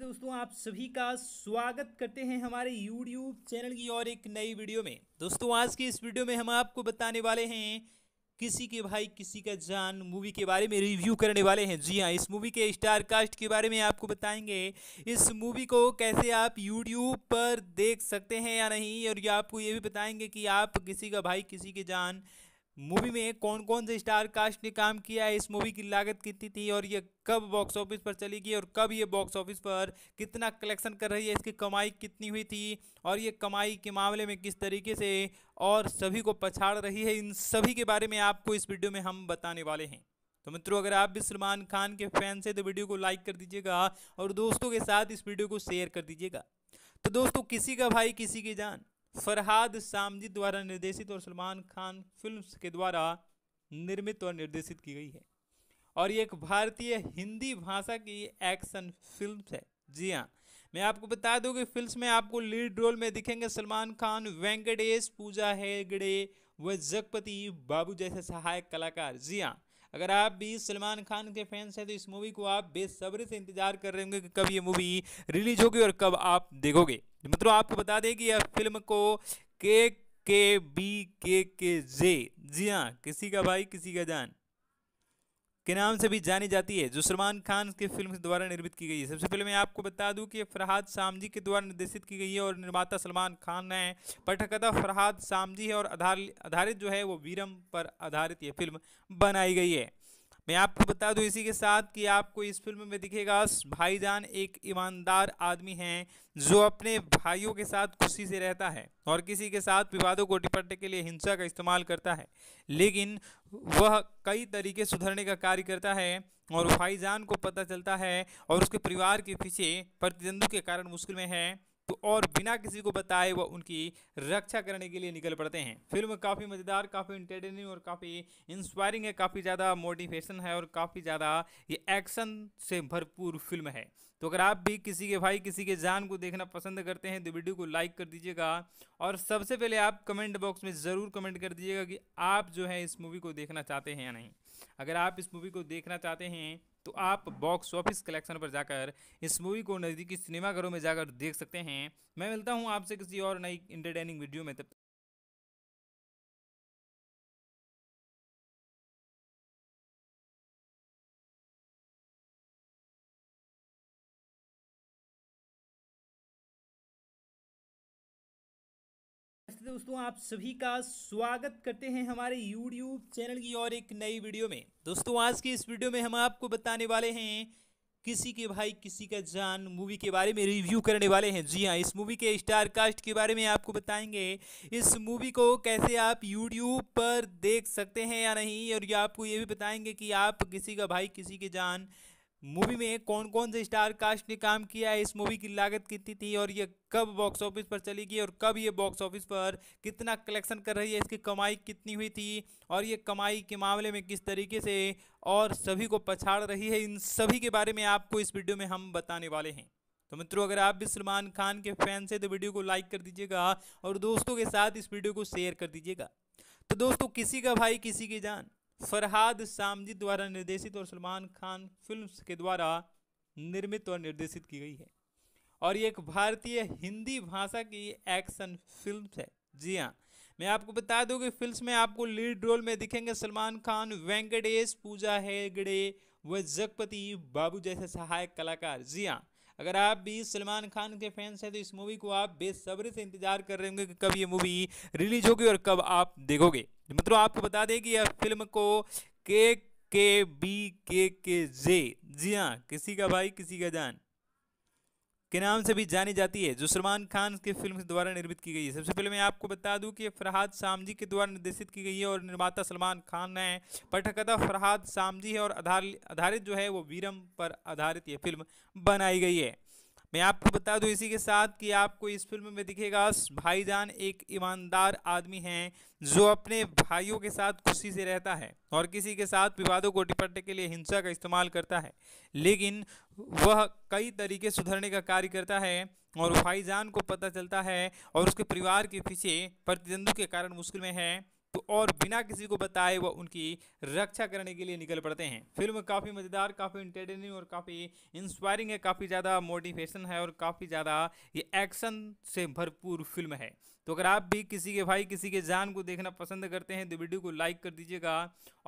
नमस्ते दोस्तों आप सभी का स्वागत करते हैं हमारे यूट्यूब चैनल की और एक नई वीडियो में दोस्तों आज की इस वीडियो में हम आपको बताने वाले हैं किसी के भाई किसी का जान मूवी के बारे में रिव्यू करने वाले हैं जी हाँ इस मूवी के स्टार कास्ट के बारे में आपको बताएंगे इस मूवी को कैसे आप यूट्यूब पर देख सकते हैं या नहीं और ये आपको ये भी बताएंगे कि आप किसी का भाई किसी की जान मूवी में कौन कौन से स्टार कास्ट ने काम किया है इस मूवी की लागत कितनी थी और ये कब बॉक्स ऑफिस पर चलेगी और कब ये बॉक्स ऑफिस पर कितना कलेक्शन कर रही है इसकी कमाई कितनी हुई थी और ये कमाई के मामले में किस तरीके से और सभी को पछाड़ रही है इन सभी के बारे में आपको इस वीडियो में हम बताने वाले हैं तो मित्रों अगर आप भी सलमान खान के फैन से तो वीडियो को लाइक कर दीजिएगा और दोस्तों के साथ इस वीडियो को शेयर कर दीजिएगा तो दोस्तों किसी का भाई किसी की जान फरहाद सामजी द्वारा निर्देशित और सलमान खान फिल्म्स के द्वारा निर्मित और निर्देशित की गई है और ये एक भारतीय हिंदी भाषा की एक्शन फिल्म है जी हाँ मैं आपको बता दूं कि फिल्म में आपको लीड रोल में दिखेंगे सलमान खान वेंकटेश पूजा हेगड़े व जगपति बाबू जैसे सहायक कलाकार जी हाँ अगर आप भी सलमान खान के फैंस हैं तो इस मूवी को आप बेसब्री से इंतजार कर रहे होंगे कि कब ये मूवी रिलीज होगी और कब आप देखोगे मतलब आपको बता दें कि यह फिल्म को के के बी के के जे जी हाँ किसी का भाई किसी का जान के नाम से भी जानी जाती है जो सलमान खान के फिल्म द्वारा निर्मित की गई है सबसे पहले मैं आपको बता दूं कि फरहाद सामजी के द्वारा निर्देशित की गई है और निर्माता सलमान खान ने पठकथा फरहाद सामजी है और आधारित जो है वो वीरम पर आधारित ये फिल्म बनाई गई है मैं आपको बता दूं इसी के साथ कि आपको इस फिल्म में दिखेगा भाईजान एक ईमानदार आदमी है जो अपने भाइयों के साथ खुशी से रहता है और किसी के साथ विवादों को निपटने के लिए हिंसा का इस्तेमाल करता है लेकिन वह कई तरीके सुधरने का कार्य करता है और भाईजान को पता चलता है और उसके परिवार के पीछे प्रतिद्वंदु के कारण मुश्किल में है तो और बिना किसी को बताए वह उनकी रक्षा करने के लिए निकल पड़ते हैं फिल्म काफ़ी मज़ेदार काफ़ी इंटरटेनिंग और काफ़ी इंस्पायरिंग है काफ़ी ज़्यादा मोटिवेशन है और काफ़ी ज़्यादा ये एक्शन से भरपूर फिल्म है तो अगर आप भी किसी के भाई किसी के जान को देखना पसंद करते हैं तो वीडियो को लाइक कर दीजिएगा और सबसे पहले आप कमेंट बॉक्स में ज़रूर कमेंट कर दीजिएगा कि आप जो है इस मूवी को देखना चाहते हैं या नहीं अगर आप इस मूवी को देखना चाहते हैं तो आप बॉक्स ऑफिस कलेक्शन पर जाकर इस मूवी को नज़दीकी सिनेमाघरों में जाकर देख सकते हैं मैं मिलता हूँ आपसे किसी और नई इंटरटेनिंग वीडियो में तब दोस्तों आप सभी का स्वागत करते हैं हमारे यूट्यूब चैनल की और एक नई वीडियो में दोस्तों आज की इस वीडियो में हम आपको बताने वाले हैं किसी के भाई किसी का जान मूवी के बारे में रिव्यू करने वाले हैं जी हाँ इस मूवी के स्टार कास्ट के बारे में आपको बताएंगे इस मूवी को कैसे आप यूट्यूब पर देख सकते हैं या नहीं और ये आपको ये भी बताएंगे कि आप किसी का भाई किसी की जान मूवी में कौन कौन से स्टार कास्ट ने काम किया है इस मूवी की लागत कितनी थी और ये कब बॉक्स ऑफिस पर चलेगी और कब ये बॉक्स ऑफिस पर कितना कलेक्शन कर रही है इसकी कमाई कितनी हुई थी और ये कमाई के मामले में किस तरीके से और सभी को पछाड़ रही है इन सभी के बारे में आपको इस वीडियो में हम बताने वाले हैं तो मित्रों अगर आप भी सलमान खान के फैंस हैं तो वीडियो को लाइक कर दीजिएगा और दोस्तों के साथ इस वीडियो को शेयर कर दीजिएगा तो दोस्तों किसी का भाई किसी की जान फरहाद सामजी द्वारा निर्देशित और सलमान खान फिल्म्स के द्वारा निर्मित और निर्देशित की गई है और ये एक भारतीय हिंदी भाषा की एक्शन फिल्म है जी हाँ मैं आपको बता दूं कि फिल्म में आपको लीड रोल में दिखेंगे सलमान खान वेंकटेश पूजा हेगड़े व जगपति बाबू जैसे सहायक कलाकार जी हाँ अगर आप भी सलमान खान के फैंस हैं तो इस मूवी को आप बेसब्री से इंतजार कर रहे होंगे कि कब ये मूवी रिलीज होगी और कब आप देखोगे तो मित्रों आपको बता दें कि यह फिल्म को के के बी के के जे जी हाँ किसी का भाई किसी का जान के नाम से भी जानी जाती है जो सलमान खान की फिल्म द्वारा निर्मित की गई है सबसे पहले मैं आपको बता दूं कि फरहाद सामजी के द्वारा निर्देशित की गई है और निर्माता सलमान खान ने पठकथा फरहाद सामजी है और आधार आधारित जो है वो वीरम पर आधारित ये फिल्म बनाई गई है मैं आपको बता दूं इसी के साथ कि आपको इस फिल्म में दिखेगा भाईजान एक ईमानदार आदमी है जो अपने भाइयों के साथ खुशी से रहता है और किसी के साथ विवादों को निपटने के लिए हिंसा का इस्तेमाल करता है लेकिन वह कई तरीके सुधरने का कार्य करता है और भाईजान को पता चलता है और उसके परिवार के पीछे प्रतिद्वंदों के कारण मुश्किल में है और बिना किसी को बताए वह उनकी रक्षा करने के लिए निकल पड़ते हैं फिल्म काफ़ी मज़ेदार काफ़ी इंटरटेनिंग और काफ़ी इंस्पायरिंग है काफ़ी ज़्यादा मोटिवेशन है और काफ़ी ज़्यादा ये एक्शन से भरपूर फिल्म है तो अगर आप भी किसी के भाई किसी के जान को देखना पसंद करते हैं तो वीडियो को लाइक कर दीजिएगा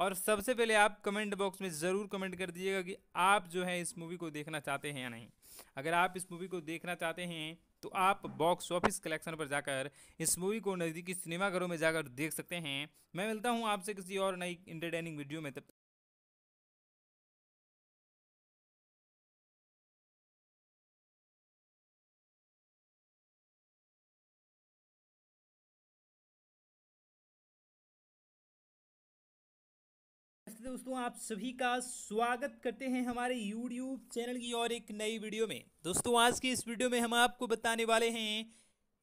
और सबसे पहले आप कमेंट बॉक्स में ज़रूर कमेंट कर दीजिएगा कि आप जो है इस मूवी को देखना चाहते हैं या नहीं अगर आप इस मूवी को देखना चाहते हैं तो आप बॉक्स ऑफिस कलेक्शन पर जाकर इस मूवी को नज़दीकी सिनेमाघरों में जाकर देख सकते हैं मैं मिलता हूँ आपसे किसी और नई इंटरटेनिंग वीडियो में तब नमस्ते दोस्तों आप सभी का स्वागत करते हैं हमारे YouTube चैनल की और एक नई वीडियो में दोस्तों आज के इस वीडियो में हम आपको बताने वाले हैं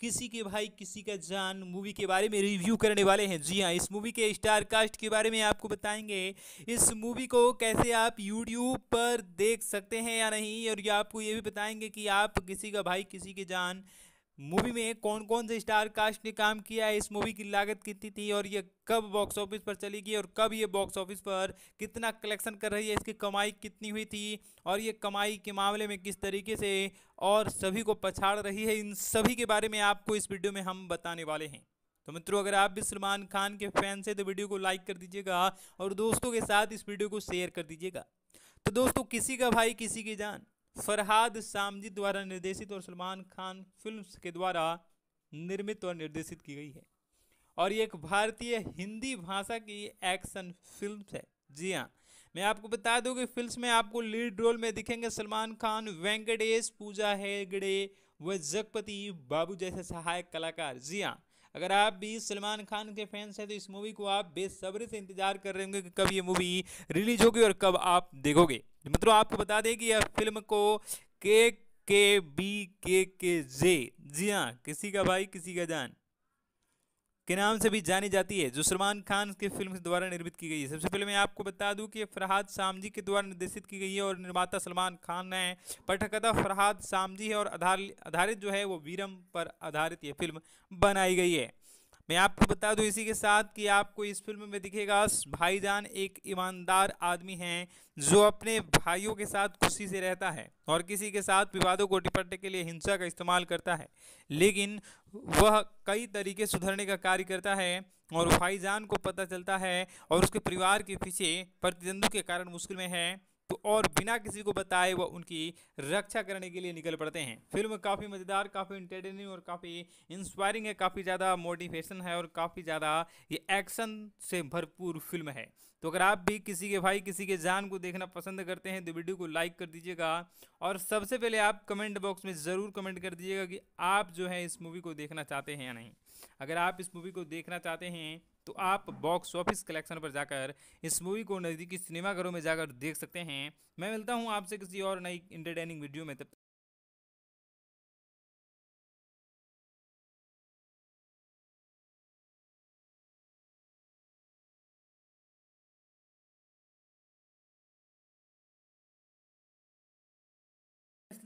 किसी के भाई किसी का जान मूवी के बारे में रिव्यू करने वाले हैं जी हाँ इस मूवी के स्टार कास्ट के बारे में आपको बताएंगे इस मूवी को कैसे आप यूट्यूब पर देख सकते हैं या नहीं और ये आपको ये भी बताएंगे कि आप किसी का भाई किसी की जान मूवी में कौन कौन से स्टार कास्ट ने काम किया इस मूवी की लागत कितनी थी और ये कब बॉक्स ऑफिस पर चलेगी और कब ये बॉक्स ऑफिस पर कितना कलेक्शन कर रही है इसकी कमाई कितनी हुई थी और ये कमाई के मामले में किस तरीके से और सभी को पछाड़ रही है इन सभी के बारे में आपको इस वीडियो में हम बताने वाले हैं तो मित्रों अगर आप भी सलमान खान के फैन से तो वीडियो को लाइक कर दीजिएगा और दोस्तों के साथ इस वीडियो को शेयर कर दीजिएगा तो दोस्तों किसी का भाई किसी की जान फरहाद सामजी द्वारा निर्देशित और सलमान खान फिल्म्स के द्वारा निर्मित और निर्देशित की गई है और ये एक भारतीय हिंदी भाषा की एक्शन फिल्म है जी हाँ मैं आपको बता दूं कि फिल्म में आपको लीड रोल में दिखेंगे सलमान खान वेंकटेश पूजा हेगड़े व जगपति बाबू जैसे सहायक कलाकार जी हाँ अगर आप भी सलमान खान के फैंस हैं तो इस मूवी को आप बेसब्री से इंतजार कर रहे होंगे कि कब ये मूवी रिलीज होगी और कब आप देखोगे मित्रों आपको बता दें कि यह फिल्म को के के बी के के जे जी हाँ किसी का भाई किसी का जान के नाम से भी जानी जाती है जो सलमान खान की फिल्म द्वारा निर्मित की गई है सबसे पहले मैं आपको बता दूं कि फरहाद सामजी के द्वारा निर्देशित की गई है और निर्माता सलमान खान ने पठकथा फरहाद सामजी है और आधार आधारित जो है वो वीरम पर आधारित ये फिल्म बनाई गई है मैं आपको बता दूं इसी के साथ कि आपको इस फिल्म में दिखेगा भाईजान एक ईमानदार आदमी है जो अपने भाइयों के साथ खुशी से रहता है और किसी के साथ विवादों को निपटने के लिए हिंसा का इस्तेमाल करता है लेकिन वह कई तरीके सुधरने का कार्य करता है और भाईजान को पता चलता है और उसके परिवार के पीछे प्रतिद्वंदों के कारण मुश्किल में है और बिना किसी को बताए वह उनकी रक्षा करने के लिए निकल पड़ते हैं फिल्म काफ़ी मज़ेदार काफ़ी इंटरटेनिंग और काफ़ी इंस्पायरिंग है काफ़ी ज़्यादा मोटिवेशन है और काफ़ी ज़्यादा ये एक्शन से भरपूर फिल्म है तो अगर आप भी किसी के भाई किसी के जान को देखना पसंद करते हैं तो वीडियो को लाइक कर दीजिएगा और सबसे पहले आप कमेंट बॉक्स में ज़रूर कमेंट कर दीजिएगा कि आप जो है इस मूवी को देखना चाहते हैं या नहीं अगर आप इस मूवी को देखना चाहते हैं तो आप बॉक्स ऑफिस कलेक्शन पर जाकर इस मूवी को नज़दीकी सिनेमाघरों में जाकर देख सकते हैं मैं मिलता हूँ आपसे किसी और नई इंटरटेनिंग वीडियो में तब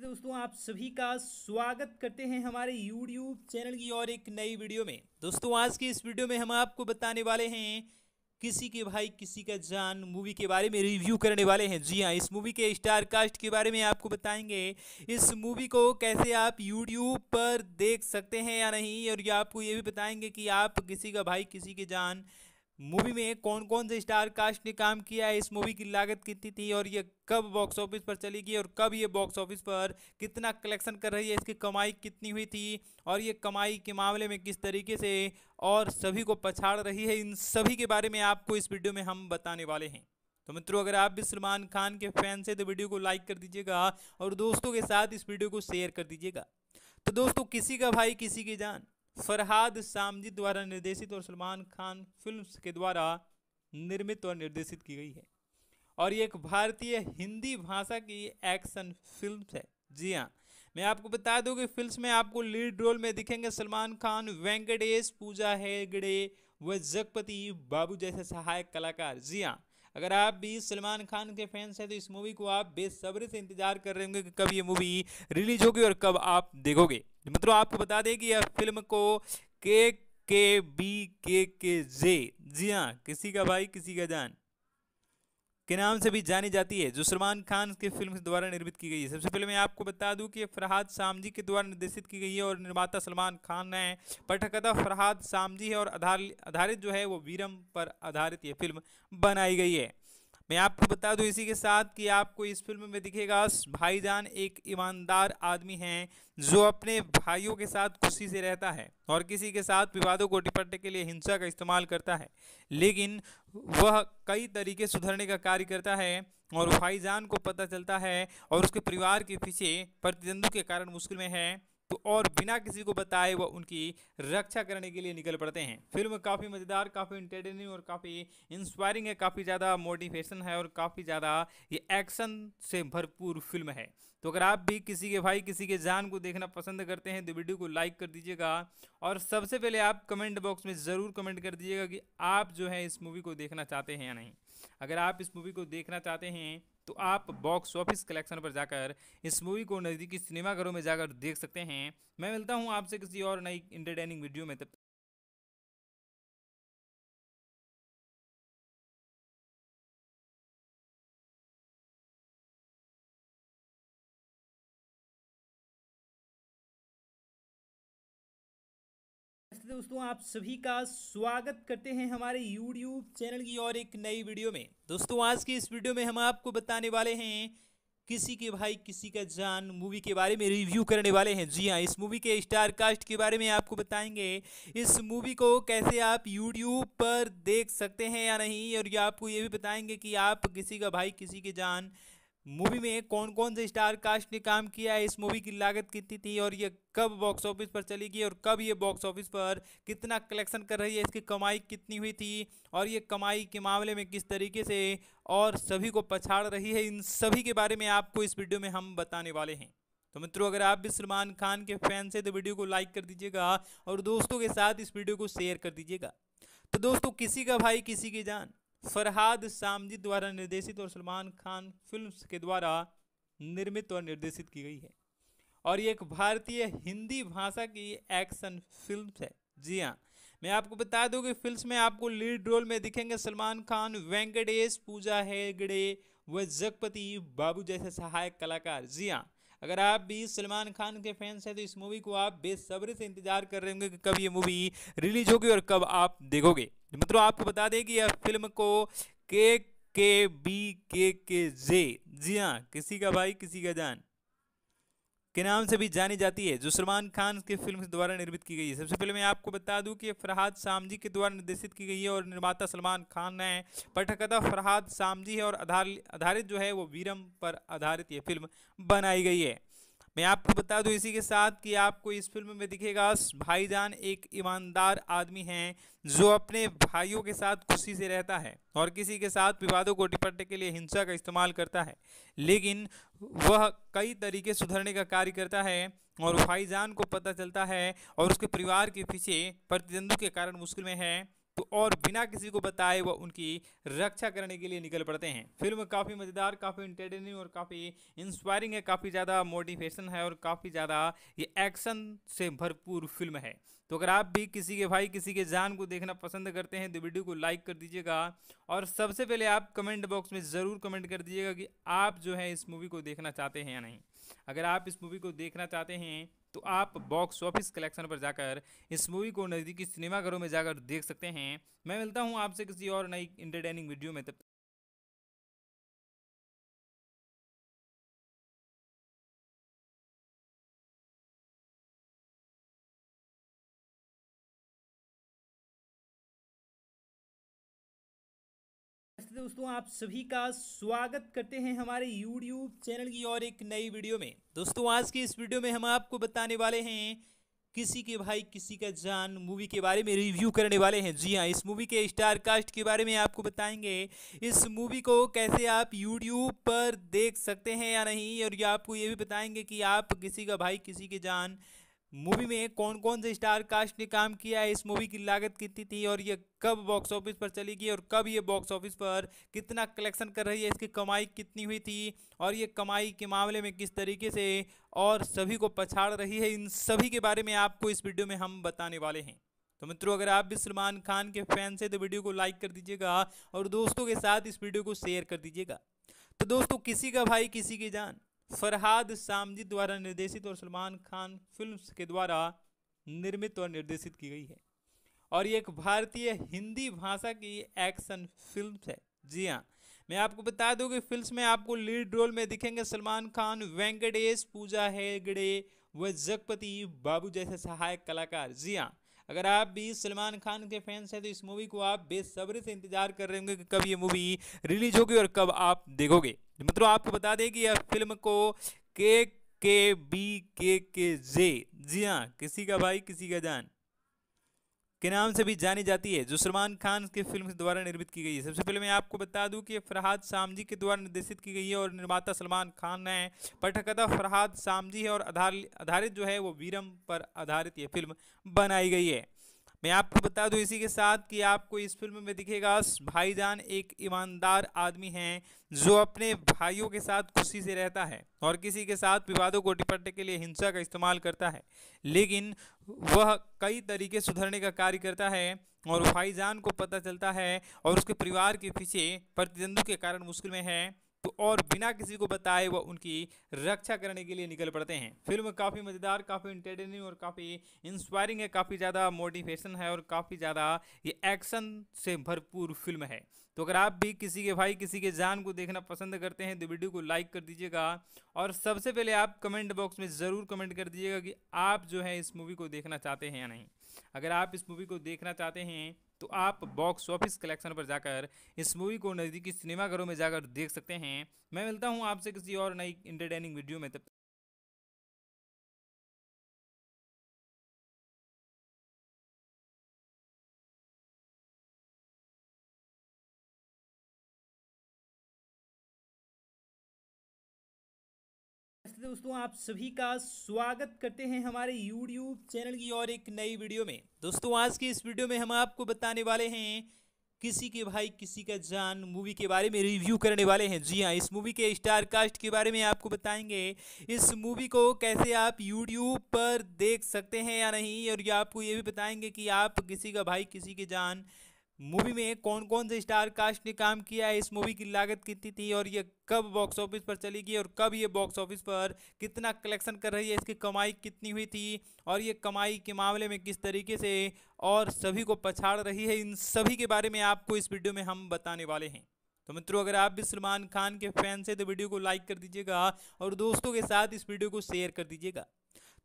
नमस्ते दोस्तों आप सभी का स्वागत करते हैं हमारे यूट्यूब चैनल की और एक नई वीडियो में दोस्तों आज की इस वीडियो में हम आपको बताने वाले हैं किसी के भाई किसी का जान मूवी के बारे में रिव्यू करने वाले हैं जी हाँ इस मूवी के स्टार कास्ट के बारे में आपको बताएंगे इस मूवी को कैसे आप यूट्यूब पर देख सकते हैं या नहीं और ये आपको ये भी बताएंगे कि आप किसी का भाई किसी की जान मूवी में कौन कौन से स्टार कास्ट ने काम किया है इस मूवी की लागत कितनी थी और ये कब बॉक्स ऑफिस पर चलेगी और कब ये बॉक्स ऑफिस पर कितना कलेक्शन कर रही है इसकी कमाई कितनी हुई थी और ये कमाई के मामले में किस तरीके से और सभी को पछाड़ रही है इन सभी के बारे में आपको इस वीडियो में हम बताने वाले हैं तो मित्रों अगर आप भी सलमान खान के फैन से तो वीडियो को लाइक कर दीजिएगा और दोस्तों के साथ इस वीडियो को शेयर कर दीजिएगा तो दोस्तों किसी का भाई किसी की जान फरहाद सामजी द्वारा निर्देशित और सलमान खान फिल्म्स के द्वारा निर्मित और निर्देशित की गई है और ये एक भारतीय हिंदी भाषा की एक्शन फिल्म है जी हाँ मैं आपको बता दूं कि फिल्म में आपको लीड रोल में दिखेंगे सलमान खान वेंकटेश पूजा हेगड़े व जगपति बाबू जैसे सहायक कलाकार जी हाँ अगर आप भी सलमान खान के फैंस हैं तो इस मूवी को आप बेसब्री से इंतजार कर रहे होंगे कि कब ये मूवी रिलीज होगी और कब आप देखोगे मित्रों आपको बता दें कि यह फिल्म को के के बी के के जे जी हाँ किसी का भाई किसी का जान के नाम से भी जानी जाती है जो सलमान खान के फिल्म द्वारा निर्मित की गई है सबसे पहले मैं आपको बता दूं कि फरहाद सामजी के द्वारा निर्देशित की गई है और निर्माता सलमान खान ने पठकथा फरहाद सामजी है और आधार आधारित जो है वो वीरम पर आधारित ये फिल्म बनाई गई है मैं आपको बता दूं इसी के साथ कि आपको इस फिल्म में दिखेगा भाईजान एक ईमानदार आदमी है जो अपने भाइयों के साथ खुशी से रहता है और किसी के साथ विवादों को निपटने के लिए हिंसा का इस्तेमाल करता है लेकिन वह कई तरीके सुधरने का कार्य करता है और भाईजान को पता चलता है और उसके परिवार के पीछे प्रतिद्वंदु के कारण मुश्किल में है और बिना किसी को बताए वह उनकी रक्षा करने के लिए निकल पड़ते हैं फिल्म काफ़ी मज़ेदार काफ़ी इंटरटेनिंग और काफ़ी इंस्पायरिंग है काफ़ी ज़्यादा मोटिवेशन है और काफ़ी ज़्यादा ये एक्शन से भरपूर फिल्म है तो अगर आप भी किसी के भाई किसी के जान को देखना पसंद करते हैं तो वीडियो को लाइक कर दीजिएगा और सबसे पहले आप कमेंट बॉक्स में ज़रूर कमेंट कर दीजिएगा कि आप जो है इस मूवी को देखना चाहते हैं या नहीं अगर आप इस मूवी को देखना चाहते हैं तो आप बॉक्स ऑफिस कलेक्शन पर जाकर इस मूवी को नज़दीकी सिनेमाघरों में जाकर देख सकते हैं मैं मिलता हूँ आपसे किसी और नई इंटरटेनिंग वीडियो में तब दोस्तों आप सभी का स्वागत करते हैं हमारे YouTube चैनल की और एक नई वीडियो में दोस्तों आज की इस वीडियो में हम आपको बताने वाले हैं किसी के भाई किसी का जान मूवी के बारे में रिव्यू करने वाले हैं जी हाँ इस मूवी के स्टार कास्ट के बारे में आपको बताएंगे इस मूवी को कैसे आप यूट्यूब पर देख सकते हैं या नहीं और ये आपको ये भी बताएंगे कि आप किसी का भाई किसी की जान मूवी में कौन कौन से स्टार कास्ट ने काम किया है इस मूवी की लागत कितनी थी और ये कब बॉक्स ऑफिस पर चलेगी और कब ये बॉक्स ऑफिस पर कितना कलेक्शन कर रही है इसकी कमाई कितनी हुई थी और ये कमाई के मामले में किस तरीके से और सभी को पछाड़ रही है इन सभी के बारे में आपको इस वीडियो में हम बताने वाले हैं तो मित्रों अगर आप भी सलमान खान के फैन से तो वीडियो को लाइक कर दीजिएगा और दोस्तों के साथ इस वीडियो को शेयर कर दीजिएगा तो दोस्तों किसी का भाई किसी की जान फरहाद सामजी द्वारा निर्देशित और सलमान खान फिल्म्स के द्वारा निर्मित और निर्देशित की गई है और ये एक भारतीय हिंदी भाषा की एक्शन फिल्म है जी हाँ मैं आपको बता दूं कि फिल्म में आपको लीड रोल में दिखेंगे सलमान खान वेंकटेश पूजा हेगड़े व जगपति बाबू जैसे सहायक कलाकार जी हाँ अगर आप भी सलमान खान के फैंस हैं तो इस मूवी को आप बेसब्री से इंतजार कर रहे होंगे कि कब ये मूवी रिलीज होगी और कब आप देखोगे तो मित्रों आपको बता दें कि यह फिल्म को के के बी के के जे जी हाँ किसी का भाई किसी का जान के नाम से भी जानी जाती है जो सलमान खान की फिल्म द्वारा निर्मित की गई है सबसे पहले मैं आपको बता दूं कि फरहाद सामजी के द्वारा निर्देशित की गई है और निर्माता सलमान खान ने पठकथा फरहाद सामजी है और आधारित जो है वो वीरम पर आधारित ये फिल्म बनाई गई है मैं आपको बता दूं इसी के साथ कि आपको इस फिल्म में दिखेगा भाईजान एक ईमानदार आदमी है जो अपने भाइयों के साथ खुशी से रहता है और किसी के साथ विवादों को निपटने के लिए हिंसा का इस्तेमाल करता है लेकिन वह कई तरीके सुधरने का कार्य करता है और भाईजान को पता चलता है और उसके परिवार के पीछे प्रतिद्वंद के कारण मुश्किल में है और बिना किसी को बताए वह उनकी रक्षा करने के लिए निकल पड़ते हैं फिल्म काफ़ी मज़ेदार काफ़ी इंटरटेनिंग और काफ़ी इंस्पायरिंग है काफ़ी ज़्यादा मोटिवेशन है और काफ़ी ज़्यादा ये एक्शन से भरपूर फिल्म है तो अगर आप भी किसी के भाई किसी के जान को देखना पसंद करते हैं तो वीडियो को लाइक कर दीजिएगा और सबसे पहले आप कमेंट बॉक्स में ज़रूर कमेंट कर दीजिएगा कि आप जो है इस मूवी को देखना चाहते हैं या नहीं अगर आप इस मूवी को देखना चाहते हैं तो आप बॉक्स ऑफिस कलेक्शन पर जाकर इस मूवी को नज़दीकी सिनेमाघरों में जाकर देख सकते हैं मैं मिलता हूँ आपसे किसी और नई इंटरटेनिंग वीडियो में तब दोस्तों आप सभी का स्वागत करते हैं हमारे YouTube चैनल की और एक नई वीडियो में दोस्तों आज के इस वीडियो में हम आपको बताने वाले हैं किसी के भाई किसी का जान मूवी के बारे में रिव्यू करने वाले हैं जी हाँ इस मूवी के स्टार कास्ट के बारे में आपको बताएंगे इस मूवी को कैसे आप यूट्यूब पर देख सकते हैं या नहीं और ये आपको ये भी बताएंगे कि आप किसी का भाई किसी की जान मूवी में कौन कौन से स्टार कास्ट ने काम किया है इस मूवी की लागत कितनी थी और ये कब बॉक्स ऑफिस पर चलेगी और कब ये बॉक्स ऑफिस पर कितना कलेक्शन कर रही है इसकी कमाई कितनी हुई थी और ये कमाई के मामले में किस तरीके से और सभी को पछाड़ रही है इन सभी के बारे में आपको इस वीडियो में हम बताने वाले हैं तो मित्रों अगर आप भी सलमान खान के फैन से तो वीडियो को लाइक कर दीजिएगा और दोस्तों के साथ इस वीडियो को शेयर कर दीजिएगा तो दोस्तों किसी का भाई किसी की जान फरहाद सामजी द्वारा निर्देशित और सलमान खान फिल्म्स के द्वारा निर्मित और निर्देशित की गई है और ये एक भारतीय हिंदी भाषा की एक्शन फिल्म है जी हाँ मैं आपको बता दूं कि फिल्म में आपको लीड रोल में दिखेंगे सलमान खान वेंकटेश पूजा हेगड़े व जगपति बाबू जैसे सहायक कलाकार जी हाँ अगर आप भी सलमान खान के फैंस हैं तो इस मूवी को आप बेसब्री से इंतजार कर रहे होंगे कि कब ये मूवी रिलीज होगी और कब आप देखोगे मतलब आपको बता दें कि यह फिल्म को के के बी के के जे जी हाँ किसी का भाई किसी का जान के नाम से भी जानी जाती है जो सलमान खान की फिल्म द्वारा निर्मित की गई है सबसे पहले मैं आपको बता दूं कि फरहाद सामजी के द्वारा निर्देशित की गई है और निर्माता सलमान खान हैं पठकथा फरहाद सामजी है और आधारित जो है वो वीरम पर आधारित ये फिल्म बनाई गई है मैं आपको बता दूं इसी के साथ कि आपको इस फिल्म में दिखेगा भाईजान एक ईमानदार आदमी है जो अपने भाइयों के साथ खुशी से रहता है और किसी के साथ विवादों को निपटने के लिए हिंसा का इस्तेमाल करता है लेकिन वह कई तरीके सुधरने का कार्य करता है और भाईजान को पता चलता है और उसके परिवार के पीछे प्रतिद्वंद के कारण मुश्किल में है और बिना किसी को बताए वह उनकी रक्षा करने के लिए निकल पड़ते हैं फिल्म काफ़ी मज़ेदार काफ़ी इंटरटेनिंग और काफ़ी इंस्पायरिंग है काफ़ी ज़्यादा मोटिवेशन है और काफ़ी ज़्यादा ये एक्शन से भरपूर फिल्म है तो अगर आप भी किसी के भाई किसी के जान को देखना पसंद करते हैं तो वीडियो को लाइक कर दीजिएगा और सबसे पहले आप कमेंट बॉक्स में ज़रूर कमेंट कर दीजिएगा कि आप जो है इस मूवी को देखना चाहते हैं या नहीं अगर आप इस मूवी को देखना चाहते हैं तो आप बॉक्स ऑफिस कलेक्शन पर जाकर इस मूवी को नज़दीकी सिनेमाघरों में जाकर देख सकते हैं मैं मिलता हूँ आपसे किसी और नई इंटरटेनिंग वीडियो में तब दोस्तों आप सभी का स्वागत करते हैं हमारे YouTube चैनल की और एक नई वीडियो में दोस्तों आज की इस वीडियो में हम आपको बताने वाले हैं किसी के भाई किसी का जान मूवी के बारे में रिव्यू करने वाले हैं जी हाँ इस मूवी के स्टार कास्ट के बारे में आपको बताएंगे इस मूवी को कैसे आप यूट्यूब पर देख सकते हैं या नहीं और ये आपको ये भी बताएंगे कि आप किसी का भाई किसी की जान मूवी में कौन कौन से स्टार कास्ट ने काम किया है इस मूवी की लागत कितनी थी और ये कब बॉक्स ऑफिस पर चलेगी और कब ये बॉक्स ऑफिस पर कितना कलेक्शन कर रही है इसकी कमाई कितनी हुई थी और ये कमाई के मामले में किस तरीके से और सभी को पछाड़ रही है इन सभी के बारे में आपको इस वीडियो में हम बताने वाले हैं तो मित्रों अगर आप भी सलमान खान के फैन से तो वीडियो को लाइक कर दीजिएगा और दोस्तों के साथ इस वीडियो को शेयर कर दीजिएगा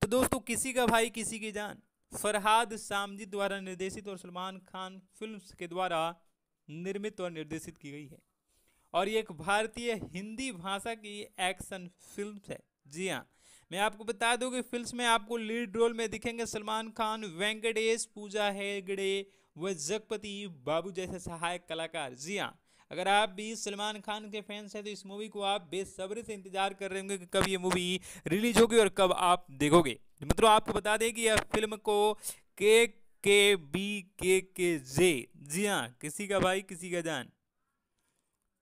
तो दोस्तों किसी का भाई किसी की जान फरहाद सामजी द्वारा निर्देशित और सलमान खान फिल्म्स के द्वारा निर्मित और निर्देशित की गई है और ये एक भारतीय हिंदी भाषा की एक्शन फिल्म है जी हाँ मैं आपको बता दूं कि फिल्म में आपको लीड रोल में दिखेंगे सलमान खान वेंकटेश पूजा हेगड़े व जगपति बाबू जैसे सहायक कलाकार जी हाँ अगर आप भी सलमान खान के फैंस हैं तो इस मूवी को आप बेसब्री से इंतजार कर रहे होंगे कि कब ये मूवी रिलीज होगी और कब आप देखोगे तो मित्रों आपको बता दें कि यह फिल्म को के के बी के के जे जी हाँ किसी का भाई किसी का जान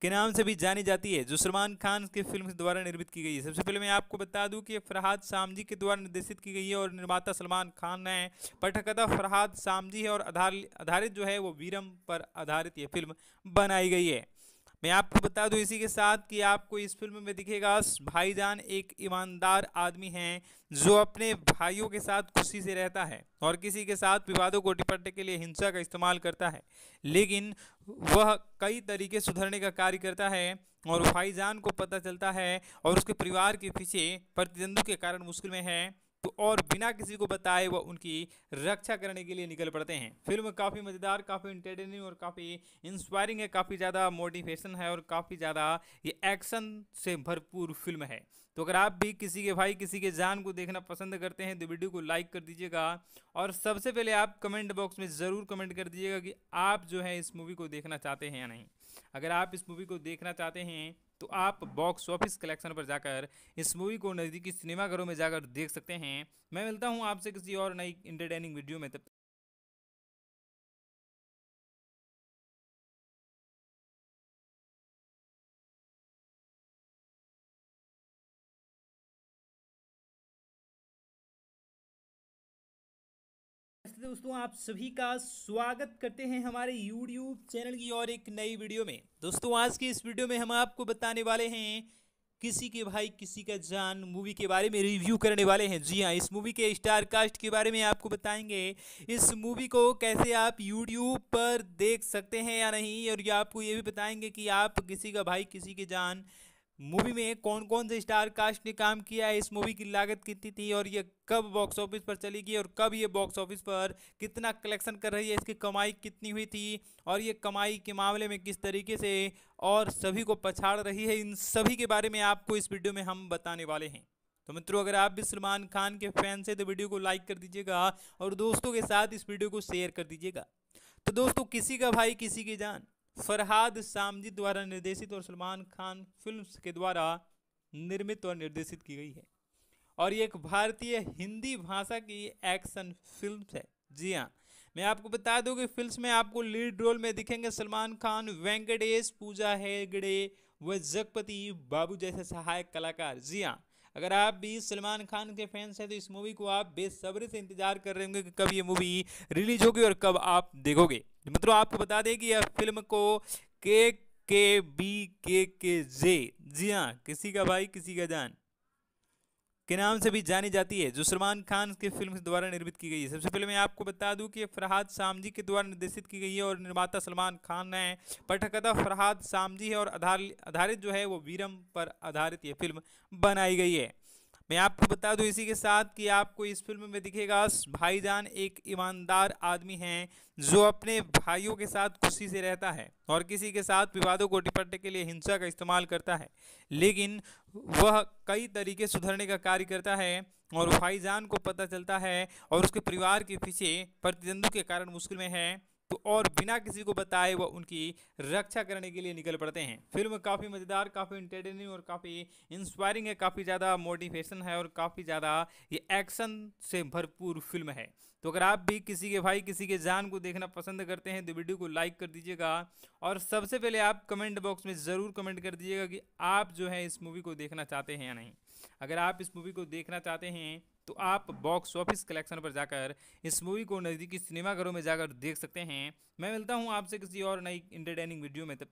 के नाम से भी जानी जाती है जो सलमान खान के फिल्म द्वारा निर्मित की गई है सबसे पहले मैं आपको बता दूं कि फरहाद सामजी के द्वारा निर्देशित की गई है और निर्माता सलमान खान ने पठकथा फरहाद सामजी है और आधारित जो है वो वीरम पर आधारित ये फिल्म बनाई गई है मैं आपको बता दूं इसी के साथ कि आपको इस फिल्म में दिखेगा भाईजान एक ईमानदार आदमी है जो अपने भाइयों के साथ खुशी से रहता है और किसी के साथ विवादों को निपटने के लिए हिंसा का इस्तेमाल करता है लेकिन वह कई तरीके सुधरने का कार्य करता है और भाईजान को पता चलता है और उसके परिवार के पीछे प्रतिद्वंदों के कारण मुश्किल में है और बिना किसी को बताए वह उनकी रक्षा करने के लिए निकल पड़ते हैं फिल्म काफ़ी मज़ेदार काफ़ी इंटरटेनिंग और काफ़ी इंस्पायरिंग है काफ़ी ज़्यादा मोटिवेशन है और काफ़ी ज़्यादा ये एक्शन से भरपूर फिल्म है तो अगर आप भी किसी के भाई किसी के जान को देखना पसंद करते हैं तो वीडियो को लाइक कर दीजिएगा और सबसे पहले आप कमेंट बॉक्स में ज़रूर कमेंट कर दीजिएगा कि आप जो है इस मूवी को देखना चाहते हैं या नहीं अगर आप इस मूवी को देखना चाहते हैं तो आप बॉक्स ऑफिस कलेक्शन पर जाकर इस मूवी को नज़दीकी सिनेमाघरों में जाकर देख सकते हैं मैं मिलता हूँ आपसे किसी और नई इंटरटेनिंग वीडियो में तब नमस्ते दोस्तों आप सभी का स्वागत करते हैं हमारे यूट्यूब चैनल की और एक नई वीडियो में दोस्तों आज की इस वीडियो में हम आपको बताने वाले हैं किसी के भाई किसी का जान मूवी के बारे में रिव्यू करने वाले हैं जी हाँ इस मूवी के स्टार कास्ट के बारे में आपको बताएंगे इस मूवी को कैसे आप यूट्यूब पर देख सकते हैं या नहीं और ये आपको ये भी बताएंगे कि आप किसी का भाई किसी की जान मूवी में कौन कौन से स्टार कास्ट ने काम किया है इस मूवी की लागत कितनी थी और ये कब बॉक्स ऑफिस पर चलेगी और कब ये बॉक्स ऑफिस पर कितना कलेक्शन कर रही है इसकी कमाई कितनी हुई थी और ये कमाई के मामले में किस तरीके से और सभी को पछाड़ रही है इन सभी के बारे में आपको इस वीडियो में हम बताने वाले हैं तो मित्रों अगर आप भी सलमान खान के फैन से तो वीडियो को लाइक कर दीजिएगा और दोस्तों के साथ इस वीडियो को शेयर कर दीजिएगा तो दोस्तों किसी का भाई किसी की जान फरहाद सामजी द्वारा निर्देशित और सलमान खान फिल्म्स के द्वारा निर्मित और निर्देशित की गई है और ये एक भारतीय हिंदी भाषा की एक्शन फिल्म है जी हाँ मैं आपको बता दूं कि फिल्म में आपको लीड रोल में दिखेंगे सलमान खान वेंकटेश पूजा हेगड़े व जगपति बाबू जैसे सहायक कलाकार जी हाँ अगर आप भी सलमान खान के फैंस हैं तो इस मूवी को आप बेसब्री से इंतजार कर रहे होंगे कि कब ये मूवी रिलीज होगी और कब आप देखोगे तो मित्रों आपको बता दें कि यह फिल्म को के के बी के के जे जी हाँ किसी का भाई किसी का जान के नाम से भी जानी जाती है जो सलमान खान की फिल्म द्वारा निर्मित की गई है सबसे पहले मैं आपको बता दूं कि फरहाद सामजी के द्वारा निर्देशित की गई है और निर्माता सलमान खान ने पठकथा फरहाद सामजी है और आधारित जो है वो वीरम पर आधारित ये फिल्म बनाई गई है मैं आपको बता दूं इसी के साथ कि आपको इस फिल्म में दिखेगा भाईजान एक ईमानदार आदमी है जो अपने भाइयों के साथ खुशी से रहता है और किसी के साथ विवादों को निपटने के लिए हिंसा का इस्तेमाल करता है लेकिन वह कई तरीके सुधरने का कार्य करता है और भाईजान को पता चलता है और उसके परिवार के पीछे प्रतिद्वंद के कारण मुश्किल में है और बिना किसी को बताए वह उनकी रक्षा करने के लिए निकल पड़ते हैं फिल्म काफ़ी मज़ेदार काफ़ी इंटरटेनिंग और काफ़ी इंस्पायरिंग है काफ़ी ज़्यादा मोटिवेशन है और काफ़ी ज़्यादा ये एक्शन से भरपूर फिल्म है तो अगर आप भी किसी के भाई किसी के जान को देखना पसंद करते हैं तो वीडियो को लाइक कर दीजिएगा और सबसे पहले आप कमेंट बॉक्स में ज़रूर कमेंट कर दीजिएगा कि आप जो है इस मूवी को देखना चाहते हैं या नहीं अगर आप इस मूवी को देखना चाहते हैं तो आप बॉक्स ऑफिस कलेक्शन पर जाकर इस मूवी को नज़दीकी सिनेमाघरों में जाकर देख सकते हैं मैं मिलता हूँ आपसे किसी और नई इंटरटेनिंग वीडियो में तब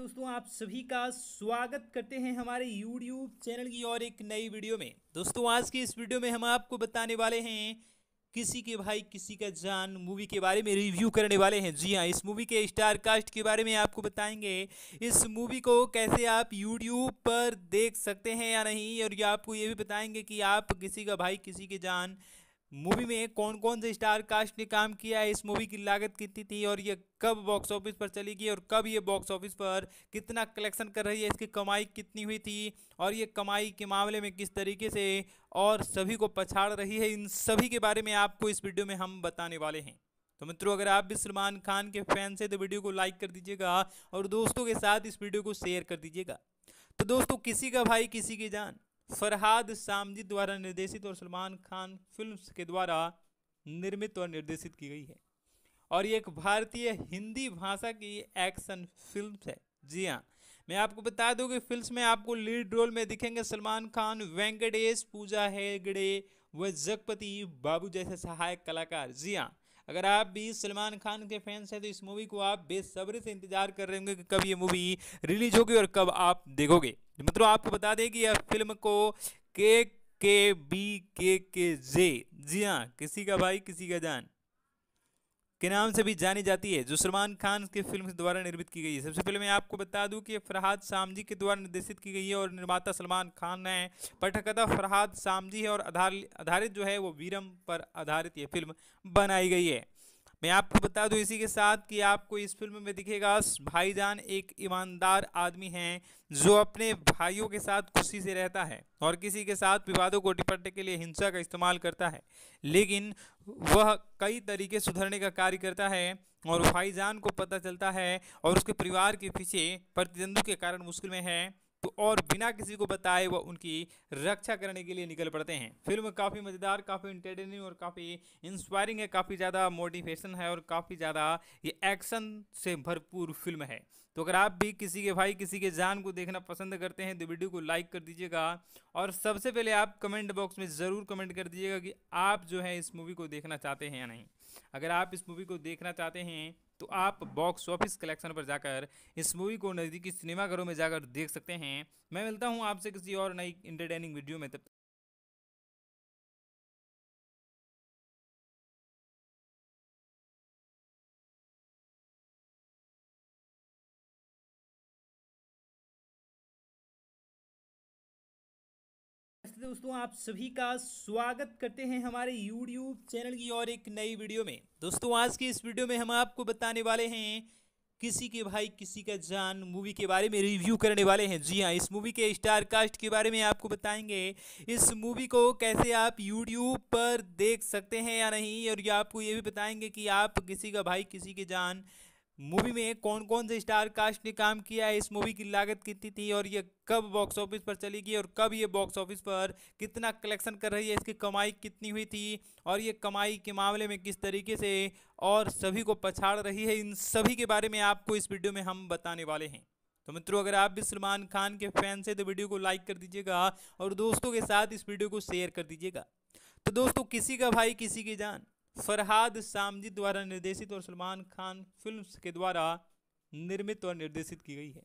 दोस्तों आप सभी का स्वागत करते हैं हमारे YouTube चैनल की और एक नई वीडियो में दोस्तों आज की इस वीडियो में हम आपको बताने वाले हैं किसी के भाई किसी का जान मूवी के बारे में रिव्यू करने वाले हैं जी हाँ इस मूवी के स्टार कास्ट के बारे में आपको बताएंगे इस मूवी को कैसे आप यूट्यूब पर देख सकते हैं या नहीं और ये आपको ये भी बताएंगे कि आप किसी का भाई किसी की जान मूवी में कौन कौन से स्टार कास्ट ने काम किया है इस मूवी की लागत कितनी थी और ये कब बॉक्स ऑफिस पर चलेगी और कब ये बॉक्स ऑफिस पर कितना कलेक्शन कर रही है इसकी कमाई कितनी हुई थी और ये कमाई के मामले में किस तरीके से और सभी को पछाड़ रही है इन सभी के बारे में आपको इस वीडियो में हम बताने वाले हैं तो मित्रों अगर आप भी सलमान खान के फैन से तो वीडियो को लाइक कर दीजिएगा और दोस्तों के साथ इस वीडियो को शेयर कर दीजिएगा तो दोस्तों किसी का भाई किसी की जान फरहाद सामजी द्वारा निर्देशित और सलमान खान फिल्म्स के द्वारा निर्मित और निर्देशित की गई है और ये एक भारतीय हिंदी भाषा की एक्शन फिल्म है जी हाँ मैं आपको बता दूं कि फिल्म में आपको लीड रोल में दिखेंगे सलमान खान वेंकटेश पूजा हेगड़े व जगपति बाबू जैसे सहायक कलाकार जी हाँ अगर आप भी सलमान खान के फैंस हैं तो इस मूवी को आप बेसब्री से इंतजार कर रहे होंगे कि कब ये मूवी रिलीज होगी और कब आप देखोगे मतलब आपको बता दें कि यह फिल्म को के के बी के के जे जी हाँ किसी का भाई किसी का जान के नाम से भी जानी जाती है जो सलमान खान की फिल्म द्वारा निर्मित की गई है सबसे पहले मैं आपको बता दूं कि फरहाद सामजी के द्वारा निर्देशित की गई है और निर्माता सलमान खान है पठकथा फरहाद सामजी है और आधारित जो है वो वीरम पर आधारित ये फिल्म बनाई गई है मैं आपको बता दूं इसी के साथ कि आपको इस फिल्म में दिखेगा भाईजान एक ईमानदार आदमी है जो अपने भाइयों के साथ खुशी से रहता है और किसी के साथ विवादों को निपटने के लिए हिंसा का इस्तेमाल करता है लेकिन वह कई तरीके सुधरने का कार्य करता है और भाईजान को पता चलता है और उसके परिवार के पीछे प्रतिद्वंदी के कारण मुश्किल में है और बिना किसी को बताए वह उनकी रक्षा करने के लिए निकल पड़ते हैं फिल्म काफ़ी मज़ेदार काफ़ी इंटरटेनिंग और काफ़ी इंस्पायरिंग है काफ़ी ज़्यादा मोटिवेशन है और काफ़ी ज़्यादा ये एक्शन से भरपूर फिल्म है तो अगर आप भी किसी के भाई किसी के जान को देखना पसंद करते हैं तो वीडियो को लाइक कर दीजिएगा और सबसे पहले आप कमेंट बॉक्स में ज़रूर कमेंट कर दीजिएगा कि आप जो है इस मूवी को देखना चाहते हैं या नहीं अगर आप इस मूवी को देखना चाहते हैं तो आप बॉक्स ऑफिस कलेक्शन पर जाकर इस मूवी को नज़दीकी सिनेमाघरों में जाकर देख सकते हैं मैं मिलता हूँ आपसे किसी और नई इंटरटेनिंग वीडियो में तब दोस्तों आप सभी का स्वागत करते हैं हमारे YouTube चैनल की और एक नई वीडियो में दोस्तों आज की इस वीडियो में हम आपको बताने वाले हैं किसी के भाई किसी का जान मूवी के बारे में रिव्यू करने वाले हैं जी हाँ इस मूवी के स्टार कास्ट के बारे में आपको बताएंगे इस मूवी को कैसे आप यूट्यूब पर देख सकते हैं या नहीं और ये आपको ये भी बताएंगे कि आप किसी का भाई किसी की जान मूवी में कौन कौन से स्टार कास्ट ने काम किया है इस मूवी की लागत कितनी थी और ये कब बॉक्स ऑफिस पर चलेगी और कब ये बॉक्स ऑफिस पर कितना कलेक्शन कर रही है इसकी कमाई कितनी हुई थी और ये कमाई के मामले में किस तरीके से और सभी को पछाड़ रही है इन सभी के बारे में आपको इस वीडियो में हम बताने वाले हैं तो मित्रों अगर आप भी सलमान खान के फैन से तो वीडियो को लाइक कर दीजिएगा और दोस्तों के साथ इस वीडियो को शेयर कर दीजिएगा तो दोस्तों किसी का भाई किसी की जान फरहाद सामजी द्वारा निर्देशित और सलमान खान फिल्म्स के द्वारा निर्मित और निर्देशित की गई है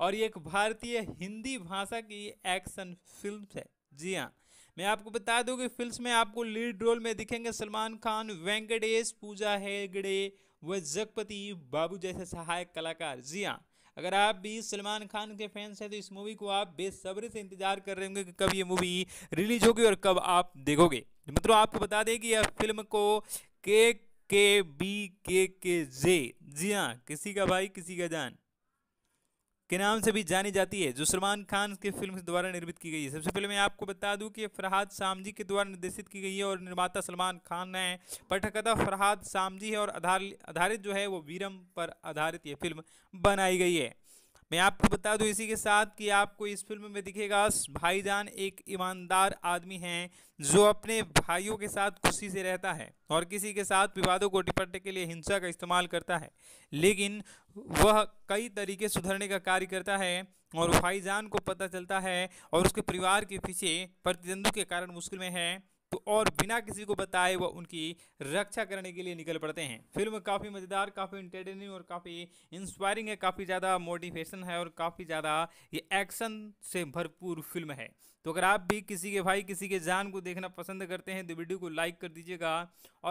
और ये एक भारतीय हिंदी भाषा की एक्शन फिल्म है जी हाँ मैं आपको बता दूं कि फिल्म में आपको लीड रोल में दिखेंगे सलमान खान वेंकटेश पूजा हेगड़े व जगपति बाबू जैसे सहायक कलाकार जी हाँ अगर आप भी सलमान खान के फैंस हैं तो इस मूवी को आप बेसब्री से इंतजार कर रहे होंगे कि कब ये मूवी रिलीज होगी और कब आप देखोगे तो मित्रों आपको बता दें कि यह फिल्म को के के बी के के जे जी हाँ किसी का भाई किसी का जान के नाम से भी जानी जाती है जो सलमान खान के फिल्म द्वारा निर्मित की गई है सबसे पहले मैं आपको बता दूं कि फरहाद सामजी के द्वारा निर्देशित की गई है और निर्माता सलमान खान ने पटकथा फरहाद सामजी है और आधारित जो है वो वीरम पर आधारित ये फिल्म बनाई गई है मैं आपको बता दूं इसी के साथ कि आपको इस फिल्म में दिखेगा भाईजान एक ईमानदार आदमी है जो अपने भाइयों के साथ खुशी से रहता है और किसी के साथ विवादों को निपटने के लिए हिंसा का इस्तेमाल करता है लेकिन वह कई तरीके सुधरने का कार्य करता है और भाईजान को पता चलता है और उसके परिवार के पीछे प्रतिद्वंदु के कारण मुश्किल में है और बिना किसी को बताए वह उनकी रक्षा करने के लिए निकल पड़ते हैं फिल्म काफ़ी मज़ेदार काफ़ी इंटरटेनिंग और काफ़ी इंस्पायरिंग है काफ़ी ज़्यादा मोटिवेशन है और काफ़ी ज़्यादा ये एक्शन से भरपूर फिल्म है तो अगर आप भी किसी के भाई किसी के जान को देखना पसंद करते हैं तो वीडियो को लाइक कर दीजिएगा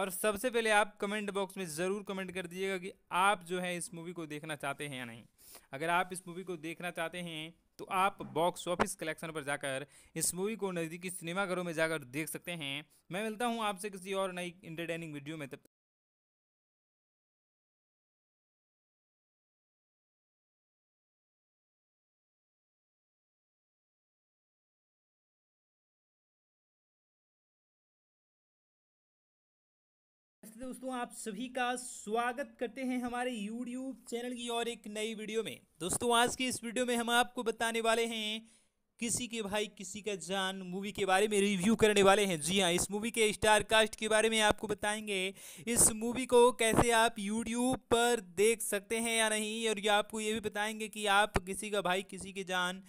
और सबसे पहले आप कमेंट बॉक्स में ज़रूर कमेंट कर दीजिएगा कि आप जो है इस मूवी को देखना चाहते हैं या नहीं अगर आप इस मूवी को देखना चाहते हैं तो आप बॉक्स ऑफिस कलेक्शन पर जाकर इस मूवी को नज़दीकी सिनेमाघरों में जाकर देख सकते हैं मैं मिलता हूँ आपसे किसी और नई इंटरटेनिंग वीडियो में तब नमस्ते दोस्तों आप सभी का स्वागत करते हैं हमारे यूट्यूब चैनल की और एक नई वीडियो में दोस्तों आज की इस वीडियो में हम आपको बताने वाले हैं किसी के भाई किसी का जान मूवी के बारे में रिव्यू करने वाले हैं जी हाँ इस मूवी के स्टार कास्ट के बारे में आपको बताएंगे इस मूवी को कैसे आप यूट्यूब पर देख सकते हैं या नहीं और ये आपको ये भी बताएंगे कि आप किसी का भाई किसी की जान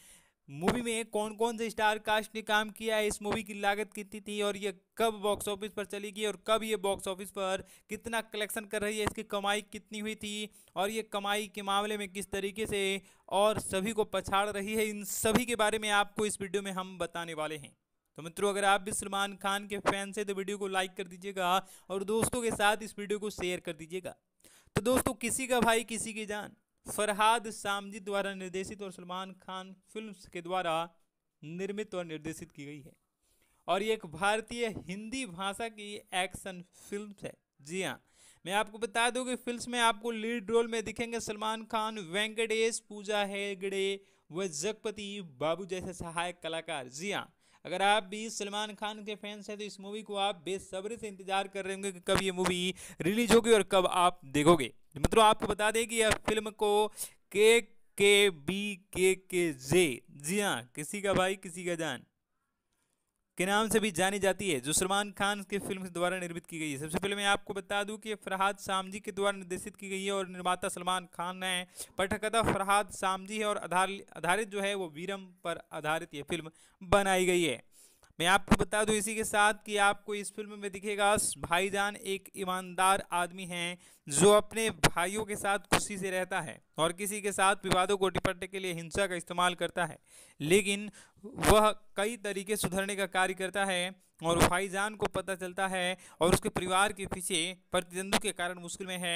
मूवी में कौन कौन से स्टार कास्ट ने काम किया है इस मूवी की लागत कितनी थी और ये कब बॉक्स ऑफिस पर चलेगी और कब ये बॉक्स ऑफिस पर कितना कलेक्शन कर रही है इसकी कमाई कितनी हुई थी और ये कमाई के मामले में किस तरीके से और सभी को पछाड़ रही है इन सभी के बारे में आपको इस वीडियो में हम बताने वाले हैं तो मित्रों अगर आप भी सलमान खान के फैंस हैं तो वीडियो को लाइक कर दीजिएगा और दोस्तों के साथ इस वीडियो को शेयर कर दीजिएगा तो दोस्तों किसी का भाई किसी की जान फरहाद सामजी द्वारा निर्देशित और सलमान खान फिल्म्स के द्वारा निर्मित और निर्देशित की गई है और ये एक भारतीय हिंदी भाषा की एक्शन फिल्म है जी हाँ मैं आपको बता दूं कि फिल्म में आपको लीड रोल में दिखेंगे सलमान खान वेंकटेश पूजा हेगड़े व जगपति बाबू जैसे सहायक कलाकार जी हाँ अगर आप भी सलमान खान के फैंस हैं तो इस मूवी को आप बेसब्री से इंतजार कर रहे होंगे कि कब ये मूवी रिलीज होगी और कब आप देखोगे तो मित्रों आपको बता दें कि यह फिल्म को के के बी के के जे जी हाँ किसी का भाई किसी का जान के नाम से भी जानी जाती है जो सलमान खान की फिल्म द्वारा निर्मित की गई है सबसे पहले मैं आपको बता दूं कि फरहाद सामजी के द्वारा निर्देशित की गई है और निर्माता सलमान खान ने पठकथा फरहाद सामजी है और आधार आधारित जो है वो वीरम पर आधारित ये फिल्म बनाई गई है मैं आपको बता दूं इसी के साथ कि आपको इस फिल्म में दिखेगा भाईजान एक ईमानदार आदमी है जो अपने भाइयों के साथ खुशी से रहता है और किसी के साथ विवादों को निपटने के लिए हिंसा का इस्तेमाल करता है लेकिन वह कई तरीके सुधरने का कार्य करता है और भाईजान को पता चलता है और उसके परिवार के पीछे प्रतिद्वंदु के कारण मुश्किल में है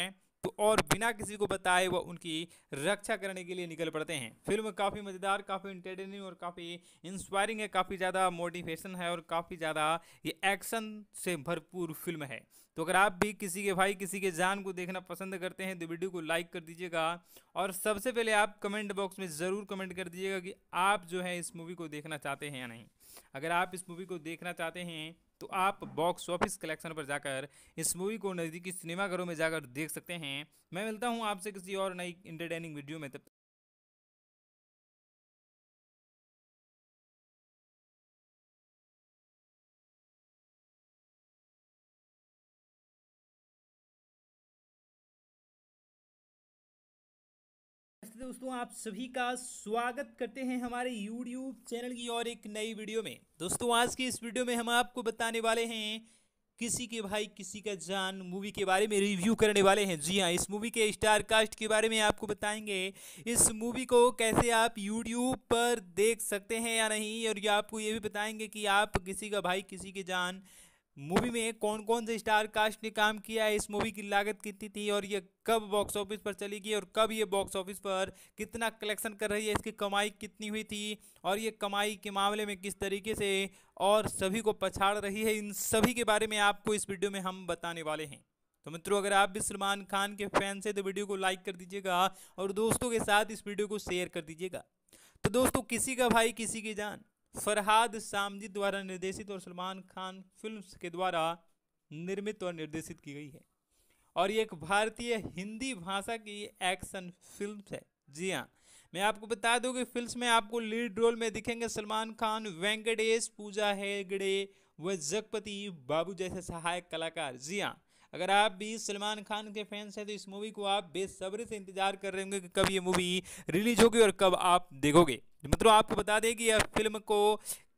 और बिना किसी को बताए वह उनकी रक्षा करने के लिए निकल पड़ते हैं फिल्म काफ़ी मज़ेदार काफ़ी इंटरटेनिंग और काफ़ी इंस्पायरिंग है काफ़ी ज़्यादा मोटिवेशन है और काफ़ी ज़्यादा ये एक्शन से भरपूर फिल्म है तो अगर आप भी किसी के भाई किसी के जान को देखना पसंद करते हैं तो वीडियो को लाइक कर दीजिएगा और सबसे पहले आप कमेंट बॉक्स में ज़रूर कमेंट कर दीजिएगा कि आप जो है इस मूवी को देखना चाहते हैं या नहीं अगर आप इस मूवी को देखना चाहते हैं तो आप बॉक्स ऑफिस कलेक्शन पर जाकर इस मूवी को नज़दीकी सिनेमाघरों में जाकर देख सकते हैं मैं मिलता हूँ आपसे किसी और नई इंटरटेनिंग वीडियो में तब दोस्तों आप सभी का स्वागत करते हैं हमारे यूट्यूब चैनल की और एक नई वीडियो में दोस्तों आज की इस वीडियो में हम आपको बताने वाले हैं किसी के भाई किसी का जान मूवी के बारे में रिव्यू करने वाले हैं जी हाँ इस मूवी के स्टार कास्ट के बारे में आपको बताएंगे इस मूवी को कैसे आप यूट्यूब पर देख सकते हैं या नहीं और ये आपको ये भी बताएंगे कि आप किसी का भाई किसी की जान मूवी में कौन कौन से स्टार कास्ट ने काम किया है इस मूवी की लागत कितनी थी और ये कब बॉक्स ऑफिस पर चली गई और कब ये बॉक्स ऑफिस पर कितना कलेक्शन कर रही है इसकी कमाई कितनी हुई थी और ये कमाई के मामले में किस तरीके से और सभी को पछाड़ रही है इन सभी के बारे में आपको इस वीडियो में हम बताने वाले हैं तो मित्रों अगर आप भी सलमान खान के फैन से तो वीडियो को लाइक कर दीजिएगा और दोस्तों के साथ इस वीडियो को शेयर कर दीजिएगा तो दोस्तों किसी का भाई किसी की जान फरहाद सामजी द्वारा निर्देशित और सलमान खान फिल्म्स के द्वारा निर्मित और निर्देशित की गई है और ये एक भारतीय हिंदी भाषा की एक्शन फिल्म है जी हाँ मैं आपको बता दूं कि फिल्म में आपको लीड रोल में दिखेंगे सलमान खान वेंकटेश पूजा हेगड़े व जगपति बाबू जैसे सहायक कलाकार जी हाँ अगर आप भी सलमान खान के फैंस हैं तो इस मूवी को आप बेसब्री से इंतजार कर रहे होंगे कि कब ये मूवी रिलीज होगी और कब आप देखोगे मतलब आपको बता दें कि यह फिल्म को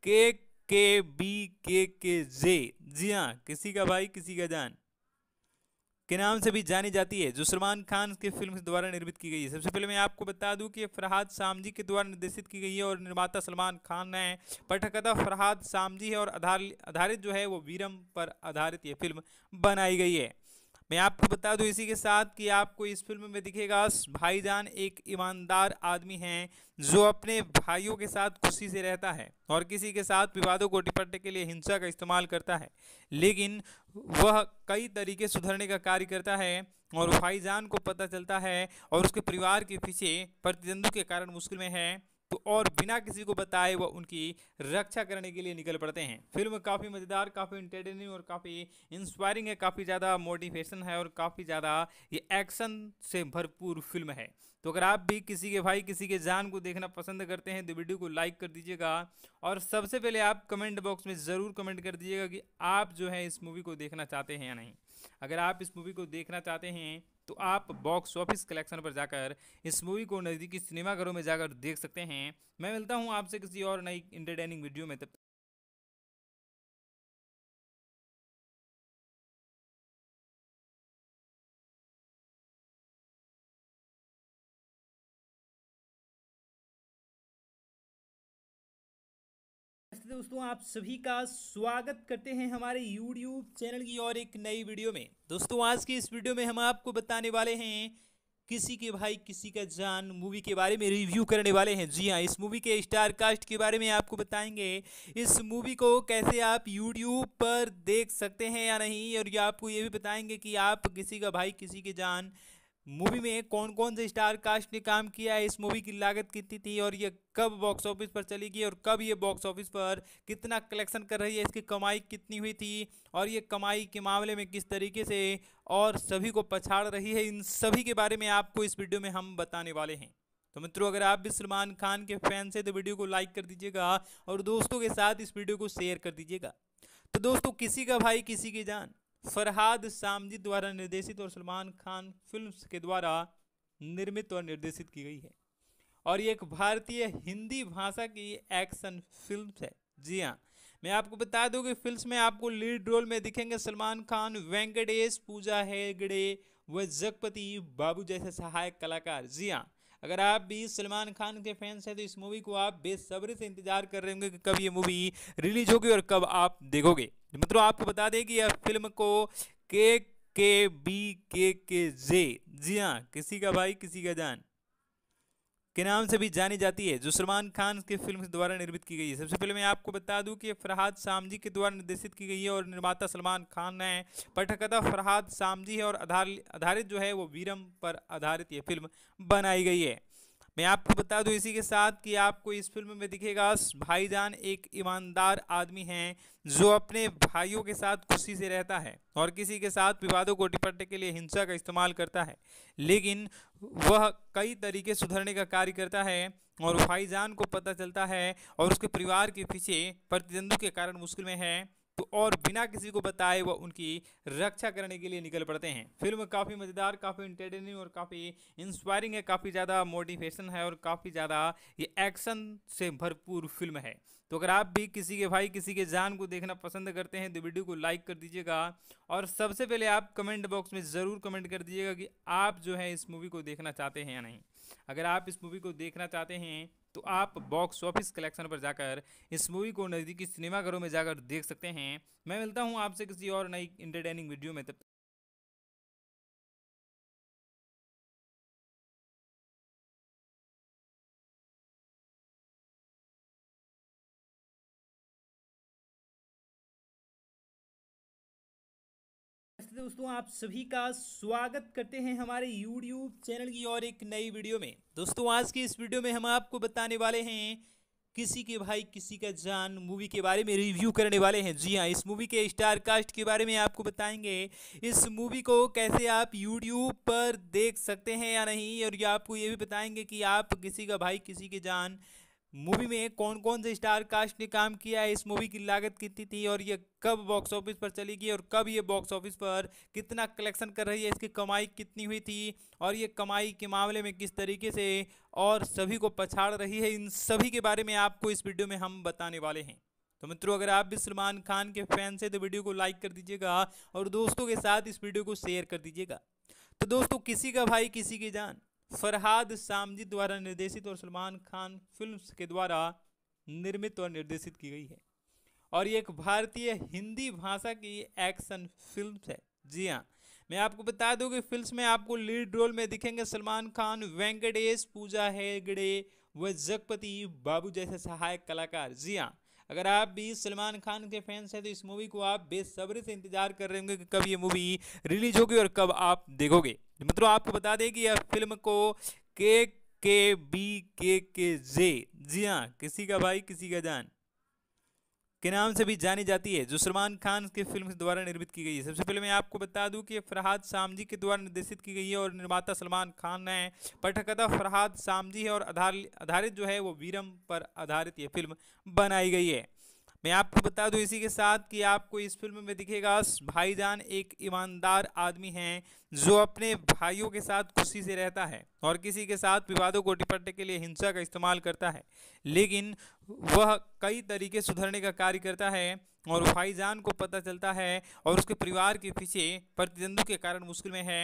के के बी के के जे जी हाँ किसी का भाई किसी का जान के नाम से भी जानी जाती है जो सलमान खान के फिल्म द्वारा निर्मित की गई है सबसे पहले मैं आपको बता दूं कि फरहाद सामजी के द्वारा निर्देशित की गई है और निर्माता सलमान खान ने पठकथा फरहाद सामजी है और आधारित जो है वो वीरम पर आधारित ये फिल्म बनाई गई है मैं आपको बता दूं इसी के साथ कि आपको इस फिल्म में दिखेगा भाईजान एक ईमानदार आदमी है जो अपने भाइयों के साथ खुशी से रहता है और किसी के साथ विवादों को निपटने के लिए हिंसा का इस्तेमाल करता है लेकिन वह कई तरीके सुधरने का कार्य करता है और भाईजान को पता चलता है और उसके परिवार के पीछे प्रतिद्वंदु के कारण मुश्किल में है और बिना किसी को बताए वह उनकी रक्षा करने के लिए निकल पड़ते हैं फिल्म काफ़ी मज़ेदार काफ़ी इंटरटेनिंग और काफ़ी इंस्पायरिंग है काफ़ी ज़्यादा मोटिवेशन है और काफ़ी ज़्यादा ये एक्शन से भरपूर फिल्म है तो अगर आप भी किसी के भाई किसी के जान को देखना पसंद करते हैं तो वीडियो को लाइक कर दीजिएगा और सबसे पहले आप कमेंट बॉक्स में ज़रूर कमेंट कर दीजिएगा कि आप जो है इस मूवी को देखना चाहते हैं या नहीं अगर आप इस मूवी को देखना चाहते हैं तो आप बॉक्स ऑफिस कलेक्शन पर जाकर इस मूवी को नज़दीकी सिनेमाघरों में जाकर देख सकते हैं मैं मिलता हूँ आपसे किसी और नई इंटरटेनिंग वीडियो में तब नमस्ते दोस्तों आप सभी का स्वागत करते हैं हमारे YouTube चैनल की और एक नई वीडियो में दोस्तों आज की इस वीडियो में हम आपको बताने वाले हैं किसी के भाई किसी का जान मूवी के बारे में रिव्यू करने वाले हैं जी हाँ इस मूवी के स्टार कास्ट के बारे में आपको बताएंगे इस मूवी को कैसे आप यूट्यूब पर देख सकते हैं या नहीं और ये आपको ये भी बताएंगे कि आप किसी का भाई किसी की जान मूवी में कौन कौन से स्टार कास्ट ने काम किया है इस मूवी की लागत कितनी थी और ये कब बॉक्स ऑफिस पर चलेगी और कब ये बॉक्स ऑफिस पर कितना कलेक्शन कर रही है इसकी कमाई कितनी हुई थी और ये कमाई के मामले में किस तरीके से और सभी को पछाड़ रही है इन सभी के बारे में आपको इस वीडियो में हम बताने वाले हैं तो मित्रों अगर आप भी सलमान खान के फैन से तो वीडियो को लाइक कर दीजिएगा और दोस्तों के साथ इस वीडियो को शेयर कर दीजिएगा तो दोस्तों किसी का भाई किसी की जान फरहाद सामजी द्वारा निर्देशित और सलमान खान फिल्म्स के द्वारा निर्मित और निर्देशित की गई है और ये एक भारतीय हिंदी भाषा की एक्शन फिल्म है जी हाँ मैं आपको बता दूं कि फिल्म में आपको लीड रोल में दिखेंगे सलमान खान वेंकटेश पूजा हेगड़े व जगपति बाबू जैसे सहायक कलाकार जी हाँ अगर आप भी सलमान खान के फैंस हैं तो इस मूवी को आप बेसब्री से इंतजार कर रहे होंगे कि कब ये मूवी रिलीज होगी और कब आप देखोगे तो मित्रों आपको बता दें कि यह फिल्म को के के बी के के जे जी हाँ किसी का भाई किसी का जान के नाम से भी जानी जाती है जो सलमान खान के फिल्म द्वारा निर्मित की गई है सबसे पहले मैं आपको बता दूं कि फरहाद सामजी के द्वारा निर्देशित की गई है और निर्माता सलमान खान ने पठकथा फरहाद सामजी है और आधारित जो है वो वीरम पर आधारित ये फिल्म बनाई गई है मैं आपको बता दूं इसी के साथ कि आपको इस फिल्म में दिखेगा भाईजान एक ईमानदार आदमी है जो अपने भाइयों के साथ खुशी से रहता है और किसी के साथ विवादों को निपटने के लिए हिंसा का इस्तेमाल करता है लेकिन वह कई तरीके सुधरने का कार्य करता है और भाईजान को पता चलता है और उसके परिवार के पीछे प्रतिद्वंदों के कारण मुश्किल में है और बिना किसी को बताए वह उनकी रक्षा करने के लिए निकल पड़ते हैं फिल्म काफ़ी मज़ेदार काफ़ी इंटरटेनिंग और काफ़ी इंस्पायरिंग है काफ़ी ज़्यादा मोटिवेशन है और काफ़ी ज़्यादा ये एक्शन से भरपूर फिल्म है तो अगर आप भी किसी के भाई किसी के जान को देखना पसंद करते हैं तो वीडियो को लाइक कर दीजिएगा और सबसे पहले आप कमेंट बॉक्स में ज़रूर कमेंट कर दीजिएगा कि आप जो है इस मूवी को देखना चाहते हैं या नहीं अगर आप इस मूवी को देखना चाहते हैं तो आप बॉक्स ऑफिस कलेक्शन पर जाकर इस मूवी को नज़दीकी सिनेमाघरों में जाकर देख सकते हैं मैं मिलता हूँ आपसे किसी और नई इंटरटेनिंग वीडियो में तब दोस्तों आप सभी का स्वागत करते हैं हमारे YouTube चैनल की और एक नई वीडियो में दोस्तों आज के इस वीडियो में हम आपको बताने वाले हैं किसी के भाई किसी का जान मूवी के बारे में रिव्यू करने वाले हैं जी हाँ इस मूवी के स्टार कास्ट के बारे में आपको बताएंगे इस मूवी को कैसे आप यूट्यूब पर देख सकते हैं या नहीं और ये आपको ये भी बताएंगे कि आप किसी का भाई किसी की जान मूवी में कौन कौन से स्टार कास्ट ने काम किया है इस मूवी की लागत कितनी थी और ये कब बॉक्स ऑफिस पर चलेगी और कब ये बॉक्स ऑफिस पर कितना कलेक्शन कर रही है इसकी कमाई कितनी हुई थी और ये कमाई के मामले में किस तरीके से और सभी को पछाड़ रही है इन सभी के बारे में आपको इस वीडियो में हम बताने वाले हैं तो मित्रों अगर आप भी सलमान खान के फैन से तो वीडियो को लाइक कर दीजिएगा और दोस्तों के साथ इस वीडियो को शेयर कर दीजिएगा तो दोस्तों किसी का भाई किसी की जान फरहाद सामजी द्वारा निर्देशित और सलमान खान फिल्म्स के द्वारा निर्मित और निर्देशित की गई है और ये एक भारतीय हिंदी भाषा की एक्शन फिल्म है जी हाँ मैं आपको बता दूं कि फिल्म में आपको लीड रोल में दिखेंगे सलमान खान वेंकटेश पूजा हेगड़े व जगपति बाबू जैसे सहायक कलाकार जी हाँ अगर आप भी सलमान खान के फैंस हैं तो इस मूवी को आप बेसब्री से इंतजार कर रहे होंगे कि कब ये मूवी रिलीज होगी और कब आप देखोगे तो मित्रों आपको बता दें कि यह फिल्म को के के बी के के जे जी हाँ किसी का भाई किसी का जान के नाम से भी जानी जाती है जो सलमान खान की फिल्म द्वारा निर्मित की गई है सबसे पहले मैं आपको बता दूं कि फरहाद सामजी के द्वारा निर्देशित की गई है और निर्माता सलमान खान है पटकथा फरहाद सामजी है और आधारित जो है वो वीरम पर आधारित ये फिल्म बनाई गई है मैं आपको बता दूं इसी के साथ कि आपको इस फिल्म में दिखेगा भाईजान एक ईमानदार आदमी है जो अपने भाइयों के साथ खुशी से रहता है और किसी के साथ विवादों को निपटने के लिए हिंसा का इस्तेमाल करता है लेकिन वह कई तरीके सुधरने का कार्य करता है और भाईजान को पता चलता है और उसके परिवार के पीछे प्रतिद्वंद के कारण मुश्किल में है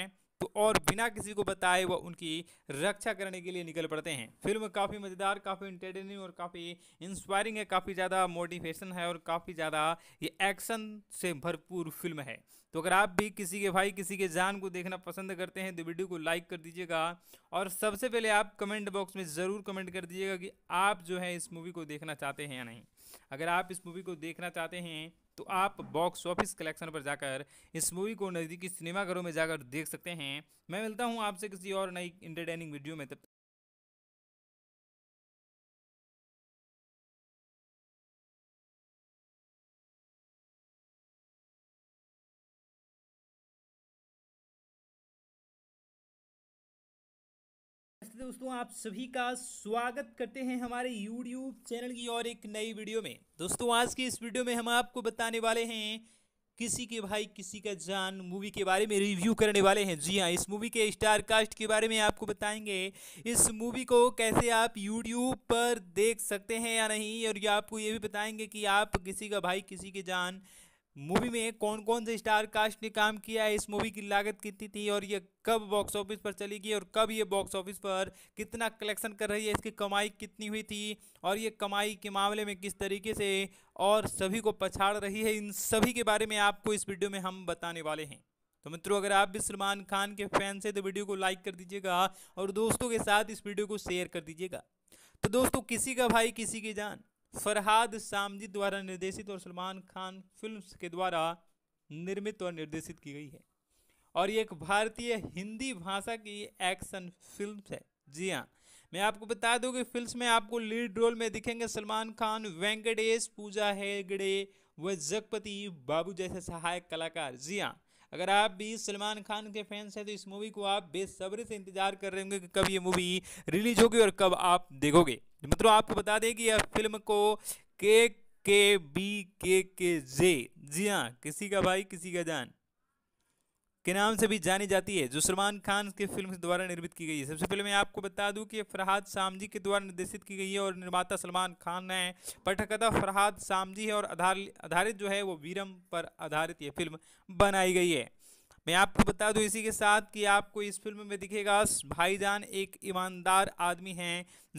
और बिना किसी को बताए वह उनकी रक्षा करने के लिए निकल पड़ते हैं फिल्म काफ़ी मज़ेदार काफ़ी इंटरटेनिंग और काफ़ी इंस्पायरिंग है काफ़ी ज़्यादा मोटिवेशन है और काफ़ी ज़्यादा ये एक्शन से भरपूर फिल्म है तो अगर आप भी किसी के भाई किसी के जान को देखना पसंद करते हैं तो वीडियो को लाइक कर दीजिएगा और सबसे पहले आप कमेंट बॉक्स में ज़रूर कमेंट कर दीजिएगा कि आप जो है इस मूवी को देखना चाहते हैं या नहीं अगर आप इस मूवी को देखना चाहते हैं तो आप बॉक्स ऑफिस कलेक्शन पर जाकर इस मूवी को नज़दीकी सिनेमाघरों में जाकर देख सकते हैं मैं मिलता हूँ आपसे किसी और नई इंटरटेनिंग वीडियो में तब दोस्तों आप सभी का स्वागत करते हैं हमारे यूट्यूब चैनल की और एक नई वीडियो में दोस्तों आज की इस वीडियो में हम आपको बताने वाले हैं किसी के भाई किसी का जान मूवी के बारे में रिव्यू करने वाले हैं जी हाँ इस मूवी के स्टार कास्ट के बारे में आपको बताएंगे इस मूवी को कैसे आप यूट्यूब पर देख सकते हैं या नहीं और ये आपको ये भी बताएंगे कि आप किसी का भाई किसी की जान मूवी में कौन कौन से स्टार कास्ट ने काम किया है इस मूवी की लागत कितनी थी और ये कब बॉक्स ऑफिस पर चलेगी और कब ये बॉक्स ऑफिस पर कितना कलेक्शन कर रही है इसकी कमाई कितनी हुई थी और ये कमाई के मामले में किस तरीके से और सभी को पछाड़ रही है इन सभी के बारे में आपको इस वीडियो में हम बताने वाले हैं तो मित्रों अगर आप भी सलमान खान के फैन से तो वीडियो को लाइक कर दीजिएगा और दोस्तों के साथ इस वीडियो को शेयर कर दीजिएगा तो दोस्तों किसी का भाई किसी की जान फरहाद सामजी द्वारा निर्देशित और सलमान खान फिल्म्स के द्वारा निर्मित और निर्देशित की गई है और ये एक भारतीय हिंदी भाषा की एक्शन फिल्म है जी हाँ मैं आपको बता दूं कि फिल्म में आपको लीड रोल में दिखेंगे सलमान खान वेंकटेश पूजा हेगड़े व जगपति बाबू जैसे सहायक कलाकार जी हाँ अगर आप भी सलमान खान के फैंस हैं तो इस मूवी को आप बेसब्री से इंतजार कर रहे होंगे कि कब ये मूवी रिलीज होगी और कब आप देखोगे मित्रों आपको बता दें कि यह फिल्म को के के बी के के जे जी हाँ किसी का भाई किसी का जान के नाम से भी जानी जाती है जो सलमान खान के फिल्म द्वारा निर्मित की गई है सबसे पहले मैं आपको बता दूं कि फरहाद सामजी के द्वारा निर्देशित की गई है और निर्माता सलमान खान ने पठकथा फरहाद सामजी है और आधारित जो है वो वीरम पर आधारित ये फिल्म बनाई गई है मैं आपको बता दूं इसी के साथ कि आपको इस फिल्म में दिखेगा भाईजान एक ईमानदार आदमी है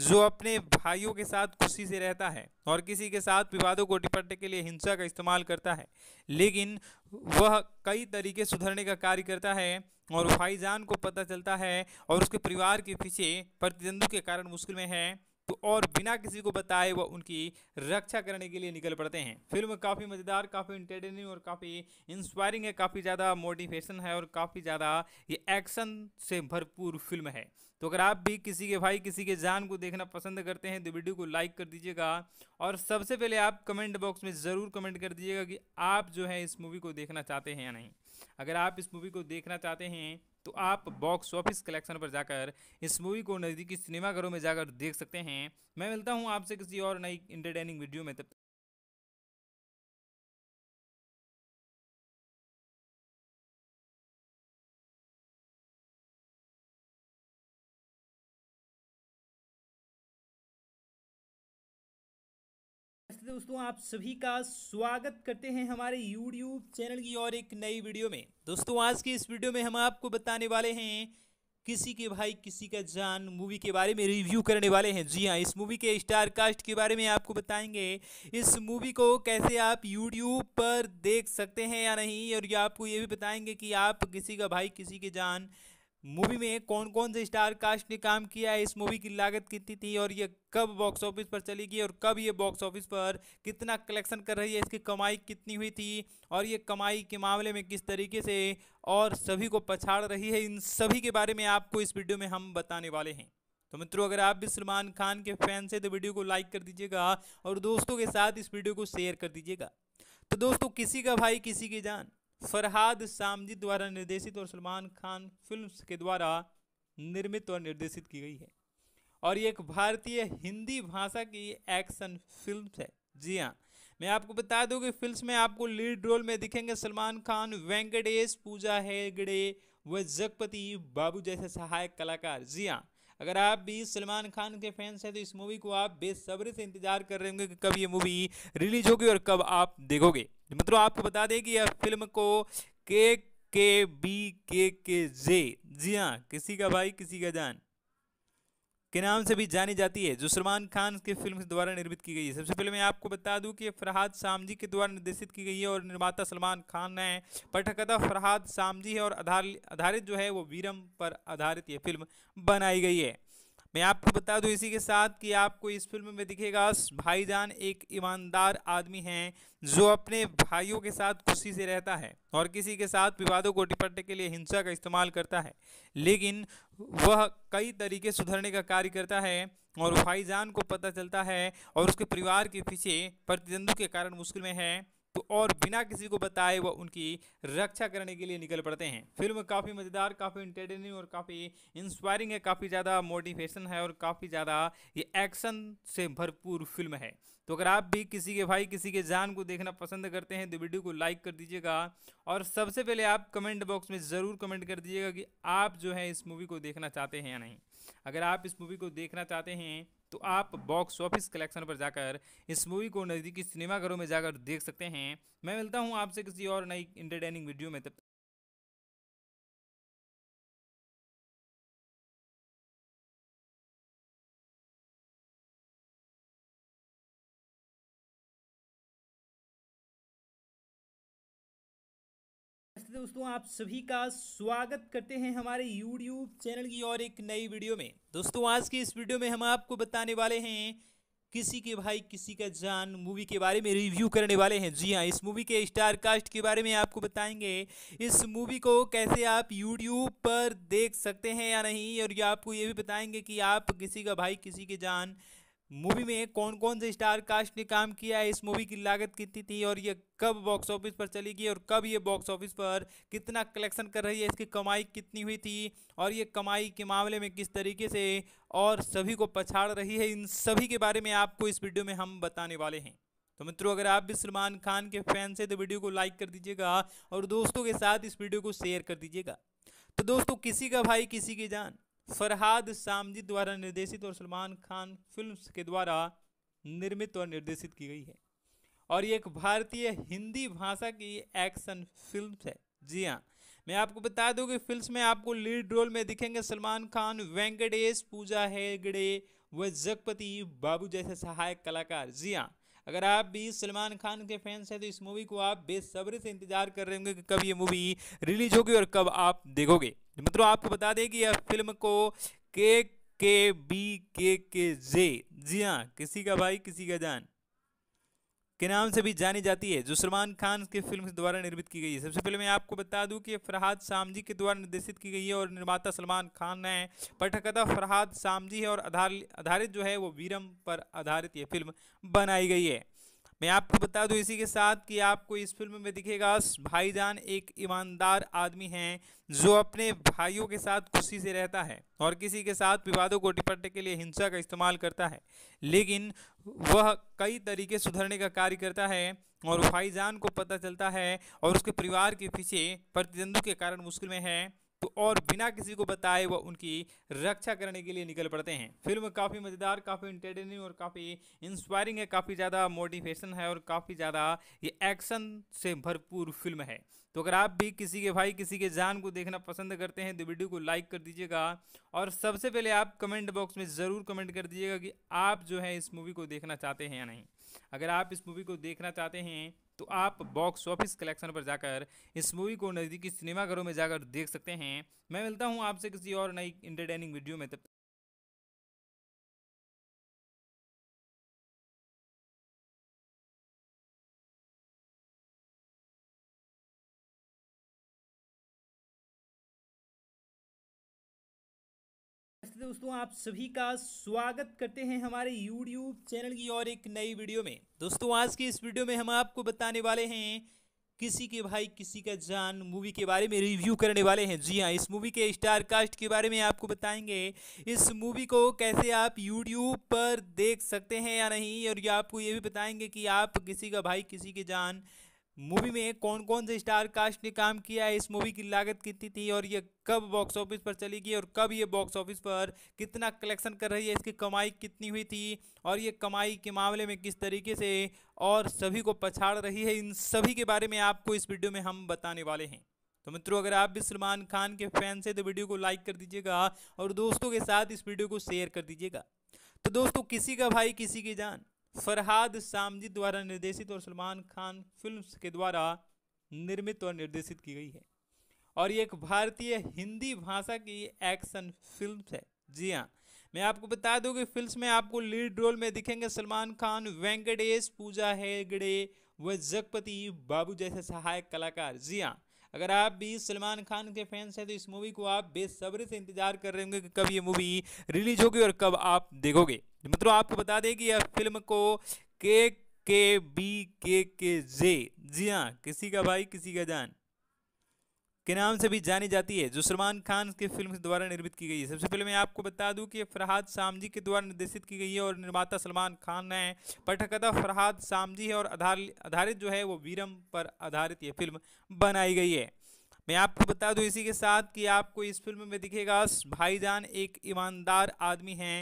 जो अपने भाइयों के साथ खुशी से रहता है और किसी के साथ विवादों को निपटने के लिए हिंसा का इस्तेमाल करता है लेकिन वह कई तरीके सुधरने का कार्य करता है और भाईजान को पता चलता है और उसके परिवार के पीछे प्रतिद्वंद के कारण मुश्किल में है तो और बिना किसी को बताए वह उनकी रक्षा करने के लिए निकल पड़ते हैं फिल्म काफ़ी मज़ेदार काफ़ी इंटरटेनिंग और काफ़ी इंस्पायरिंग है काफ़ी ज़्यादा मोटिवेशन है और काफ़ी ज़्यादा ये एक्शन से भरपूर फिल्म है तो अगर आप भी किसी के भाई किसी के जान को देखना पसंद करते हैं तो वीडियो को लाइक कर दीजिएगा और सबसे पहले आप कमेंट बॉक्स में ज़रूर कमेंट कर दीजिएगा कि आप जो है इस मूवी को देखना चाहते हैं या नहीं अगर आप इस मूवी को देखना चाहते हैं तो आप बॉक्स ऑफिस कलेक्शन पर जाकर इस मूवी को नज़दीकी सिनेमाघरों में जाकर देख सकते हैं मैं मिलता हूँ आपसे किसी और नई इंटरटेनिंग वीडियो में तब दोस्तों आप सभी का स्वागत करते हैं हमारे यूट्यूब चैनल की और एक नई वीडियो में दोस्तों आज की इस वीडियो में हम आपको बताने वाले हैं किसी के भाई किसी का जान मूवी के बारे में रिव्यू करने वाले हैं जी हाँ इस मूवी के स्टार कास्ट के बारे में आपको बताएंगे इस मूवी को कैसे आप यूट्यूब पर देख सकते हैं या नहीं और ये आपको ये भी बताएंगे कि आप किसी का भाई किसी की जान मूवी में कौन कौन से स्टार कास्ट ने काम किया है इस मूवी की लागत कितनी थी और ये कब बॉक्स ऑफिस पर चलेगी और कब ये बॉक्स ऑफिस पर कितना कलेक्शन कर रही है इसकी कमाई कितनी हुई थी और ये कमाई के मामले में किस तरीके से और सभी को पछाड़ रही है इन सभी के बारे में आपको इस वीडियो में हम बताने वाले हैं तो मित्रों अगर आप भी सलमान खान के फैन से तो वीडियो को लाइक कर दीजिएगा और दोस्तों के साथ इस वीडियो को शेयर कर दीजिएगा तो दोस्तों किसी का भाई किसी की जान फरहाद सामजी द्वारा निर्देशित और सलमान खान फिल्म्स के द्वारा निर्मित और निर्देशित की गई है और ये एक भारतीय हिंदी भाषा की एक्शन फिल्म है जी हाँ मैं आपको बता दूं कि फिल्म में आपको लीड रोल में दिखेंगे सलमान खान वेंकटेश पूजा हेगड़े व जगपति बाबू जैसे सहायक कलाकार जी हाँ अगर आप भी सलमान खान के फैंस हैं तो इस मूवी को आप बेसब्री से इंतजार कर रहे होंगे कि कब ये मूवी रिलीज होगी और कब आप देखोगे मतलब आपको बता दें कि यह फिल्म को के के बी के के जे जी हाँ किसी का भाई किसी का जान के नाम से भी जानी जाती है जो सलमान खान के फिल्म द्वारा निर्मित की गई है सबसे पहले मैं आपको बता दूं कि फरहाद सामजी के द्वारा निर्देशित की गई है और निर्माता सलमान खान ने पठकथा फरहाद सामजी है और आधारित जो है वो वीरम पर आधारित ये फिल्म बनाई गई है मैं आपको बता दूं इसी के साथ कि आपको इस फिल्म में दिखेगा भाईजान एक ईमानदार आदमी है जो अपने भाइयों के साथ खुशी से रहता है और किसी के साथ विवादों को निपटने के लिए हिंसा का इस्तेमाल करता है लेकिन वह कई तरीके सुधरने का कार्य करता है और भाईजान को पता चलता है और उसके परिवार के पीछे प्रतिद्वंदों के कारण मुश्किल में है और बिना किसी को बताए वह उनकी रक्षा करने के लिए निकल पड़ते हैं फिल्म काफ़ी मज़ेदार काफ़ी इंटरटेनिंग और काफ़ी इंस्पायरिंग है काफ़ी ज़्यादा मोटिवेशन है और काफ़ी ज़्यादा ये एक्शन से भरपूर फिल्म है तो अगर आप भी किसी के भाई किसी के जान को देखना पसंद करते हैं तो वीडियो को लाइक कर दीजिएगा और सबसे पहले आप कमेंट बॉक्स में ज़रूर कमेंट कर दीजिएगा कि आप जो है इस मूवी को देखना चाहते हैं या नहीं अगर आप इस मूवी को देखना चाहते हैं तो आप बॉक्स ऑफिस कलेक्शन पर जाकर इस मूवी को नज़दीकी सिनेमाघरों में जाकर देख सकते हैं मैं मिलता हूँ आपसे किसी और नई इंटरटेनिंग वीडियो में तब दोस्तों आप सभी का स्वागत करते हैं हमारे YouTube चैनल की और एक नई वीडियो में दोस्तों आज के इस वीडियो में हम आपको बताने वाले हैं किसी के भाई किसी का जान मूवी के बारे में रिव्यू करने वाले हैं जी हाँ इस मूवी के स्टार कास्ट के बारे में आपको बताएंगे इस मूवी को कैसे आप यूट्यूब पर देख सकते हैं या नहीं और ये आपको ये भी बताएंगे कि आप किसी का भाई किसी की जान मूवी में कौन कौन से स्टार कास्ट ने काम किया है इस मूवी की लागत कितनी थी और ये कब बॉक्स ऑफिस पर चलेगी और कब ये बॉक्स ऑफिस पर कितना कलेक्शन कर रही है इसकी कमाई कितनी हुई थी और ये कमाई के मामले में किस तरीके से और सभी को पछाड़ रही है इन सभी के बारे में आपको इस वीडियो में हम बताने वाले हैं तो मित्रों अगर आप भी सलमान खान के फैन से तो वीडियो को लाइक कर दीजिएगा और दोस्तों के साथ इस वीडियो को शेयर कर दीजिएगा तो दोस्तों किसी का भाई किसी की जान फरहाद सामजी द्वारा निर्देशित और सलमान खान फिल्म्स के द्वारा निर्मित और निर्देशित की गई है और ये एक भारतीय हिंदी भाषा की एक्शन फिल्म है जी हाँ मैं आपको बता दूं कि फिल्म में आपको लीड रोल में दिखेंगे सलमान खान वेंकटेश पूजा हेगड़े व जगपति बाबू जैसे सहायक कलाकार जी हाँ अगर आप भी सलमान खान के फैंस हैं तो इस मूवी को आप बेसब्री से इंतजार कर रहे होंगे कि कब ये मूवी रिलीज होगी और कब आप देखोगे तो मित्रों आपको बता दें कि यह फिल्म को के के बी के के जे जी हाँ किसी का भाई किसी का जान के नाम से भी जानी जाती है जो सलमान खान की फिल्म द्वारा निर्मित की गई है सबसे पहले मैं आपको बता दूं कि फरहाद सामजी के द्वारा निर्देशित की गई है और निर्माता सलमान खान है पटकथा फरहाद सामजी है और आधारित जो है वो वीरम पर आधारित ये फिल्म बनाई गई है मैं आपको बता दूं इसी के साथ कि आपको इस फिल्म में दिखेगा भाईजान एक ईमानदार आदमी है जो अपने भाइयों के साथ खुशी से रहता है और किसी के साथ विवादों को निपटने के लिए हिंसा का इस्तेमाल करता है लेकिन वह कई तरीके सुधरने का कार्य करता है और भाईजान को पता चलता है और उसके परिवार के पीछे प्रतिद्वंद के कारण मुश्किल में है और बिना किसी को बताए वह उनकी रक्षा करने के लिए निकल पड़ते हैं फिल्म काफ़ी मज़ेदार काफ़ी इंटरटेनिंग और काफ़ी इंस्पायरिंग है काफ़ी ज़्यादा मोटिवेशन है और काफ़ी ज़्यादा ये एक्शन से भरपूर फिल्म है तो अगर आप भी किसी के भाई किसी के जान को देखना पसंद करते हैं तो वीडियो को लाइक कर दीजिएगा और सबसे पहले आप कमेंट बॉक्स में ज़रूर कमेंट कर दीजिएगा कि आप जो है इस मूवी को देखना चाहते हैं या नहीं अगर आप इस मूवी को देखना चाहते हैं तो आप बॉक्स ऑफिस कलेक्शन पर जाकर इस मूवी को नज़दीकी सिनेमाघरों में जाकर देख सकते हैं मैं मिलता हूँ आपसे किसी और नई इंटरटेनिंग वीडियो में तब नमस्ते दोस्तों आप सभी का स्वागत करते हैं हमारे यूट्यूब चैनल की और एक नई वीडियो में दोस्तों आज के इस वीडियो में हम आपको बताने वाले हैं किसी के भाई किसी का जान मूवी के बारे में रिव्यू करने वाले हैं जी हाँ इस मूवी के स्टार कास्ट के बारे में आपको बताएंगे इस मूवी को कैसे आप यूट्यूब पर देख सकते हैं या नहीं और ये आपको ये भी बताएंगे कि आप किसी का भाई किसी की जान मूवी में कौन कौन से स्टार कास्ट ने काम किया है इस मूवी की लागत कितनी थी और ये कब बॉक्स ऑफिस पर चलेगी और कब ये बॉक्स ऑफिस पर कितना कलेक्शन कर रही है इसकी कमाई कितनी हुई थी और ये कमाई के मामले में किस तरीके से और सभी को पछाड़ रही है इन सभी के बारे में आपको इस वीडियो में हम बताने वाले हैं तो मित्रों अगर आप भी सलमान खान के फैन से तो वीडियो को लाइक कर दीजिएगा और दोस्तों के साथ इस वीडियो को शेयर कर दीजिएगा तो दोस्तों किसी का भाई किसी की जान फरहाद सामजी द्वारा निर्देशित और सलमान खान फिल्म्स के द्वारा निर्मित और निर्देशित की गई है और ये एक भारतीय हिंदी भाषा की एक्शन फिल्म है जी हाँ मैं आपको बता दूं कि फिल्म में आपको लीड रोल में दिखेंगे सलमान खान वेंकटेश पूजा हेगड़े व जगपति बाबू जैसे सहायक कलाकार जी हाँ अगर आप भी सलमान खान के फैंस हैं तो इस मूवी को आप बेसब्री से इंतजार कर रहे होंगे कि कब ये मूवी रिलीज होगी और कब आप देखोगे मित्रों आपको बता दें कि यह फिल्म को के के बी के के जे जी हाँ किसी का भाई किसी का जान के नाम से भी जानी जाती है जो सलमान खान की फिल्म द्वारा निर्मित की गई है सबसे पहले मैं आपको बता दूं कि फरहाद सामजी के द्वारा निर्देशित की गई है और निर्माता सलमान खान ने पठकथा फरहाद सामजी है और आधार आधारित जो है वो वीरम पर आधारित ये फिल्म बनाई गई है मैं आपको बता दूं इसी के साथ कि आपको इस फिल्म में दिखेगा भाईजान एक ईमानदार आदमी है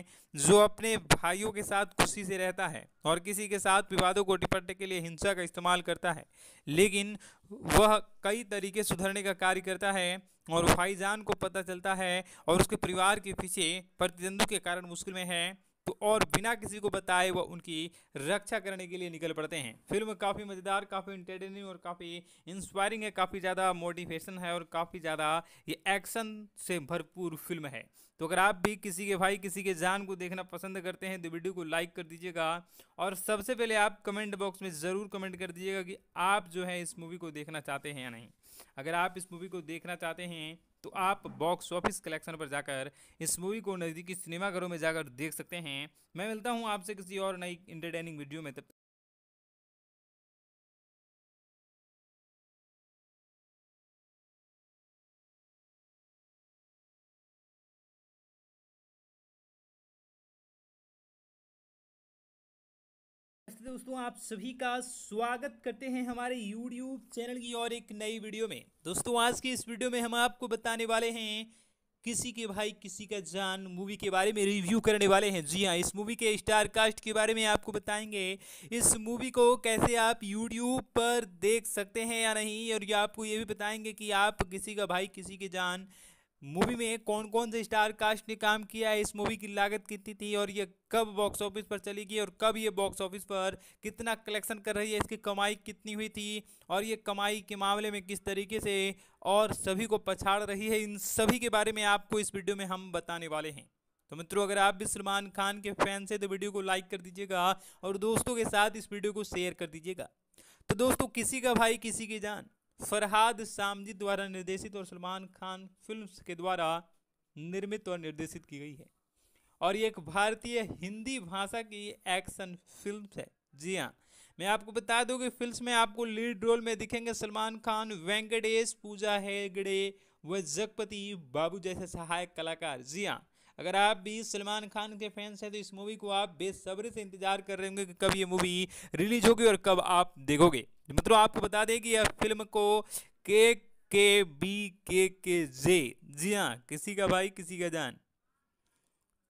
जो अपने भाइयों के साथ खुशी से रहता है और किसी के साथ विवादों को निपटने के लिए हिंसा का इस्तेमाल करता है लेकिन वह कई तरीके सुधरने का कार्य करता है और भाईजान को पता चलता है और उसके परिवार के पीछे प्रतिद्वंद के कारण मुश्किल में है तो और बिना किसी को बताए वह उनकी रक्षा करने के लिए निकल पड़ते हैं फिल्म काफ़ी मज़ेदार काफ़ी इंटरटेनिंग और काफ़ी इंस्पायरिंग है काफ़ी ज़्यादा मोटिवेशन है और काफ़ी ज़्यादा ये एक्शन से भरपूर फिल्म है तो अगर आप भी किसी के भाई किसी के जान को देखना पसंद करते हैं तो वीडियो को लाइक कर दीजिएगा और सबसे पहले आप कमेंट बॉक्स में ज़रूर कमेंट कर दीजिएगा कि आप जो है इस मूवी को देखना चाहते हैं या नहीं अगर आप इस मूवी को देखना चाहते हैं तो आप बॉक्स ऑफिस कलेक्शन पर जाकर इस मूवी को नज़दीकी सिनेमाघरों में जाकर देख सकते हैं मैं मिलता हूँ आपसे किसी और नई इंटरटेनिंग वीडियो में तब नमस्ते दोस्तों आप सभी का स्वागत करते हैं हमारे यूट्यूब चैनल की और एक नई वीडियो में दोस्तों आज की इस वीडियो में हम आपको बताने वाले हैं किसी के भाई किसी का जान मूवी के बारे में रिव्यू करने वाले हैं जी हाँ इस मूवी के स्टार कास्ट के बारे में आपको बताएंगे इस मूवी को कैसे आप यूट्यूब पर देख सकते हैं या नहीं और ये आपको ये भी बताएंगे कि आप किसी का भाई किसी की जान मूवी में कौन कौन से स्टार कास्ट ने काम किया है इस मूवी की लागत कितनी थी और ये कब बॉक्स ऑफिस पर चलेगी और कब ये बॉक्स ऑफिस पर कितना कलेक्शन कर रही है इसकी कमाई कितनी हुई थी और ये कमाई के मामले में किस तरीके से और सभी को पछाड़ रही है इन सभी के बारे में आपको इस वीडियो में हम बताने वाले हैं तो मित्रों अगर आप भी सलमान खान के फैन से तो वीडियो को लाइक कर दीजिएगा और दोस्तों के साथ इस वीडियो को शेयर कर दीजिएगा तो दोस्तों किसी का भाई किसी की जान फरहाद सामजी द्वारा निर्देशित और सलमान खान फिल्म्स के द्वारा निर्मित और निर्देशित की गई है और ये एक भारतीय हिंदी भाषा की एक्शन फिल्म है जी हाँ मैं आपको बता दूं कि फिल्म में आपको लीड रोल में दिखेंगे सलमान खान वेंकटेश पूजा हेगड़े व जगपति बाबू जैसे सहायक कलाकार जी हाँ अगर आप भी सलमान खान के फैंस हैं तो इस मूवी को आप बेसब्री से इंतजार कर रहे होंगे कि कब ये मूवी रिलीज होगी और कब आप देखोगे मित्रों आपको बता दें कि यह फिल्म को के के बी के के जे जी हाँ किसी का भाई किसी का जान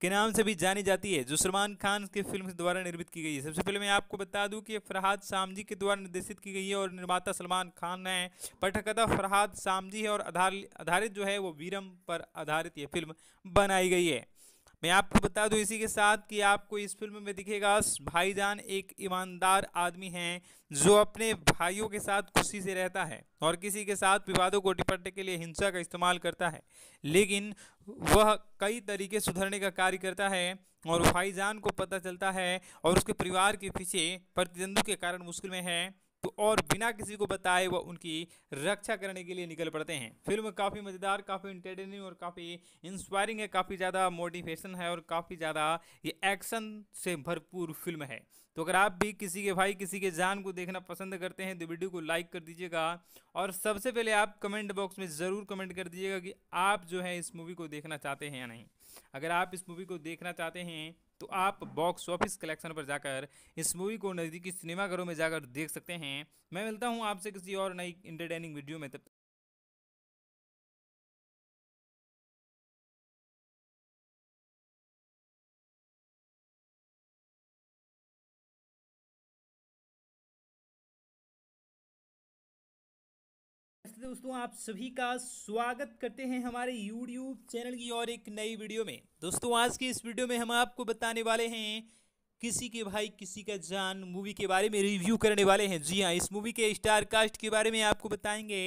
के नाम से भी जानी जाती है जो सलमान खान की फिल्म द्वारा निर्मित की गई है सबसे पहले मैं आपको बता दूं कि फरहाद सामजी के द्वारा निर्देशित की गई है और निर्माता सलमान खान ने पठकथा फरहाद सामजी है और आधार आधारित जो है वो वीरम पर आधारित ये फिल्म बनाई गई है मैं आपको बता दूं इसी के साथ कि आपको इस फिल्म में दिखेगा भाईजान एक ईमानदार आदमी है जो अपने भाइयों के साथ खुशी से रहता है और किसी के साथ विवादों को निपटने के लिए हिंसा का इस्तेमाल करता है लेकिन वह कई तरीके सुधरने का कार्य करता है और भाईजान को पता चलता है और उसके परिवार के पीछे प्रतिद्वंदों के कारण मुश्किल में है और बिना किसी को बताए वह उनकी रक्षा करने के लिए निकल पड़ते हैं फिल्म काफ़ी मज़ेदार काफ़ी इंटरटेनिंग और काफ़ी इंस्पायरिंग है काफ़ी ज़्यादा मोटिवेशन है और काफ़ी ज़्यादा ये एक्शन से भरपूर फिल्म है तो अगर आप भी किसी के भाई किसी के जान को देखना पसंद करते हैं तो वीडियो को लाइक कर दीजिएगा और सबसे पहले आप कमेंट बॉक्स में ज़रूर कमेंट कर दीजिएगा कि आप जो है इस मूवी को देखना चाहते हैं या नहीं अगर आप इस मूवी को देखना चाहते हैं तो आप बॉक्स ऑफिस कलेक्शन पर जाकर इस मूवी को नज़दीकी सिनेमाघरों में जाकर देख सकते हैं मैं मिलता हूँ आपसे किसी और नई इंटरटेनिंग वीडियो में तब नमस्ते दोस्तों आप सभी का स्वागत करते हैं हमारे यूट्यूब चैनल की और एक नई वीडियो में दोस्तों आज की इस वीडियो में हम आपको बताने वाले हैं किसी के भाई किसी का जान मूवी के बारे में रिव्यू करने वाले हैं जी हाँ इस मूवी के स्टार कास्ट के बारे में आपको बताएंगे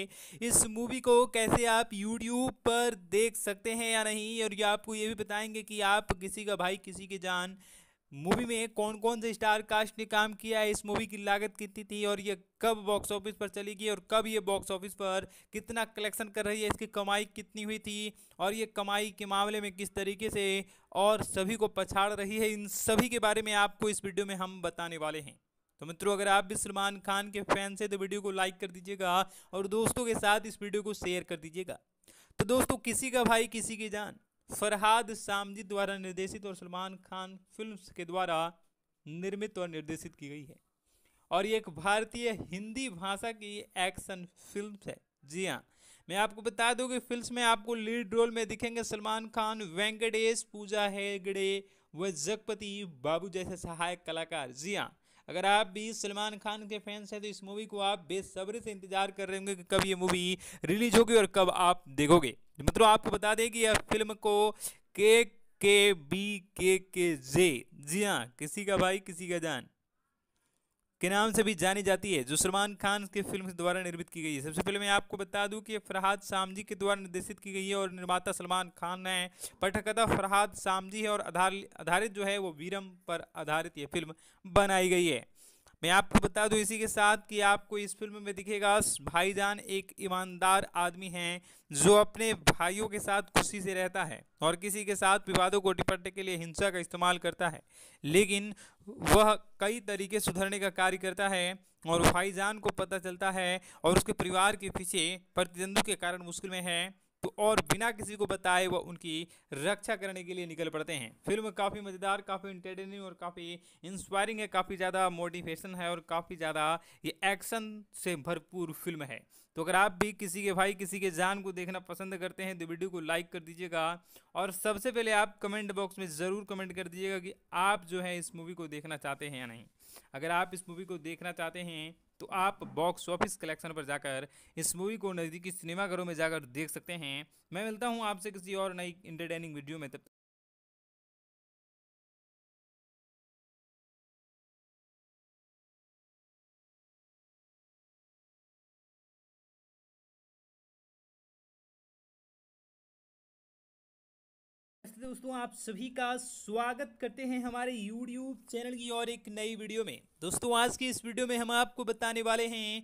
इस मूवी को कैसे आप यूट्यूब पर देख सकते हैं या नहीं और ये आपको ये भी बताएंगे कि आप किसी का भाई किसी की जान मूवी में कौन कौन से स्टार कास्ट ने काम किया है इस मूवी की लागत कितनी थी और ये कब बॉक्स ऑफिस पर चलेगी और कब ये बॉक्स ऑफिस पर कितना कलेक्शन कर रही है इसकी कमाई कितनी हुई थी और ये कमाई के मामले में किस तरीके से और सभी को पछाड़ रही है इन सभी के बारे में आपको इस वीडियो में हम बताने वाले हैं तो मित्रों अगर आप भी सलमान खान के फैन से तो वीडियो को लाइक कर दीजिएगा और दोस्तों के साथ इस वीडियो को शेयर कर दीजिएगा तो दोस्तों किसी का भाई किसी की जान फरहाद सामजी द्वारा निर्देशित और सलमान खान फिल्म्स के द्वारा निर्मित और निर्देशित की गई है और ये एक भारतीय हिंदी भाषा की एक्शन फिल्म है जी हाँ मैं आपको बता दूं कि फिल्म में आपको लीड रोल में दिखेंगे सलमान खान वेंकटेश पूजा हेगड़े व जगपति बाबू जैसे सहायक कलाकार जी हाँ अगर आप भी सलमान खान के फैंस हैं तो इस मूवी को आप बेसब्री से इंतजार कर रहे होंगे कि कब ये मूवी रिलीज होगी और कब आप देखोगे तो मित्रों आपको बता दें कि यह फिल्म को के के बी के के जे जी हाँ किसी का भाई किसी का जान के नाम से भी जानी जाती है जो सलमान खान की फिल्म द्वारा निर्मित की गई है सबसे पहले मैं आपको बता दूं कि फरहाद सामजी के द्वारा निर्देशित की गई है और निर्माता सलमान खान है पटकथा फरहाद सामजी है और आधारित जो है वो वीरम पर आधारित ये फिल्म बनाई गई है मैं आपको बता दूं इसी के साथ कि आपको इस फिल्म में दिखेगा भाईजान एक ईमानदार आदमी है जो अपने भाइयों के साथ खुशी से रहता है और किसी के साथ विवादों को निपटने के लिए हिंसा का इस्तेमाल करता है लेकिन वह कई तरीके सुधरने का कार्य करता है और भाईजान को पता चलता है और उसके परिवार के पीछे प्रतिद्वंदों के कारण मुश्किल में है और बिना किसी को बताए वह उनकी रक्षा करने के लिए निकल पड़ते हैं फिल्म काफ़ी मज़ेदार काफ़ी इंटरटेनिंग और काफ़ी इंस्पायरिंग है काफ़ी ज़्यादा मोटिवेशन है और काफ़ी ज़्यादा ये एक्शन से भरपूर फिल्म है तो अगर आप भी किसी के भाई किसी के जान को देखना पसंद करते हैं तो वीडियो को लाइक कर दीजिएगा और सबसे पहले आप कमेंट बॉक्स में ज़रूर कमेंट कर दीजिएगा कि आप जो है इस मूवी को देखना चाहते हैं या नहीं अगर आप इस मूवी को देखना चाहते हैं तो आप बॉक्स ऑफिस कलेक्शन पर जाकर इस मूवी को नज़दीकी सिनेमाघरों में जाकर देख सकते हैं मैं मिलता हूँ आपसे किसी और नई इंटरटेनिंग वीडियो में तब दोस्तों आप सभी का स्वागत करते हैं हमारे यूट्यूब चैनल की और एक नई वीडियो में दोस्तों आज की इस वीडियो में हम आपको बताने वाले हैं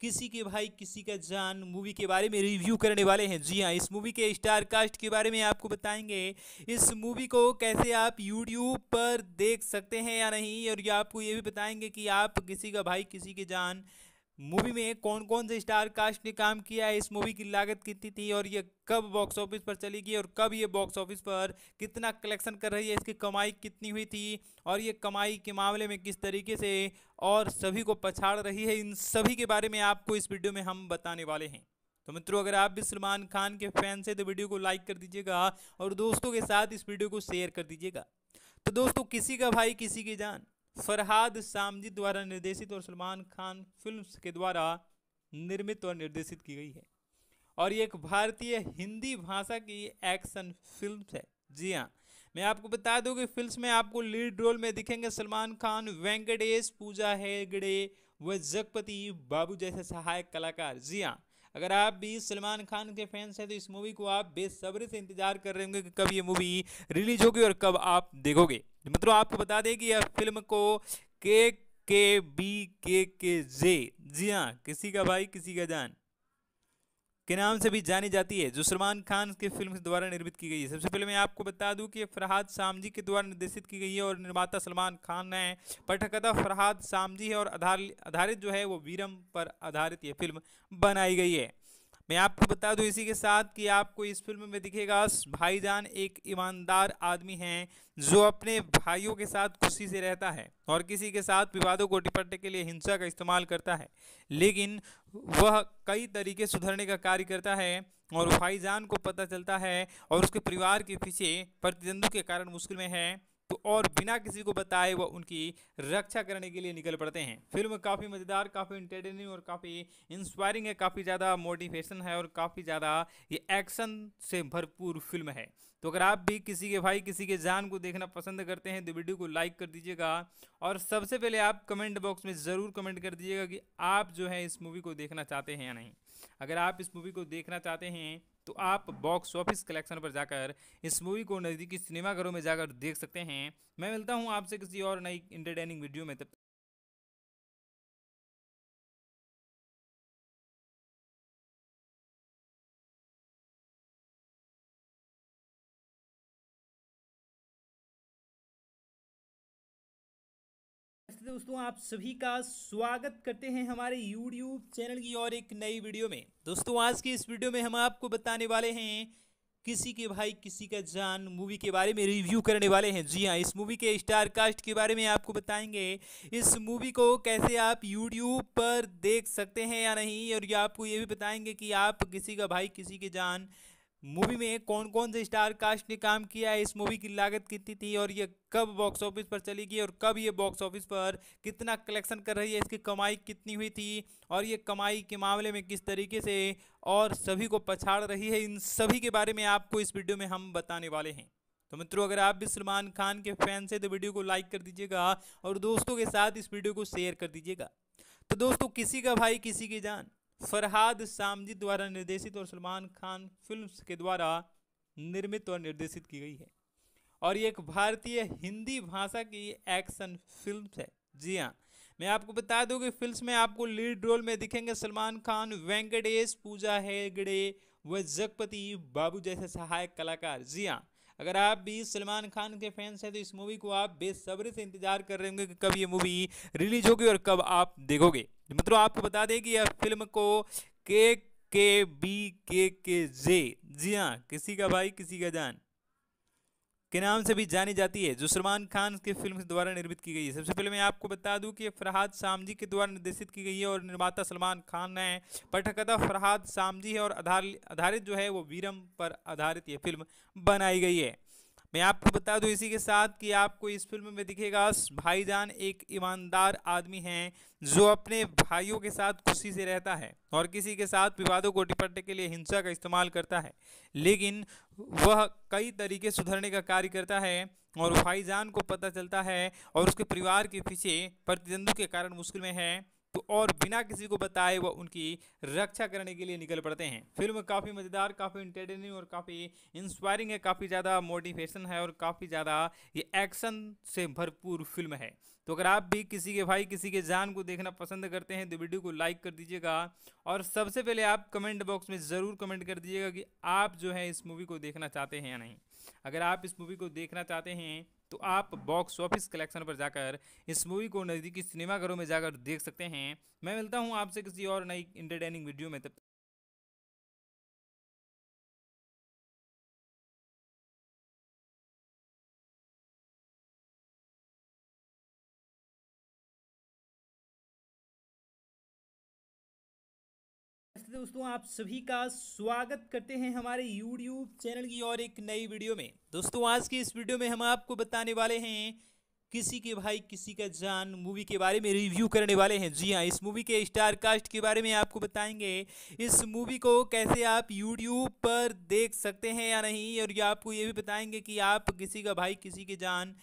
किसी के भाई किसी का जान मूवी के बारे में रिव्यू करने वाले हैं जी हाँ इस मूवी के स्टार कास्ट के बारे में आपको बताएंगे इस मूवी को कैसे आप यूट्यूब पर देख सकते हैं या नहीं और ये आपको ये भी बताएंगे कि आप किसी का भाई किसी की जान मूवी में कौन कौन से स्टार कास्ट ने काम किया है इस मूवी की लागत कितनी थी और ये कब बॉक्स ऑफिस पर चलेगी और कब ये बॉक्स ऑफिस पर कितना कलेक्शन कर रही है इसकी कमाई कितनी हुई थी और ये कमाई के मामले में किस तरीके से और सभी को पछाड़ रही है इन सभी के बारे में आपको इस वीडियो में हम बताने वाले हैं तो मित्रों अगर आप भी सलमान खान के फैन से तो वीडियो को लाइक कर दीजिएगा और दोस्तों के साथ इस वीडियो को शेयर कर दीजिएगा तो दोस्तों किसी का भाई किसी की जान फरहाद सामजी द्वारा निर्देशित और सलमान खान फिल्म्स के द्वारा निर्मित और निर्देशित की गई है और ये एक भारतीय हिंदी भाषा की एक्शन फिल्म है जी हाँ मैं आपको बता दूं कि फिल्म में आपको लीड रोल में दिखेंगे सलमान खान वेंकटेश पूजा हेगड़े व जगपति बाबू जैसे सहायक कलाकार जी हाँ अगर आप भी सलमान खान के फैंस हैं तो इस मूवी को आप बेसब्री से इंतजार कर रहे होंगे कि कब ये मूवी रिलीज होगी और कब आप देखोगे तो मित्रों आपको बता दें कि यह फिल्म को के के बी के के जे जी हाँ किसी का भाई किसी का जान के नाम से भी जानी जाती है जो सलमान खान के फिल्म द्वारा निर्मित की गई है सबसे पहले मैं आपको बता दूं कि फरहाद सामजी के द्वारा निर्देशित की गई है और निर्माता सलमान खान है पठकथा फरहाद सामजी है और आधारित जो है वो वीरम पर आधारित ये फिल्म बनाई गई है मैं आपको बता दूं इसी के साथ कि आपको इस फिल्म में दिखेगा भाईजान एक ईमानदार आदमी है जो अपने भाइयों के साथ खुशी से रहता है और किसी के साथ विवादों को निपटने के लिए हिंसा का इस्तेमाल करता है लेकिन वह कई तरीके सुधरने का कार्य करता है और भाईजान को पता चलता है और उसके परिवार के पीछे प्रतिद्वंद के कारण मुश्किल में है और बिना किसी को बताए वह उनकी रक्षा करने के लिए निकल पड़ते हैं फिल्म काफ़ी मज़ेदार काफ़ी इंटरटेनिंग और काफ़ी इंस्पायरिंग है काफ़ी ज़्यादा मोटिवेशन है और काफ़ी ज़्यादा ये एक्शन से भरपूर फिल्म है तो अगर आप भी किसी के भाई किसी के जान को देखना पसंद करते हैं तो वीडियो को लाइक कर दीजिएगा और सबसे पहले आप कमेंट बॉक्स में ज़रूर कमेंट कर दीजिएगा कि आप जो है इस मूवी को देखना चाहते हैं या नहीं अगर आप इस मूवी को देखना चाहते हैं तो आप बॉक्स ऑफिस कलेक्शन पर जाकर इस मूवी को नज़दीकी सिनेमाघरों में जाकर देख सकते हैं मैं मिलता हूँ आपसे किसी और नई इंटरटेनिंग वीडियो में तब दोस्तों आप सभी का स्वागत करते हैं हमारे YouTube चैनल की और एक नई वीडियो में दोस्तों आज की इस वीडियो में हम आपको बताने वाले हैं किसी के भाई किसी का जान मूवी के बारे में रिव्यू करने वाले हैं जी हाँ इस मूवी के स्टार कास्ट के बारे में आपको बताएंगे इस मूवी को कैसे आप यूट्यूब पर देख सकते हैं या नहीं और ये आपको ये भी बताएंगे कि आप किसी का भाई किसी की जान मूवी में कौन कौन से स्टार कास्ट ने काम किया है इस मूवी की लागत कितनी थी और ये कब बॉक्स ऑफिस पर चलेगी और कब ये बॉक्स ऑफिस पर कितना कलेक्शन कर रही है इसकी कमाई कितनी हुई थी और ये कमाई के मामले में किस तरीके से और सभी को पछाड़ रही है इन सभी के बारे में आपको इस वीडियो में हम बताने वाले हैं तो मित्रों अगर आप भी सलमान खान के फैंस हैं तो वीडियो को लाइक कर दीजिएगा और दोस्तों के साथ इस वीडियो को शेयर कर दीजिएगा तो दोस्तों किसी का भाई किसी की जान फरहाद सामजी द्वारा निर्देशित और सलमान खान फिल्म्स के द्वारा निर्मित और निर्देशित की गई है और ये एक भारतीय हिंदी भाषा की एक्शन फिल्म है जी हाँ मैं आपको बता दूं कि फिल्म में आपको लीड रोल में दिखेंगे सलमान खान वेंकटेश पूजा हेगड़े व जगपति बाबू जैसे सहायक कलाकार जी हाँ अगर आप भी सलमान खान के फैंस हैं तो इस मूवी को आप बेसब्री से इंतजार कर रहे होंगे कि कब ये मूवी रिलीज होगी और कब आप देखोगे तो मित्रों आपको बता दें कि यह फिल्म को के के बी के के जे जी हाँ किसी का भाई किसी का जान के नाम से भी जानी जाती है जो सलमान खान की फिल्म द्वारा निर्मित की गई है सबसे पहले मैं आपको बता दूं कि फरहाद सामजी के द्वारा निर्देशित की गई है और निर्माता सलमान खान ने पठकथा फरहाद सामजी है और आधार आधारित जो है वो वीरम पर आधारित ये फिल्म बनाई गई है मैं आपको बता दूं इसी के साथ कि आपको इस फिल्म में दिखेगा भाईजान एक ईमानदार आदमी है जो अपने भाइयों के साथ खुशी से रहता है और किसी के साथ विवादों को निपटने के लिए हिंसा का इस्तेमाल करता है लेकिन वह कई तरीके सुधरने का कार्य करता है और भाईजान को पता चलता है और उसके परिवार के पीछे प्रतिद्वंद के कारण मुश्किल में है और बिना किसी को बताए वह उनकी रक्षा करने के लिए निकल पड़ते हैं फिल्म काफ़ी मज़ेदार काफ़ी इंटरटेनिंग और काफ़ी इंस्पायरिंग है काफ़ी ज़्यादा मोटिवेशन है और काफ़ी ज़्यादा ये एक्शन से भरपूर फिल्म है तो अगर आप भी किसी के भाई किसी के जान को देखना पसंद करते हैं तो वीडियो को लाइक कर दीजिएगा और सबसे पहले आप कमेंट बॉक्स में ज़रूर कमेंट कर दीजिएगा कि आप जो है इस मूवी को देखना चाहते हैं या नहीं अगर आप इस मूवी को देखना चाहते हैं तो आप बॉक्स ऑफिस कलेक्शन पर जाकर इस मूवी को नज़दीकी सिनेमाघरों में जाकर देख सकते हैं मैं मिलता हूँ आपसे किसी और नई इंटरटेनिंग वीडियो में तब दोस्तों आप सभी का स्वागत करते हैं हमारे YouTube चैनल की और एक नई वीडियो में दोस्तों आज की इस वीडियो में हम आपको बताने वाले हैं किसी के भाई किसी का जान मूवी के बारे में रिव्यू करने वाले हैं जी हाँ इस मूवी के स्टार कास्ट के बारे में आपको बताएंगे इस मूवी को कैसे आप यूट्यूब पर देख सकते हैं या नहीं और ये आपको ये भी बताएंगे कि आप किसी का भाई किसी की जान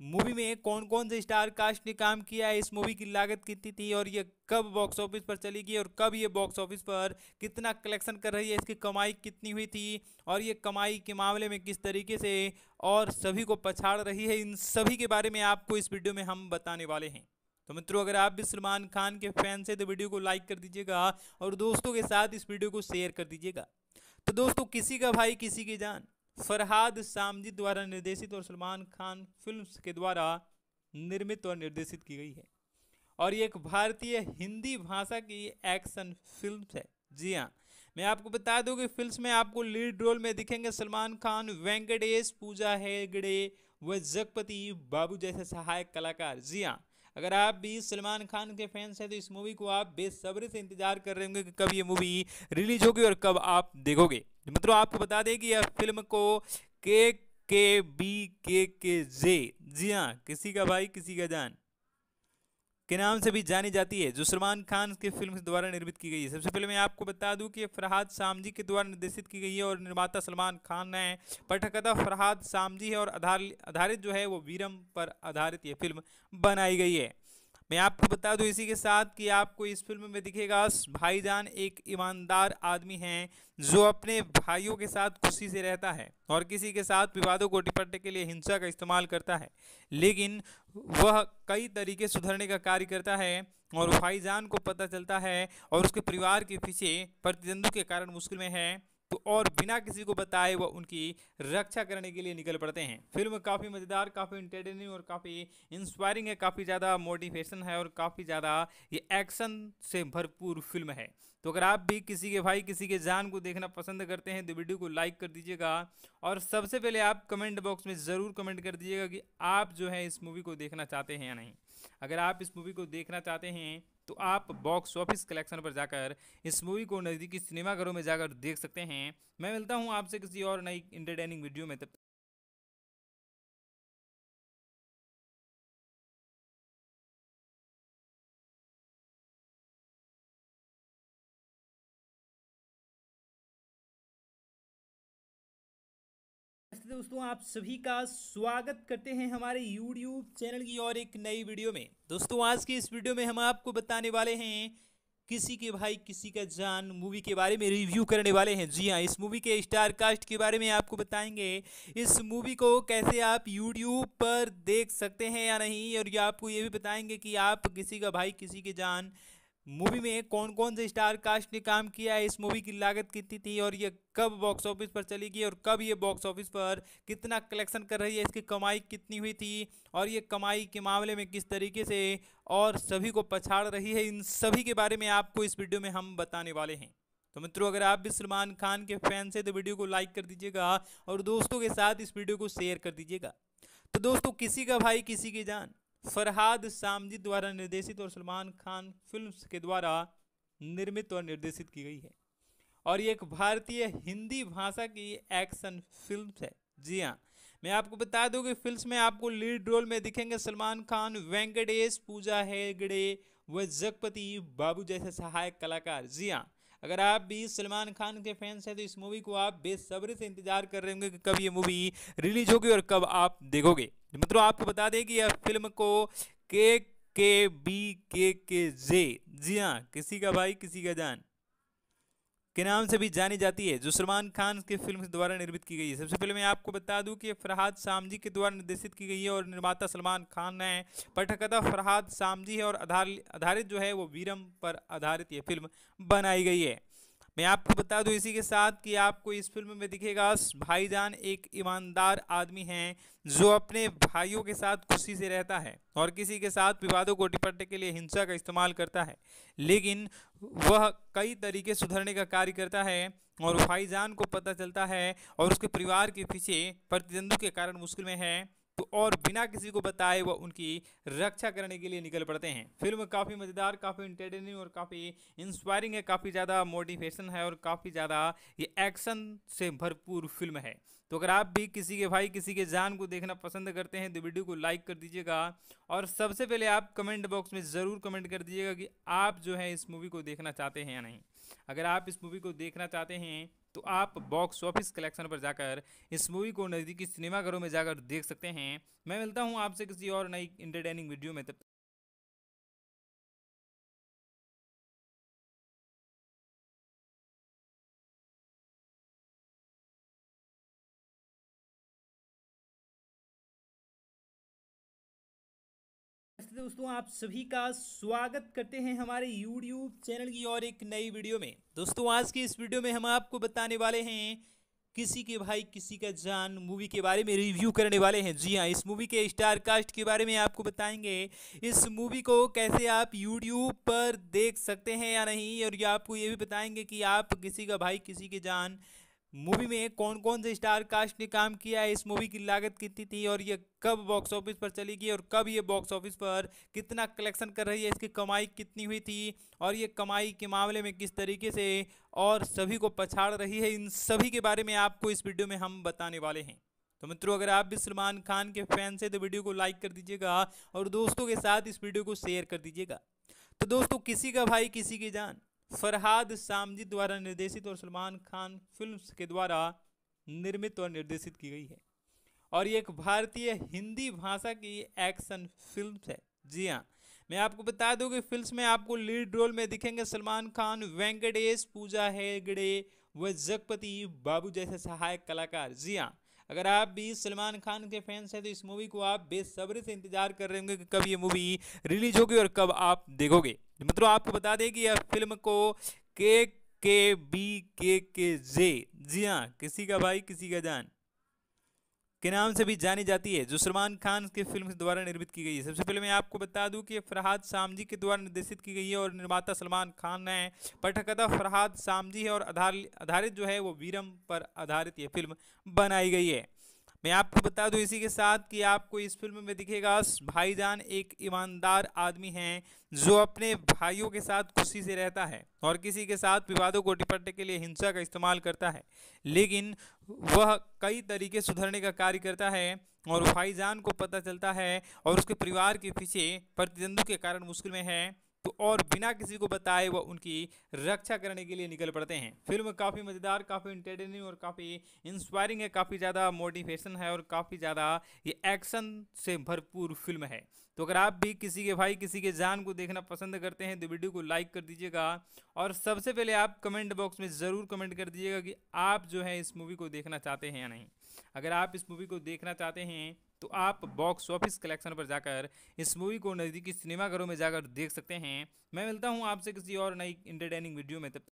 मूवी में कौन कौन से स्टार कास्ट ने काम किया है इस मूवी की लागत कितनी थी और ये कब बॉक्स ऑफिस पर चली गई और कब ये बॉक्स ऑफिस पर कितना कलेक्शन कर रही है इसकी कमाई कितनी हुई थी और ये कमाई के मामले में किस तरीके से और सभी को पछाड़ रही है इन सभी के बारे में आपको इस वीडियो में हम बताने वाले हैं तो मित्रों अगर आप भी सलमान खान के फैन से तो वीडियो को लाइक कर दीजिएगा और दोस्तों के साथ इस वीडियो को शेयर कर दीजिएगा तो दोस्तों किसी का भाई किसी की जान फरहाद सामजी द्वारा निर्देशित और सलमान खान फिल्म्स के द्वारा निर्मित और निर्देशित की गई है और ये एक भारतीय हिंदी भाषा की एक्शन फिल्म है जी हाँ मैं आपको बता दूं कि फिल्म में आपको लीड रोल में दिखेंगे सलमान खान वेंकटेश पूजा हेगड़े व जगपति बाबू जैसे सहायक कलाकार जी हाँ अगर आप भी सलमान खान के फैंस हैं तो इस मूवी को आप बेसब्री से इंतजार कर रहे होंगे कि कब ये मूवी रिलीज होगी और कब आप देखोगे मतलब आपको बता दें कि यह फिल्म को के के बी के के जे जी हाँ किसी का भाई किसी का जान के नाम से भी जानी जाती है जो सलमान खान की फिल्म द्वारा निर्मित की गई है सबसे पहले मैं आपको बता दूं कि फरहाद सामजी के द्वारा निर्देशित की गई है और निर्माता सलमान खान ने पठकथा फरहाद सामजी है और आधारित जो है वो वीरम पर आधारित ये फिल्म बनाई गई है मैं आपको बता दूं इसी के साथ कि आपको इस फिल्म में दिखेगा भाईजान एक ईमानदार आदमी है जो अपने भाइयों के साथ खुशी से रहता है और किसी के साथ विवादों को निपटने के लिए हिंसा का इस्तेमाल करता है लेकिन वह कई तरीके सुधरने का कार्य करता है और भाईजान को पता चलता है और उसके परिवार के पीछे प्रतिद्वंदी के कारण मुश्किल में है और बिना किसी को बताए वह उनकी रक्षा करने के लिए निकल पड़ते हैं फिल्म काफ़ी मज़ेदार काफ़ी इंटरटेनिंग और काफ़ी इंस्पायरिंग है काफ़ी ज़्यादा मोटिवेशन है और काफ़ी ज़्यादा ये एक्शन से भरपूर फिल्म है तो अगर आप भी किसी के भाई किसी के जान को देखना पसंद करते हैं तो वीडियो को लाइक कर दीजिएगा और सबसे पहले आप कमेंट बॉक्स में ज़रूर कमेंट कर दीजिएगा कि आप जो है इस मूवी को देखना चाहते हैं या नहीं अगर आप इस मूवी को देखना चाहते हैं तो आप बॉक्स ऑफिस कलेक्शन पर जाकर इस मूवी को नज़दीकी सिनेमाघरों में जाकर देख सकते हैं मैं मिलता हूँ आपसे किसी और नई इंटरटेनिंग वीडियो में तब नमस्ते दोस्तों आप सभी का स्वागत करते हैं हमारे यूट्यूब चैनल की और एक नई वीडियो में दोस्तों आज की इस वीडियो में हम आपको बताने वाले हैं किसी के भाई किसी का जान मूवी के बारे में रिव्यू करने वाले हैं जी हाँ इस मूवी के स्टार कास्ट के बारे में आपको बताएंगे इस मूवी को कैसे आप यूट्यूब पर देख सकते हैं या नहीं और ये आपको ये भी बताएंगे कि आप किसी का भाई किसी की जान मूवी में कौन कौन से स्टार कास्ट ने काम किया है इस मूवी की लागत कितनी थी और ये कब बॉक्स ऑफिस पर चलेगी और कब ये बॉक्स ऑफिस पर कितना कलेक्शन कर रही है इसकी कमाई कितनी हुई थी और ये कमाई के मामले में किस तरीके से और सभी को पछाड़ रही है इन सभी के बारे में आपको इस वीडियो में हम बताने वाले हैं तो मित्रों अगर आप भी सलमान खान के फैन से तो वीडियो को लाइक कर दीजिएगा और दोस्तों के साथ इस वीडियो को शेयर कर दीजिएगा तो दोस्तों किसी का भाई किसी की जान फरहाद सामजी द्वारा निर्देशित और सलमान खान फिल्म्स के द्वारा निर्मित और निर्देशित की गई है और ये एक भारतीय हिंदी भाषा की एक्शन फिल्म है जी हाँ मैं आपको बता दूं कि फिल्म में आपको लीड रोल में दिखेंगे सलमान खान वेंकटेश पूजा हेगड़े व जगपति बाबू जैसे सहायक कलाकार जी हाँ अगर आप भी सलमान खान के फैंस हैं तो इस मूवी को आप बेसब्री से इंतजार कर रहे होंगे कि कब ये मूवी रिलीज होगी और कब आप देखोगे मित्रों आपको बता दें कि यह फिल्म को के के बी के के जे जी हाँ किसी का भाई किसी का जान के नाम से भी जानी जाती है जो सलमान खान के फिल्म द्वारा निर्मित की गई है सबसे पहले मैं आपको बता दूं कि फरहाद सामजी के द्वारा निर्देशित की गई है और निर्माता सलमान खान ने पटकथा फरहाद सामजी है और आधारित जो है वो वीरम पर आधारित ये फिल्म बनाई गई है मैं आपको बता दूं इसी के साथ कि आपको इस फिल्म में दिखेगा भाईजान एक ईमानदार आदमी है जो अपने भाइयों के साथ खुशी से रहता है और किसी के साथ विवादों को निपटने के लिए हिंसा का इस्तेमाल करता है लेकिन वह कई तरीके सुधरने का कार्य करता है और भाईजान को पता चलता है और उसके परिवार के पीछे प्रतिद्वंदु के कारण मुश्किल में है और बिना किसी को बताए वह उनकी रक्षा करने के लिए निकल पड़ते हैं फिल्म काफ़ी मज़ेदार काफ़ी इंटरटेनिंग और काफ़ी इंस्पायरिंग है काफ़ी ज़्यादा मोटिवेशन है और काफ़ी ज़्यादा ये एक्शन से भरपूर फिल्म है तो अगर आप भी किसी के भाई किसी के जान को देखना पसंद करते हैं तो वीडियो को लाइक कर दीजिएगा और सबसे पहले आप कमेंट बॉक्स में ज़रूर कमेंट कर दीजिएगा कि आप जो है इस मूवी को देखना चाहते हैं या नहीं अगर आप इस मूवी को देखना चाहते हैं तो आप बॉक्स ऑफिस कलेक्शन पर जाकर इस मूवी को नज़दीकी सिनेमाघरों में जाकर देख सकते हैं मैं मिलता हूँ आपसे किसी और नई इंटरटेनिंग वीडियो में तब नमस्ते दोस्तों आप सभी का स्वागत करते हैं हमारे यूट्यूब चैनल की और एक नई वीडियो में दोस्तों आज के इस वीडियो में हम आपको बताने वाले हैं किसी के भाई किसी का जान मूवी के बारे में रिव्यू करने वाले हैं जी हाँ इस मूवी के स्टार कास्ट के बारे में आपको बताएंगे इस मूवी को कैसे आप यूट्यूब पर देख सकते हैं या नहीं और ये आपको ये भी बताएंगे कि आप किसी का भाई किसी की जान मूवी में कौन कौन से स्टार कास्ट ने काम किया है इस मूवी की लागत कितनी थी और ये कब बॉक्स ऑफिस पर चलेगी और कब ये बॉक्स ऑफिस पर कितना कलेक्शन कर रही है इसकी कमाई कितनी हुई थी और ये कमाई के मामले में किस तरीके से और सभी को पछाड़ रही है इन सभी के बारे में आपको इस वीडियो में हम बताने वाले हैं तो मित्रों अगर आप भी सलमान खान के फैंस हैं तो वीडियो को लाइक कर दीजिएगा और दोस्तों के साथ इस वीडियो को शेयर कर दीजिएगा तो दोस्तों किसी का भाई किसी की जान फरहाद सामजी द्वारा निर्देशित और सलमान खान फिल्म्स के द्वारा निर्मित और निर्देशित की गई है और ये एक भारतीय हिंदी भाषा की एक्शन फिल्म है जी हाँ मैं आपको बता दूं कि फिल्म में आपको लीड रोल में दिखेंगे सलमान खान वेंकटेश पूजा हेगड़े व जगपति बाबू जैसे सहायक कलाकार जी हाँ अगर आप भी सलमान खान के फैंस हैं तो इस मूवी को आप बेसब्री से इंतजार कर रहे होंगे कि कब ये मूवी रिलीज होगी और कब आप देखोगे मित्रों आपको बता दें कि यह फिल्म को के के बी के के जे जी हाँ किसी का भाई किसी का जान के नाम से भी जानी जाती है जो सलमान खान की फिल्म द्वारा निर्मित की गई है सबसे पहले मैं आपको बता दूं कि फरहाद सामजी के द्वारा निर्देशित की गई है और निर्माता सलमान खान ने पठकथा फरहाद सामजी है और आधार आधारित जो है वो वीरम पर आधारित ये फिल्म बनाई गई है मैं आपको बता दूं इसी के साथ कि आपको इस फिल्म में दिखेगा भाईजान एक ईमानदार आदमी है जो अपने भाइयों के साथ खुशी से रहता है और किसी के साथ विवादों को निपटने के लिए हिंसा का इस्तेमाल करता है लेकिन वह कई तरीके सुधरने का कार्य करता है और भाईजान को पता चलता है और उसके परिवार के पीछे प्रतिद्वंदु के कारण मुश्किल में है और बिना किसी को बताए वह उनकी रक्षा करने के लिए निकल पड़ते हैं फिल्म काफ़ी मज़ेदार काफ़ी इंटरटेनिंग और काफ़ी इंस्पायरिंग है काफ़ी ज़्यादा मोटिवेशन है और काफ़ी ज़्यादा ये एक्शन से भरपूर फिल्म है तो अगर आप भी किसी के भाई किसी के जान को देखना पसंद करते हैं तो वीडियो को लाइक कर दीजिएगा और सबसे पहले आप कमेंट बॉक्स में ज़रूर कमेंट कर दीजिएगा कि आप जो है इस मूवी को देखना चाहते हैं या नहीं अगर आप इस मूवी को देखना चाहते हैं तो आप बॉक्स ऑफिस कलेक्शन पर जाकर इस मूवी को नज़दीकी सिनेमाघरों में जाकर देख सकते हैं मैं मिलता हूँ आपसे किसी और नई इंटरटेनिंग वीडियो में तब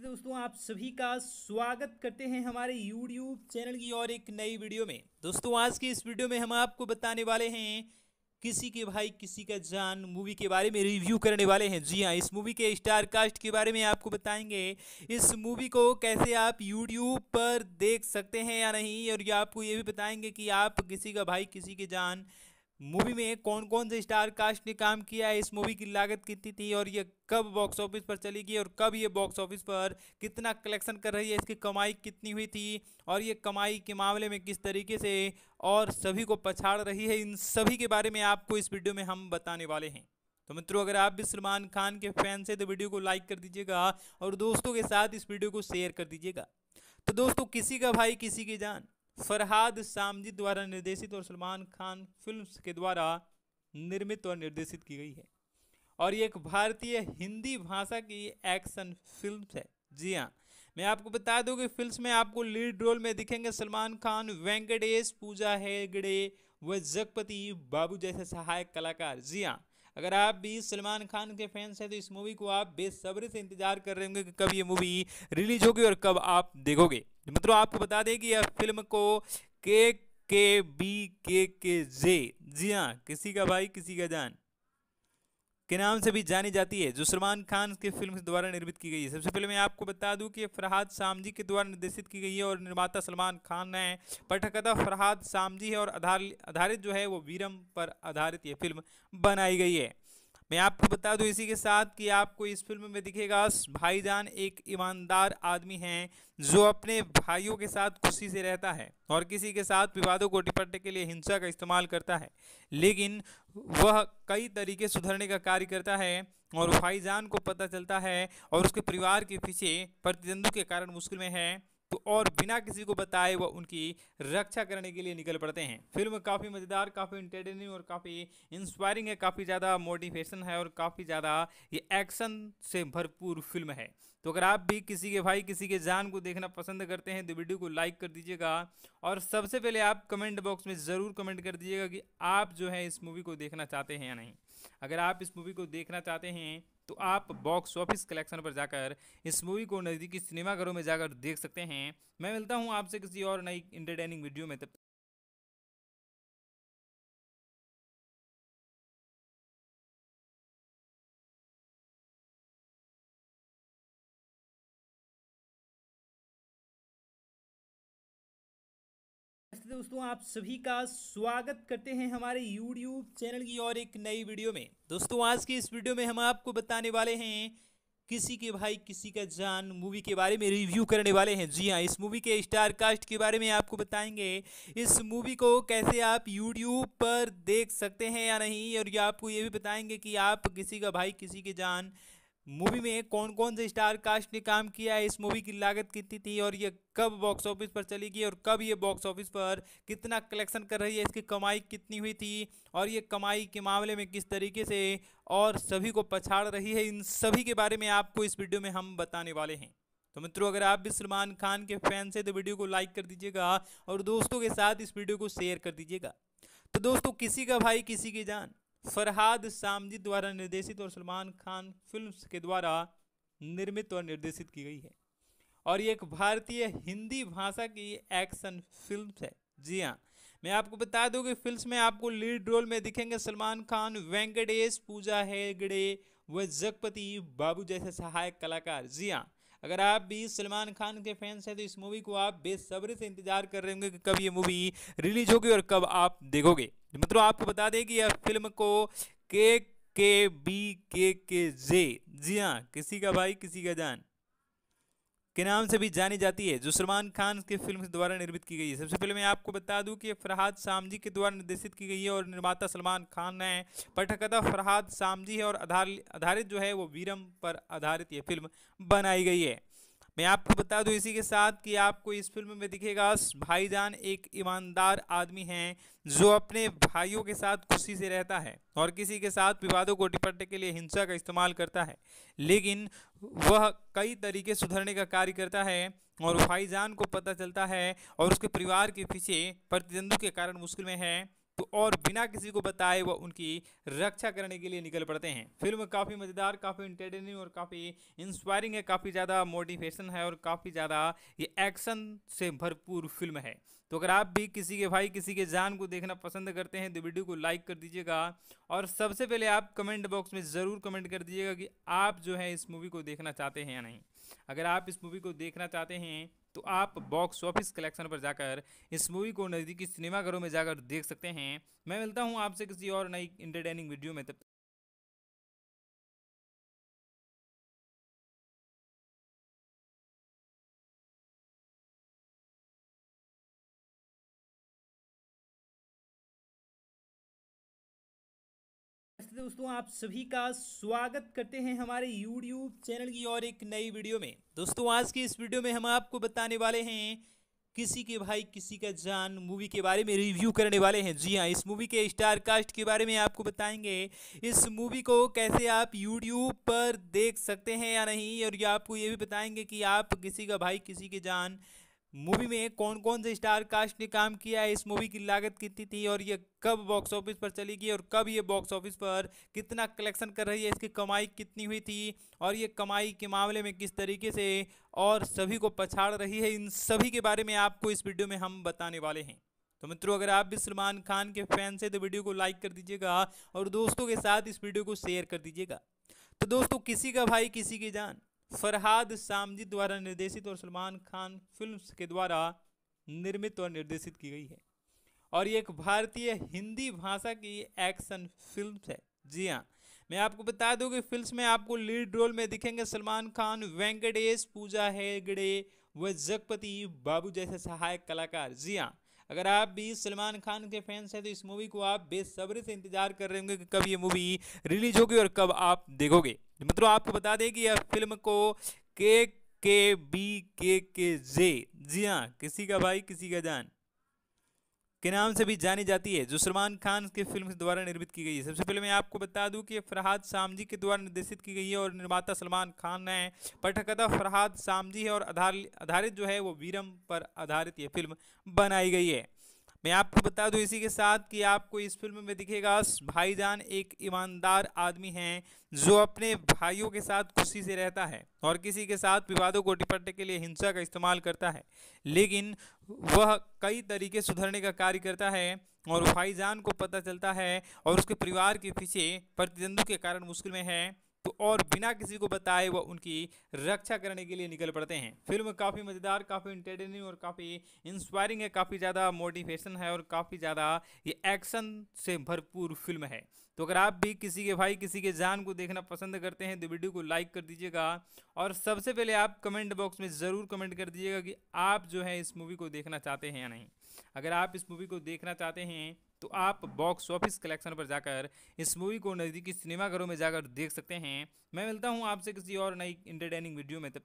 से दोस्तों आप सभी का स्वागत करते हैं हमारे YouTube चैनल की और एक नई वीडियो में दोस्तों आज के इस वीडियो में हम आपको बताने वाले हैं किसी के भाई किसी का जान मूवी के बारे में रिव्यू करने वाले हैं जी हाँ इस मूवी के स्टार कास्ट के बारे में आपको बताएंगे इस मूवी को कैसे आप यूट्यूब पर देख सकते हैं या नहीं और ये आपको ये भी बताएंगे कि आप किसी का भाई किसी की जान मूवी में कौन कौन से स्टार कास्ट ने काम किया है इस मूवी की लागत कितनी थी और ये कब बॉक्स ऑफिस पर चलेगी और कब ये बॉक्स ऑफिस पर कितना कलेक्शन कर रही है इसकी कमाई कितनी हुई थी और ये कमाई के मामले में किस तरीके से और सभी को पछाड़ रही है इन सभी के बारे में आपको इस वीडियो में हम बताने वाले हैं तो मित्रों अगर आप भी सलमान खान के फैन से तो वीडियो को लाइक कर दीजिएगा और दोस्तों के साथ इस वीडियो को शेयर कर दीजिएगा तो दोस्तों किसी का भाई किसी की जान फरहाद सामजी द्वारा निर्देशित और सलमान खान फिल्म्स के द्वारा निर्मित और निर्देशित की गई है और ये एक भारतीय हिंदी भाषा की एक्शन फिल्म है जी हाँ मैं आपको बता दूं कि फिल्म में आपको लीड रोल में दिखेंगे सलमान खान वेंकटेश पूजा हेगड़े व जगपति बाबू जैसे सहायक कलाकार जी हाँ अगर आप भी सलमान खान के फैंस हैं तो इस मूवी को आप बेसब्री से इंतजार कर रहे होंगे कि कब ये मूवी रिलीज होगी और कब आप देखोगे तो मित्रों आपको बता दें कि यह फिल्म को के के बी के के जे जी हाँ किसी का भाई किसी का जान के नाम से भी जानी जाती है जो सलमान खान की फिल्म द्वारा निर्मित की गई है सबसे पहले मैं आपको बता दूं कि फरहाद सामजी के द्वारा निर्देशित की गई है और निर्माता सलमान खान है पठकथा फरहाद सामजी है और आधारित जो है वो वीरम पर आधारित ये फिल्म बनाई गई है मैं आपको बता दूं इसी के साथ कि आपको इस फिल्म में दिखेगा भाईजान एक ईमानदार आदमी है जो अपने भाइयों के साथ खुशी से रहता है और किसी के साथ विवादों को निपटने के लिए हिंसा का इस्तेमाल करता है लेकिन वह कई तरीके सुधरने का कार्य करता है और भाईजान को पता चलता है और उसके परिवार के पीछे प्रतिद्वंदी के कारण मुश्किल में है और बिना किसी को बताए वह उनकी रक्षा करने के लिए निकल पड़ते हैं फिल्म काफ़ी मज़ेदार काफ़ी इंटरटेनिंग और काफ़ी इंस्पायरिंग है काफ़ी ज़्यादा मोटिवेशन है और काफ़ी ज़्यादा ये एक्शन से भरपूर फिल्म है तो अगर आप भी किसी के भाई किसी के जान को देखना पसंद करते हैं तो वीडियो को लाइक कर दीजिएगा और सबसे पहले आप कमेंट बॉक्स में ज़रूर कमेंट कर दीजिएगा कि आप जो है इस मूवी को देखना चाहते हैं या नहीं अगर आप इस मूवी को देखना चाहते हैं तो आप बॉक्स ऑफिस कलेक्शन पर जाकर इस मूवी को नज़दीकी सिनेमाघरों में जाकर देख सकते हैं मैं मिलता हूँ आपसे किसी और नई इंटरटेनिंग वीडियो में तब नमस्ते दोस्तों आप सभी का स्वागत करते हैं हमारे यूट्यूब चैनल की और एक नई वीडियो में दोस्तों आज की इस वीडियो में हम आपको बताने वाले हैं किसी के भाई किसी का जान मूवी के बारे में रिव्यू करने वाले हैं जी हाँ इस मूवी के स्टार कास्ट के बारे में आपको बताएंगे इस मूवी को कैसे आप यूट्यूब पर देख सकते हैं या नहीं और ये आपको ये भी बताएंगे कि आप किसी का भाई किसी की जान मूवी में कौन कौन से स्टार कास्ट ने काम किया है इस मूवी की लागत कितनी थी और ये कब बॉक्स ऑफिस पर चलेगी और कब ये बॉक्स ऑफिस पर कितना कलेक्शन कर रही है इसकी कमाई कितनी हुई थी और ये कमाई के मामले में किस तरीके से और सभी को पछाड़ रही है इन सभी के बारे में आपको इस वीडियो में हम बताने वाले हैं तो मित्रों अगर आप भी सलमान खान के फैन से तो वीडियो को लाइक कर दीजिएगा और दोस्तों के साथ इस वीडियो को शेयर कर दीजिएगा तो दोस्तों किसी का भाई किसी की जान फरहाद सामजी द्वारा निर्देशित और सलमान खान फिल्म्स के द्वारा निर्मित और निर्देशित की गई है और ये एक भारतीय हिंदी भाषा की एक्शन फिल्म है जी हाँ मैं आपको बता दूं कि फिल्म में आपको लीड रोल में दिखेंगे सलमान खान वेंकटेश पूजा हेगड़े व जगपति बाबू जैसे सहायक कलाकार जी हाँ अगर आप भी सलमान खान के फैंस हैं तो इस मूवी को आप बेसब्री से इंतजार कर रहे होंगे कि कब ये मूवी रिलीज होगी और कब आप देखोगे मित्रों आपको बता दें कि यह फिल्म को के के बी के के जे जी हाँ किसी का भाई किसी का जान के नाम से भी जानी जाती है जो सलमान खान के फिल्म द्वारा निर्मित की गई है सबसे पहले मैं आपको बता दूं कि फरहाद सामजी के द्वारा निर्देशित की गई है और निर्माता सलमान खान ने पटकथा फरहाद सामजी है और आधारित जो है वो वीरम पर आधारित ये फिल्म बनाई गई है मैं आपको बता दूं इसी के साथ कि आपको इस फिल्म में दिखेगा भाईजान एक ईमानदार आदमी है जो अपने भाइयों के साथ खुशी से रहता है और किसी के साथ विवादों को निपटने के लिए हिंसा का इस्तेमाल करता है लेकिन वह कई तरीके सुधरने का कार्य करता है और भाईजान को पता चलता है और उसके परिवार के पीछे प्रतिद्वंदु के कारण मुश्किल में है और बिना किसी को बताए वह उनकी रक्षा करने के लिए निकल पड़ते हैं फिल्म काफ़ी मज़ेदार काफ़ी इंटरटेनिंग और काफ़ी इंस्पायरिंग है काफ़ी ज़्यादा मोटिवेशन है और काफ़ी ज़्यादा ये एक्शन से भरपूर फिल्म है तो अगर आप भी किसी के भाई किसी के जान को देखना पसंद करते हैं तो वीडियो को लाइक कर दीजिएगा और सबसे पहले आप कमेंट बॉक्स में ज़रूर कमेंट कर दीजिएगा कि आप जो है इस मूवी को देखना चाहते हैं या नहीं अगर आप इस मूवी को देखना चाहते हैं तो आप बॉक्स ऑफिस कलेक्शन पर जाकर इस मूवी को नज़दीकी सिनेमाघरों में जाकर देख सकते हैं मैं मिलता हूँ आपसे किसी और नई इंटरटेनिंग वीडियो में तब नमस्ते दोस्तों आप सभी का स्वागत करते हैं हमारे YouTube चैनल की और एक नई वीडियो में दोस्तों आज की इस वीडियो में हम आपको बताने वाले हैं किसी के भाई किसी का जान मूवी के बारे में रिव्यू करने वाले हैं जी हाँ इस मूवी के स्टार कास्ट के बारे में आपको बताएंगे इस मूवी को कैसे आप यूट्यूब पर देख सकते हैं या नहीं और ये आपको ये भी बताएंगे कि आप किसी का भाई किसी की जान मूवी में कौन कौन से स्टार कास्ट ने काम किया है इस मूवी की लागत कितनी थी और ये कब बॉक्स ऑफिस पर चलेगी और कब ये बॉक्स ऑफिस पर कितना कलेक्शन कर रही है इसकी कमाई कितनी हुई थी और ये कमाई के मामले में किस तरीके से और सभी को पछाड़ रही है इन सभी के बारे में आपको इस वीडियो में हम बताने वाले हैं तो मित्रों अगर आप भी सलमान खान के फैंस हैं तो वीडियो को लाइक कर दीजिएगा और दोस्तों के साथ इस वीडियो को शेयर कर दीजिएगा तो दोस्तों किसी का भाई किसी की जान फरहाद सामजी द्वारा निर्देशित और सलमान खान फिल्म्स के द्वारा निर्मित और निर्देशित की गई है और ये एक भारतीय हिंदी भाषा की एक्शन फिल्म है जी हाँ मैं आपको बता दूं कि फिल्म में आपको लीड रोल में दिखेंगे सलमान खान वेंकटेश पूजा हेगड़े व जगपति बाबू जैसे सहायक कलाकार जी हाँ अगर आप भी सलमान खान के फैंस हैं तो इस मूवी को आप बेसब्री से इंतजार कर रहे होंगे कि कब ये मूवी रिलीज होगी और कब आप देखोगे तो मित्रों आपको बता दें कि यह फिल्म को के के बी के के जे जी हाँ किसी का भाई किसी का जान के नाम से भी जानी जाती है जो सलमान खान की फिल्म द्वारा निर्मित की गई है सबसे पहले मैं आपको बता दूं कि फरहाद सामजी के द्वारा निर्देशित की गई है और निर्माता सलमान खान ने पठकथा फरहाद सामजी है और आधारित जो है वो वीरम पर आधारित ये फिल्म बनाई गई है मैं आपको बता दूं इसी के साथ कि आपको इस फिल्म में दिखेगा भाईजान एक ईमानदार आदमी है जो अपने भाइयों के साथ खुशी से रहता है और किसी के साथ विवादों को निपटने के लिए हिंसा का इस्तेमाल करता है लेकिन वह कई तरीके सुधरने का कार्य करता है और भाईजान को पता चलता है और उसके परिवार के पीछे प्रतिद्वंद के कारण मुश्किल में है और बिना किसी को बताए वह उनकी रक्षा करने के लिए निकल पड़ते हैं फिल्म काफ़ी मज़ेदार काफ़ी इंटरटेनिंग और काफ़ी इंस्पायरिंग है काफ़ी ज़्यादा मोटिवेशन है और काफ़ी ज़्यादा ये एक्शन से भरपूर फिल्म है तो अगर आप भी किसी के भाई किसी के जान को देखना पसंद करते हैं तो वीडियो को लाइक कर दीजिएगा और सबसे पहले आप कमेंट बॉक्स में ज़रूर कमेंट कर दीजिएगा कि आप जो है इस मूवी को देखना चाहते हैं या नहीं अगर आप इस मूवी को देखना चाहते हैं तो आप बॉक्स ऑफिस कलेक्शन पर जाकर इस मूवी को नज़दीकी सिनेमाघरों में जाकर देख सकते हैं मैं मिलता हूँ आपसे किसी और नई इंटरटेनिंग वीडियो में तब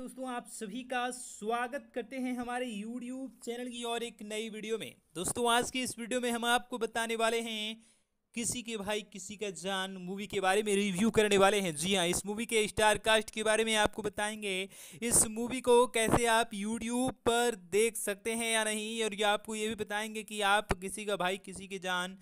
दोस्तों आप सभी का स्वागत करते हैं हमारे YouTube चैनल की और एक नई वीडियो में दोस्तों आज के इस वीडियो में हम आपको बताने वाले हैं किसी के भाई किसी का जान मूवी के बारे में रिव्यू करने वाले हैं जी हाँ इस मूवी के स्टार कास्ट के बारे में आपको बताएंगे इस मूवी को कैसे आप यूट्यूब पर देख सकते हैं या नहीं और ये आपको ये भी बताएंगे कि आप किसी का भाई किसी की जान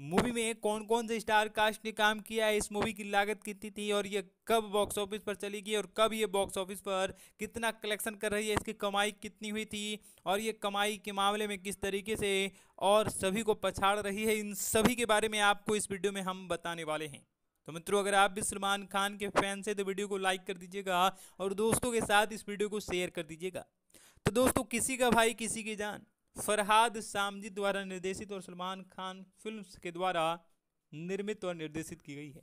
मूवी में कौन कौन से स्टार कास्ट ने काम किया है इस मूवी की लागत कितनी थी और ये कब बॉक्स ऑफिस पर चलेगी और कब ये बॉक्स ऑफिस पर कितना कलेक्शन कर रही है इसकी कमाई कितनी हुई थी और ये कमाई के मामले में किस तरीके से और सभी को पछाड़ रही है इन सभी के बारे में आपको इस वीडियो में हम बताने वाले हैं तो मित्रों अगर आप भी सलमान खान के फैन से तो वीडियो को लाइक कर दीजिएगा और दोस्तों के साथ इस वीडियो को शेयर कर दीजिएगा तो दोस्तों किसी का भाई किसी की जान फरहाद सामजी द्वारा निर्देशित और सलमान खान फिल्म्स के द्वारा निर्मित और निर्देशित की गई है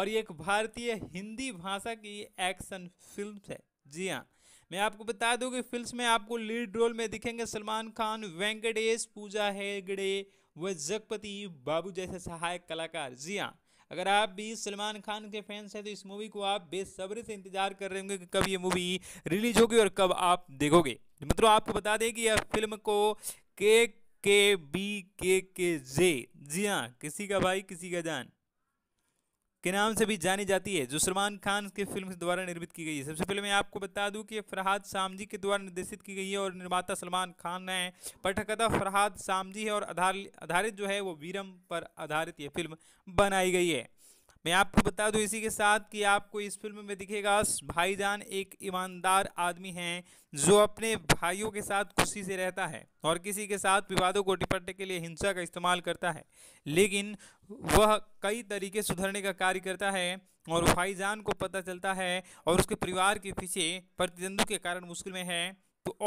और ये एक भारतीय हिंदी भाषा की एक्शन फिल्म है जी हाँ मैं आपको बता दूं कि फिल्म में आपको लीड रोल में दिखेंगे सलमान खान वेंकटेश पूजा हेगड़े व जगपति बाबू जैसे सहायक कलाकार जी हाँ अगर आप भी सलमान खान के फैंस हैं तो इस मूवी को आप बेसब्री से इंतजार कर रहे होंगे कि कब ये मूवी रिलीज होगी और कब आप देखोगे तो मित्रों आपको बता दें कि यह फिल्म को के के बी के के जे जी हाँ किसी का भाई किसी का जान के नाम से भी जानी जाती है जो सलमान खान की फिल्म द्वारा निर्मित की गई है सबसे पहले मैं आपको बता दूं कि फरहाद सामजी के द्वारा निर्देशित की गई है और निर्माता सलमान खान ने पटकथा फरहाद सामजी है और आधार आधारित जो है वो वीरम पर आधारित ये फिल्म बनाई गई है मैं आपको बता दूं इसी के साथ कि आपको इस फिल्म में दिखेगा भाईजान एक ईमानदार आदमी है जो अपने भाइयों के साथ खुशी से रहता है और किसी के साथ विवादों को निपटने के लिए हिंसा का इस्तेमाल करता है लेकिन वह कई तरीके सुधरने का कार्य करता है और भाईजान को पता चलता है और उसके परिवार के पीछे प्रतिद्वंद के कारण मुश्किल में है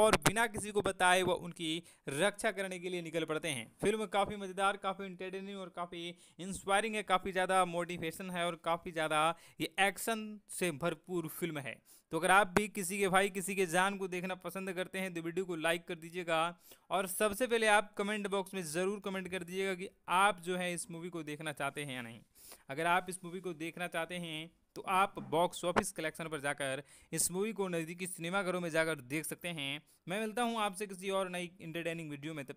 और बिना किसी को बताए वह उनकी रक्षा करने के लिए निकल पड़ते हैं फिल्म काफ़ी मज़ेदार काफ़ी इंटरटेनिंग और काफ़ी इंस्पायरिंग है काफ़ी ज़्यादा मोटिवेशन है और काफ़ी ज़्यादा ये एक्शन से भरपूर फिल्म है तो अगर आप भी किसी के भाई किसी के जान को देखना पसंद करते हैं तो वीडियो को लाइक कर दीजिएगा और सबसे पहले आप कमेंट बॉक्स में ज़रूर कमेंट कर दीजिएगा कि आप जो है इस मूवी को देखना चाहते हैं या नहीं अगर आप इस मूवी को देखना चाहते हैं तो आप बॉक्स ऑफिस कलेक्शन पर जाकर इस मूवी को नज़दीकी सिनेमाघरों में जाकर देख सकते हैं मैं मिलता हूँ आपसे किसी और नई इंटरटेनिंग वीडियो में तब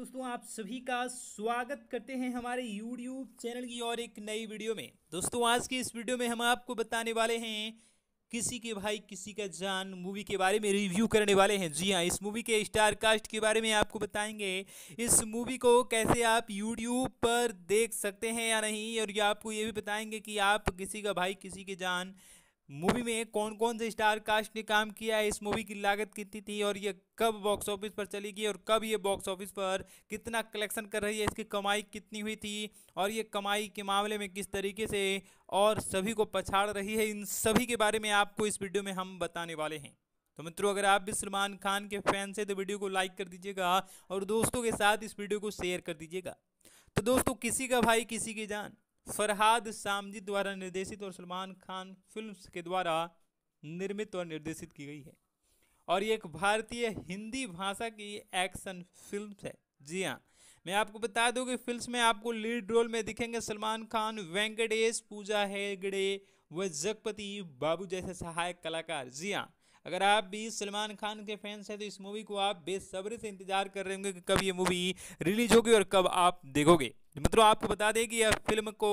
दोस्तों आप सभी का स्वागत करते हैं हमारे YouTube चैनल की और एक नई वीडियो में दोस्तों आज की इस वीडियो में हम आपको बताने वाले हैं किसी के भाई किसी का जान मूवी के बारे में रिव्यू करने वाले हैं जी हाँ इस मूवी के स्टार कास्ट के बारे में आपको बताएंगे इस मूवी को कैसे आप यूट्यूब पर देख सकते हैं या नहीं और ये आपको ये भी बताएंगे कि आप किसी का भाई किसी की जान मूवी में कौन कौन से स्टार कास्ट ने काम किया है इस मूवी की लागत कितनी थी और ये कब बॉक्स ऑफिस पर चलेगी और कब ये बॉक्स ऑफिस पर कितना कलेक्शन कर रही है इसकी कमाई कितनी हुई थी और ये कमाई के मामले में किस तरीके से और सभी को पछाड़ रही है इन सभी के बारे में आपको इस वीडियो में हम बताने वाले हैं तो मित्रों अगर आप भी सलमान खान के फैन से तो वीडियो को लाइक कर दीजिएगा और दोस्तों के साथ इस वीडियो को शेयर कर दीजिएगा तो दोस्तों किसी का भाई किसी की जान फरहाद सामजी द्वारा निर्देशित और सलमान खान फिल्म्स के द्वारा निर्मित और निर्देशित की गई है और ये एक भारतीय हिंदी भाषा की एक्शन फिल्म है जी हाँ मैं आपको बता दूं कि फिल्म में आपको लीड रोल में दिखेंगे सलमान खान वेंकटेश पूजा हेगड़े व जगपति बाबू जैसे सहायक कलाकार जी हाँ अगर आप भी सलमान खान के फैंस हैं तो इस मूवी को आप बेसब्री से इंतजार कर रहे होंगे कि कब ये मूवी रिलीज होगी और कब आप देखोगे मतलब आपको बता दें कि यह फिल्म को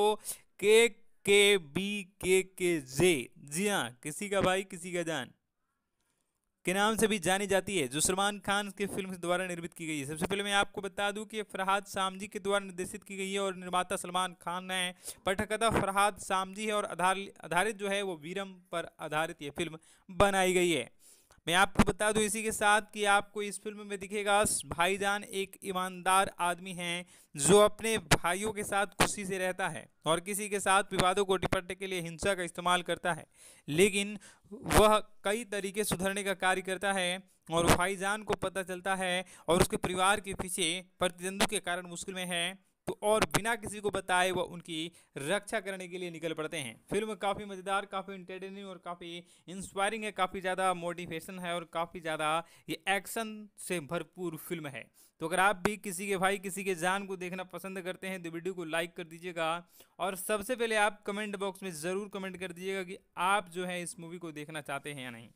के के बी के के जे जी हाँ किसी का भाई किसी का जान के नाम से भी जानी जाती है जो सलमान खान के फिल्म द्वारा निर्मित की गई है सबसे पहले मैं आपको बता दूं कि फरहाद सामजी के द्वारा निर्देशित की गई है और निर्माता सलमान खान ने पठकथा फरहाद सामजी है और आधारित जो है वो वीरम पर आधारित ये फिल्म बनाई गई है मैं आपको बता दूं इसी के साथ कि आपको इस फिल्म में दिखेगा भाईजान एक ईमानदार आदमी है जो अपने भाइयों के साथ खुशी से रहता है और किसी के साथ विवादों को निपटने के लिए हिंसा का इस्तेमाल करता है लेकिन वह कई तरीके सुधरने का कार्य करता है और भाईजान को पता चलता है और उसके परिवार के पीछे प्रतिद्वंदु के कारण मुश्किल में है और बिना किसी को बताए वह उनकी रक्षा करने के लिए निकल पड़ते हैं फिल्म काफ़ी मज़ेदार काफ़ी इंटरटेनिंग और काफ़ी इंस्पायरिंग है काफ़ी ज़्यादा मोटिवेशन है और काफ़ी ज़्यादा ये एक्शन से भरपूर फिल्म है तो अगर आप भी किसी के भाई किसी के जान को देखना पसंद करते हैं तो वीडियो को लाइक कर दीजिएगा और सबसे पहले आप कमेंट बॉक्स में ज़रूर कमेंट कर दीजिएगा कि आप जो है इस मूवी को देखना चाहते हैं या नहीं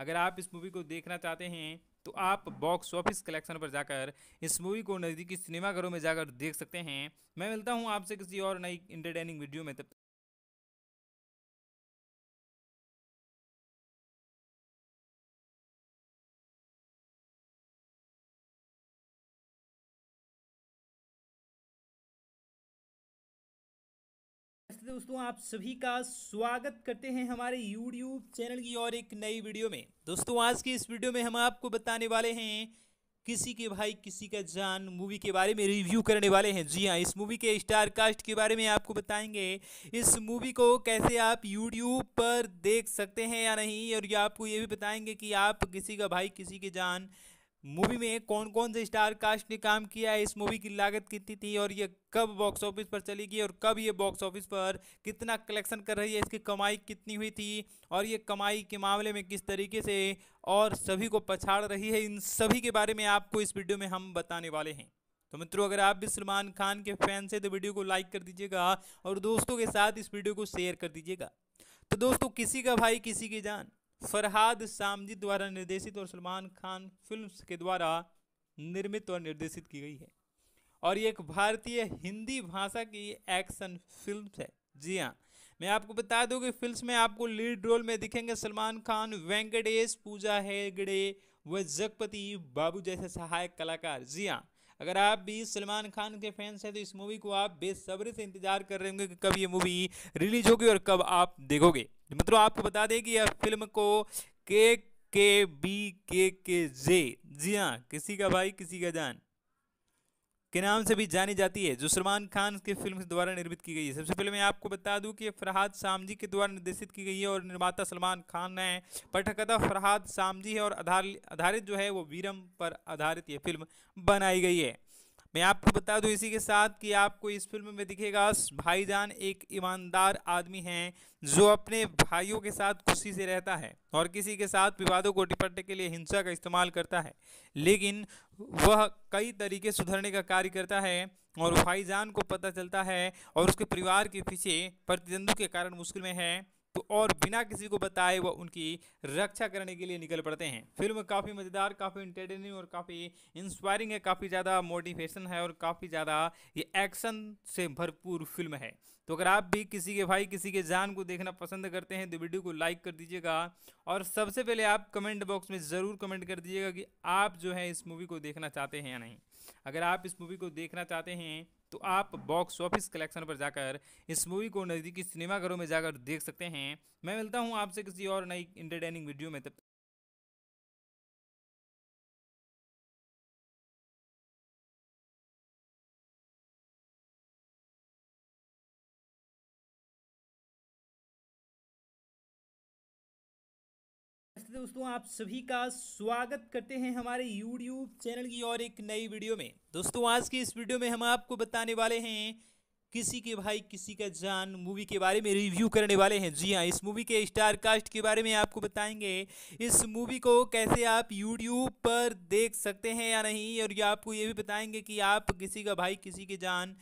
अगर आप इस मूवी को देखना चाहते हैं तो आप बॉक्स ऑफिस कलेक्शन पर जाकर इस मूवी को नज़दीकी सिनेमाघरों में जाकर देख सकते हैं मैं मिलता हूँ आपसे किसी और नई इंटरटेनिंग वीडियो में तब नमस्ते दोस्तों आप सभी का स्वागत करते हैं हमारे यूट्यूब चैनल की और एक नई वीडियो में दोस्तों आज की इस वीडियो में हम आपको बताने वाले हैं किसी के भाई किसी का जान मूवी के बारे में रिव्यू करने वाले हैं जी हाँ इस मूवी के स्टार कास्ट के बारे में आपको बताएंगे इस मूवी को कैसे आप यूट्यूब पर देख सकते हैं या नहीं और ये आपको ये भी बताएंगे कि आप किसी का भाई किसी की जान मूवी में कौन कौन से स्टार कास्ट ने काम किया है इस मूवी की लागत कितनी थी और ये कब बॉक्स ऑफिस पर चलेगी और कब ये बॉक्स ऑफिस पर कितना कलेक्शन कर रही है इसकी कमाई कितनी हुई थी और ये कमाई के मामले में किस तरीके से और सभी को पछाड़ रही है इन सभी के बारे में आपको इस वीडियो में हम बताने वाले हैं तो मित्रों अगर आप भी सलमान खान के फैन से तो वीडियो को लाइक कर दीजिएगा और दोस्तों के साथ इस वीडियो को शेयर कर दीजिएगा तो दोस्तों किसी का भाई किसी की जान फरहाद सामजी द्वारा निर्देशित और सलमान खान फिल्म्स के द्वारा निर्मित और निर्देशित की गई है और ये एक भारतीय हिंदी भाषा की एक्शन फिल्म है जी हाँ मैं आपको बता दूं कि फिल्म में आपको लीड रोल में दिखेंगे सलमान खान वेंकटेश पूजा हेगड़े व जगपति बाबू जैसे सहायक कलाकार जी हाँ अगर आप भी सलमान खान के फैंस हैं तो इस मूवी को आप बेसब्री से इंतजार कर रहे होंगे कि कब ये मूवी रिलीज होगी और कब आप देखोगे तो मित्रों आपको बता दें कि यह फिल्म को के के बी के के जे जी हाँ किसी का भाई किसी का जान के नाम से भी जानी जाती है जो सलमान खान की फिल्म द्वारा निर्मित की गई है सबसे पहले मैं आपको बता दूं कि फरहाद सामजी के द्वारा निर्देशित की गई है और निर्माता सलमान खान ने पठकथा फरहाद सामजी है और आधारित जो है वो वीरम पर आधारित ये फिल्म बनाई गई है मैं आपको बता दूं इसी के साथ कि आपको इस फिल्म में दिखेगा भाईजान एक ईमानदार आदमी है जो अपने भाइयों के साथ खुशी से रहता है और किसी के साथ विवादों को निपटने के लिए हिंसा का इस्तेमाल करता है लेकिन वह कई तरीके सुधरने का कार्य करता है और भाईजान को पता चलता है और उसके परिवार के पीछे प्रतिद्वंदों के कारण मुश्किल में है और बिना किसी को बताए वह उनकी रक्षा करने के लिए निकल पड़ते हैं फिल्म काफ़ी मज़ेदार काफ़ी इंटरटेनिंग और काफ़ी इंस्पायरिंग है काफ़ी ज़्यादा मोटिवेशन है और काफ़ी ज़्यादा ये एक्शन से भरपूर फिल्म है तो अगर आप भी किसी के भाई किसी के जान को देखना पसंद करते हैं तो वीडियो को लाइक कर दीजिएगा और सबसे पहले आप कमेंट बॉक्स में ज़रूर कमेंट कर दीजिएगा कि आप जो है इस मूवी को देखना चाहते हैं या नहीं अगर आप इस मूवी को देखना चाहते हैं तो आप बॉक्स ऑफिस कलेक्शन पर जाकर इस मूवी को नज़दीकी सिनेमाघरों में जाकर देख सकते हैं मैं मिलता हूँ आपसे किसी और नई इंटरटेनिंग वीडियो में तब दोस्तों आप सभी का स्वागत करते हैं हमारे YouTube चैनल की और एक नई वीडियो में दोस्तों आज की इस वीडियो में हम आपको बताने वाले हैं किसी के भाई किसी का जान मूवी के बारे में रिव्यू करने वाले हैं जी हाँ इस मूवी के स्टार कास्ट के बारे में आपको बताएंगे इस मूवी को कैसे आप यूट्यूब पर देख सकते हैं या नहीं और ये आपको ये भी बताएंगे कि आप किसी का भाई किसी की जान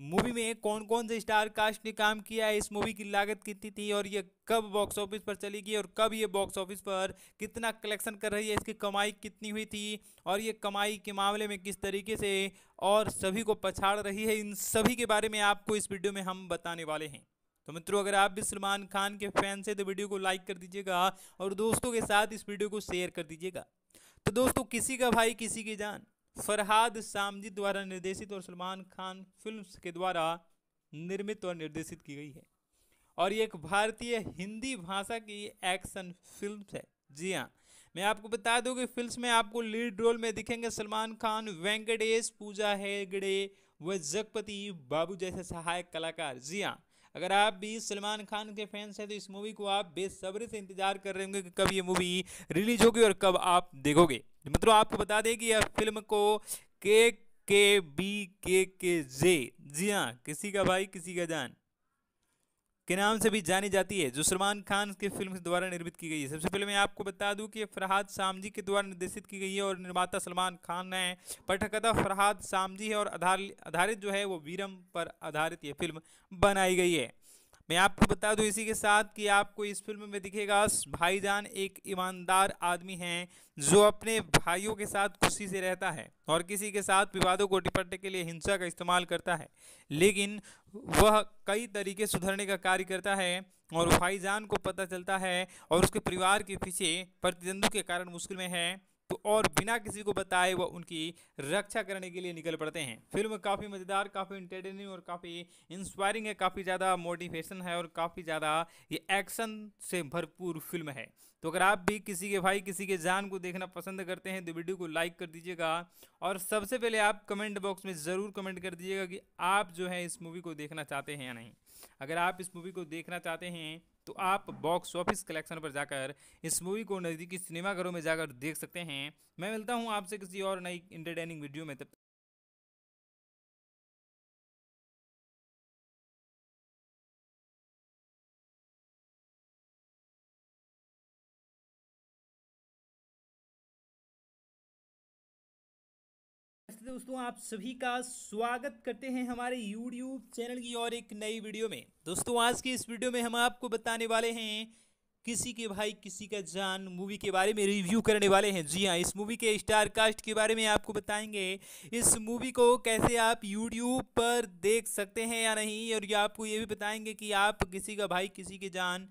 मूवी में कौन कौन से स्टार कास्ट ने काम किया है इस मूवी की लागत कितनी थी और ये कब बॉक्स ऑफिस पर चलेगी और कब ये बॉक्स ऑफिस पर कितना कलेक्शन कर रही है इसकी कमाई कितनी हुई थी और ये कमाई के मामले में किस तरीके से और सभी को पछाड़ रही है इन सभी के बारे में आपको इस वीडियो में हम बताने वाले हैं तो मित्रों अगर आप भी सलमान खान के फैन से तो वीडियो को लाइक कर दीजिएगा और दोस्तों के साथ इस वीडियो को शेयर कर दीजिएगा तो दोस्तों किसी का भाई किसी की जान फरहाद सामजी द्वारा निर्देशित और सलमान खान फिल्म्स के द्वारा निर्मित और निर्देशित की गई है और ये एक भारतीय हिंदी भाषा की एक्शन फिल्म है जी हाँ मैं आपको बता दूं कि फिल्म में आपको लीड रोल में दिखेंगे सलमान खान वेंकटेश पूजा हेगड़े व जगपति बाबू जैसे सहायक कलाकार जी हाँ अगर आप भी सलमान खान के फैंस हैं तो इस मूवी को आप बेसब्री से इंतजार कर रहे होंगे कि कब ये मूवी रिलीज होगी और कब आप देखोगे मतलब आपको बता दें कि यह फिल्म को के के बी के के जे जी हाँ किसी का भाई किसी का जान के नाम से भी जानी जाती है जो सलमान खान की फिल्म द्वारा निर्मित की गई है सबसे पहले मैं आपको बता दूं कि फरहाद सामजी के द्वारा निर्देशित की गई है और निर्माता सलमान खान ने पटकथा फरहाद सामजी है और आधारित जो है वो वीरम पर आधारित ये फिल्म बनाई गई है मैं आपको बता दूं इसी के साथ कि आपको इस फिल्म में दिखेगा भाईजान एक ईमानदार आदमी है जो अपने भाइयों के साथ खुशी से रहता है और किसी के साथ विवादों को निपटने के लिए हिंसा का इस्तेमाल करता है लेकिन वह कई तरीके सुधरने का कार्य करता है और भाईजान को पता चलता है और उसके परिवार के पीछे प्रतिद्वंद के कारण मुश्किल में है और बिना किसी को बताए वह उनकी रक्षा करने के लिए निकल पड़ते हैं फिल्म काफ़ी मज़ेदार काफ़ी इंटरटेनिंग और काफ़ी इंस्पायरिंग है काफ़ी ज़्यादा मोटिवेशन है और काफ़ी ज़्यादा ये एक्शन से भरपूर फिल्म है तो अगर आप भी किसी के भाई किसी के जान को देखना पसंद करते हैं तो वीडियो को लाइक कर दीजिएगा और सबसे पहले आप कमेंट बॉक्स में ज़रूर कमेंट कर दीजिएगा कि आप जो है इस मूवी को देखना चाहते हैं या नहीं अगर आप इस मूवी को देखना चाहते हैं तो आप बॉक्स ऑफिस कलेक्शन पर जाकर इस मूवी को नज़दीकी सिनेमाघरों में जाकर देख सकते हैं मैं मिलता हूँ आपसे किसी और नई इंटरटेनिंग वीडियो में तब नमस्ते दोस्तों आप सभी का स्वागत करते हैं हमारे YouTube चैनल की और एक नई वीडियो में दोस्तों आज की इस वीडियो में हम आपको बताने वाले हैं किसी के भाई किसी का जान मूवी के बारे में रिव्यू करने वाले हैं जी हाँ इस मूवी के स्टार कास्ट के बारे में आपको बताएंगे इस मूवी को कैसे आप यूट्यूब पर देख सकते हैं या नहीं और ये आपको ये भी बताएंगे कि आप किसी का भाई किसी की जान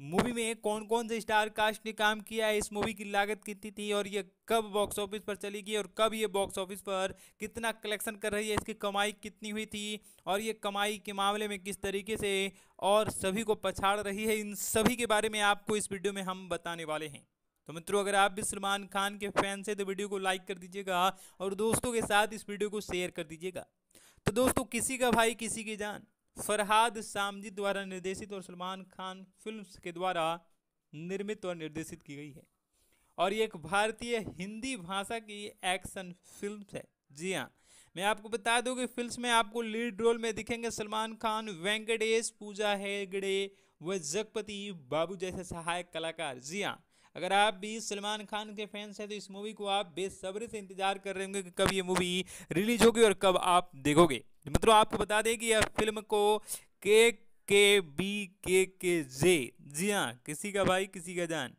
मूवी में कौन कौन से स्टार कास्ट ने काम किया है इस मूवी की लागत कितनी थी और ये कब बॉक्स ऑफिस पर चलेगी और कब ये बॉक्स ऑफिस पर कितना कलेक्शन कर रही है इसकी कमाई कितनी हुई थी और ये कमाई के मामले में किस तरीके से और सभी को पछाड़ रही है इन सभी के बारे में आपको इस वीडियो में हम बताने वाले हैं तो मित्रों अगर आप भी सलमान खान के फैन से तो वीडियो को लाइक कर दीजिएगा और दोस्तों के साथ इस वीडियो को शेयर कर दीजिएगा तो दोस्तों किसी का भाई किसी की जान फरहाद सामजी द्वारा निर्देशित और सलमान खान फिल्म्स के द्वारा निर्मित और निर्देशित की गई है और ये एक भारतीय हिंदी भाषा की एक्शन फिल्म है जी हाँ मैं आपको बता दूं कि फिल्म में आपको लीड रोल में दिखेंगे सलमान खान वेंकटेश पूजा हेगड़े व जगपति बाबू जैसे सहायक कलाकार जी हाँ अगर आप भी सलमान खान के फैंस हैं तो इस मूवी को आप बेसब्री से इंतजार कर रहे होंगे कि कब ये मूवी रिलीज होगी और कब आप देखोगे मतलब आपको बता दें कि यह फिल्म को के के बी के के जे जी हाँ किसी का भाई किसी का जान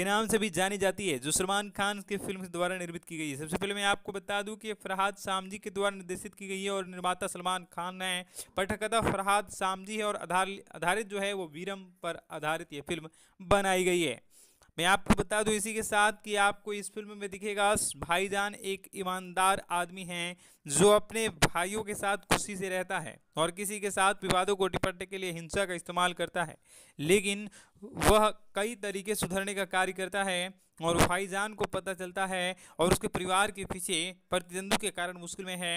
के नाम से भी जानी जाती है जो सलमान खान के फिल्म द्वारा निर्मित की गई है सबसे पहले मैं आपको बता दूं कि फरहाद सामजी के द्वारा निर्देशित की गई है और निर्माता सलमान खान ने पठकथा फरहाद सामजी है और आधारित जो है वो वीरम पर आधारित ये फिल्म बनाई गई है मैं आपको बता दूं इसी के साथ कि आपको इस फिल्म में दिखेगा भाईजान एक ईमानदार आदमी है जो अपने भाइयों के साथ खुशी से रहता है और किसी के साथ विवादों को निपटने के लिए हिंसा का इस्तेमाल करता है लेकिन वह कई तरीके सुधरने का कार्य करता है और भाईजान को पता चलता है और उसके परिवार के पीछे प्रतिद्वंदों के कारण मुश्किल में है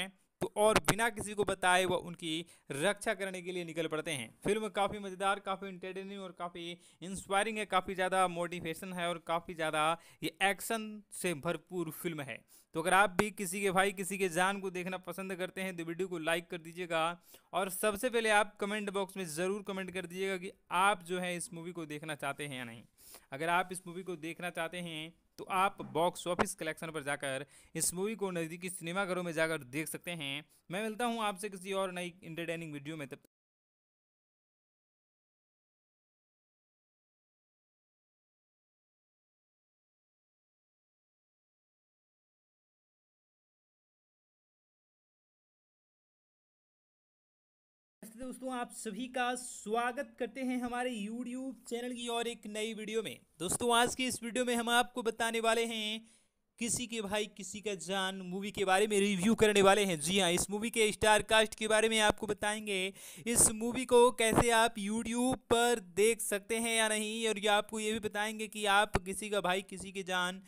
और बिना किसी को बताए वह उनकी रक्षा करने के लिए निकल पड़ते हैं फिल्म काफ़ी मज़ेदार काफ़ी इंटरटेनिंग और काफ़ी इंस्पायरिंग है काफ़ी ज़्यादा मोटिवेशन है और काफ़ी ज़्यादा ये एक्शन से भरपूर फिल्म है तो अगर आप भी किसी के भाई किसी के जान को देखना पसंद करते हैं तो वीडियो को लाइक कर दीजिएगा और सबसे पहले आप कमेंट बॉक्स में ज़रूर कमेंट कर दीजिएगा कि आप जो है इस मूवी को देखना चाहते हैं या नहीं अगर आप इस मूवी को देखना चाहते हैं तो आप बॉक्स ऑफिस कलेक्शन पर जाकर इस मूवी को नज़दीकी सिनेमाघरों में जाकर देख सकते हैं मैं मिलता हूँ आपसे किसी और नई इंटरटेनिंग वीडियो में तब दोस्तों आप सभी का स्वागत करते हैं हमारे YouTube चैनल की और एक नई वीडियो में दोस्तों आज की इस वीडियो में हम आपको बताने वाले हैं किसी के भाई किसी का जान मूवी के बारे में रिव्यू करने वाले हैं जी हाँ इस मूवी के स्टार कास्ट के बारे में आपको बताएंगे इस मूवी को कैसे आप यूट्यूब पर देख सकते हैं या नहीं और ये आपको ये भी बताएंगे कि आप किसी का भाई किसी की जान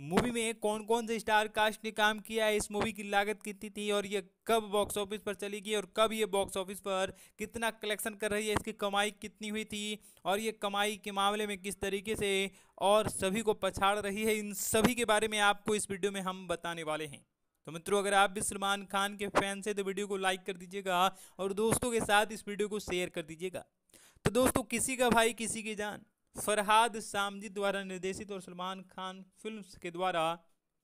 मूवी में कौन कौन से स्टार कास्ट ने काम किया है इस मूवी की लागत कितनी थी और ये कब बॉक्स ऑफिस पर चलेगी और कब ये बॉक्स ऑफिस पर कितना कलेक्शन कर रही है इसकी कमाई कितनी हुई थी और ये कमाई के मामले में किस तरीके से और सभी को पछाड़ रही है इन सभी के बारे में आपको इस वीडियो में हम बताने वाले हैं तो मित्रों अगर आप भी सलमान खान के फैन से तो वीडियो को लाइक कर दीजिएगा और दोस्तों के साथ इस वीडियो को शेयर कर दीजिएगा तो दोस्तों किसी का भाई किसी की जान फरहाद सामजी द्वारा निर्देशित और सलमान खान फिल्म्स के द्वारा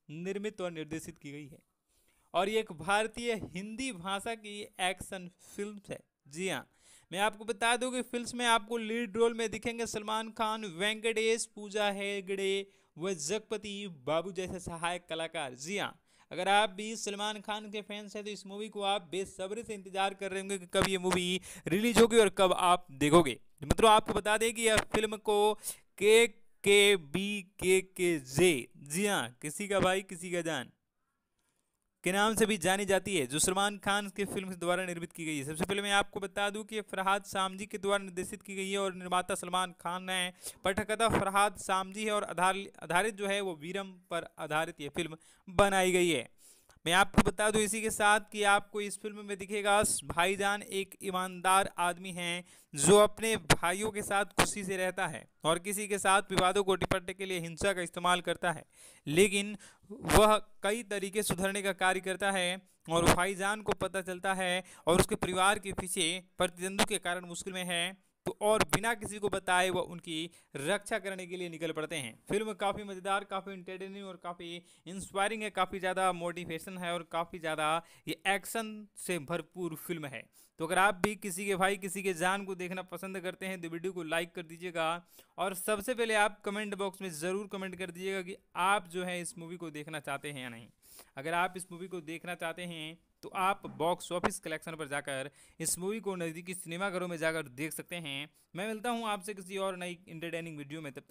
निर्मित और निर्देशित की गई है और ये एक भारतीय हिंदी भाषा की एक्शन फिल्म है जी हाँ मैं आपको बता दूं कि फिल्म में आपको लीड रोल में दिखेंगे सलमान खान वेंकटेश पूजा हेगड़े व जगपति बाबू जैसे सहायक कलाकार जी हाँ अगर आप भी सलमान खान के फैंस हैं तो इस मूवी को आप बेसब्री से इंतजार कर रहे होंगे कि कब ये मूवी रिलीज होगी और कब आप देखोगे तो मित्रों आपको बता दें कि यह फिल्म को के के बी के के जे जी हाँ किसी का भाई किसी का जान के नाम से भी जानी जाती है जो सलमान खान की फिल्म द्वारा निर्मित की गई है सबसे पहले मैं आपको बता दूं कि फरहाद सामजी के द्वारा निर्देशित की गई है और निर्माता सलमान खान है पटकथा फरहाद सामजी है और आधार आधारित जो है वो वीरम पर आधारित ये फिल्म बनाई गई है मैं आपको बता दूं इसी के साथ कि आपको इस फिल्म में दिखेगा भाईजान एक ईमानदार आदमी है जो अपने भाइयों के साथ खुशी से रहता है और किसी के साथ विवादों को निपटने के लिए हिंसा का इस्तेमाल करता है लेकिन वह कई तरीके सुधरने का कार्य करता है और भाईजान को पता चलता है और उसके परिवार के पीछे प्रतिद्वंद के कारण मुश्किल में है और बिना किसी को बताए वह उनकी रक्षा करने के लिए निकल पड़ते हैं फिल्म काफ़ी मज़ेदार काफ़ी इंटरटेनिंग और काफ़ी इंस्पायरिंग है काफ़ी ज़्यादा मोटिवेशन है और काफ़ी ज़्यादा ये एक्शन से भरपूर फिल्म है तो अगर आप भी किसी के भाई किसी के जान को देखना पसंद करते हैं तो वीडियो को लाइक कर दीजिएगा और सबसे पहले आप कमेंट बॉक्स में ज़रूर कमेंट कर दीजिएगा कि आप जो है इस मूवी को देखना चाहते हैं या नहीं अगर आप इस मूवी को देखना चाहते हैं तो आप बॉक्स ऑफिस कलेक्शन पर जाकर इस मूवी को नज़दीकी सिनेमाघरों में जाकर देख सकते हैं मैं मिलता हूँ आपसे किसी और नई इंटरटेनिंग वीडियो में तब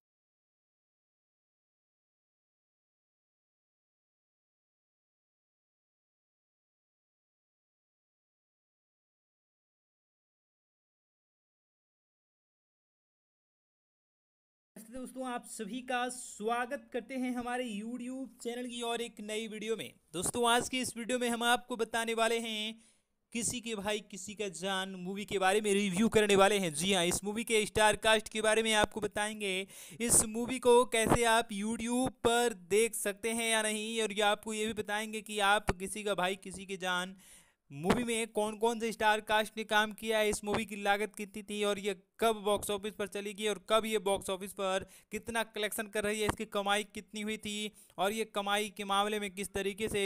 दोस्तों आप सभी का स्वागत करते हैं हमारे YouTube चैनल की और एक नई वीडियो में दोस्तों आज की इस वीडियो में हम आपको बताने वाले हैं किसी के भाई किसी का जान मूवी के बारे में रिव्यू करने वाले हैं जी हाँ इस मूवी के स्टार कास्ट के बारे में आपको बताएंगे इस मूवी को कैसे आप यूट्यूब पर देख सकते हैं या नहीं और ये आपको ये भी बताएंगे कि आप किसी का भाई किसी की जान मूवी में कौन कौन से स्टार कास्ट ने काम किया इस मूवी की लागत कितनी थी और ये कब बॉक्स ऑफिस पर चलेगी और कब ये बॉक्स ऑफिस पर कितना कलेक्शन कर रही है इसकी कमाई कितनी हुई थी और ये कमाई के मामले में किस तरीके से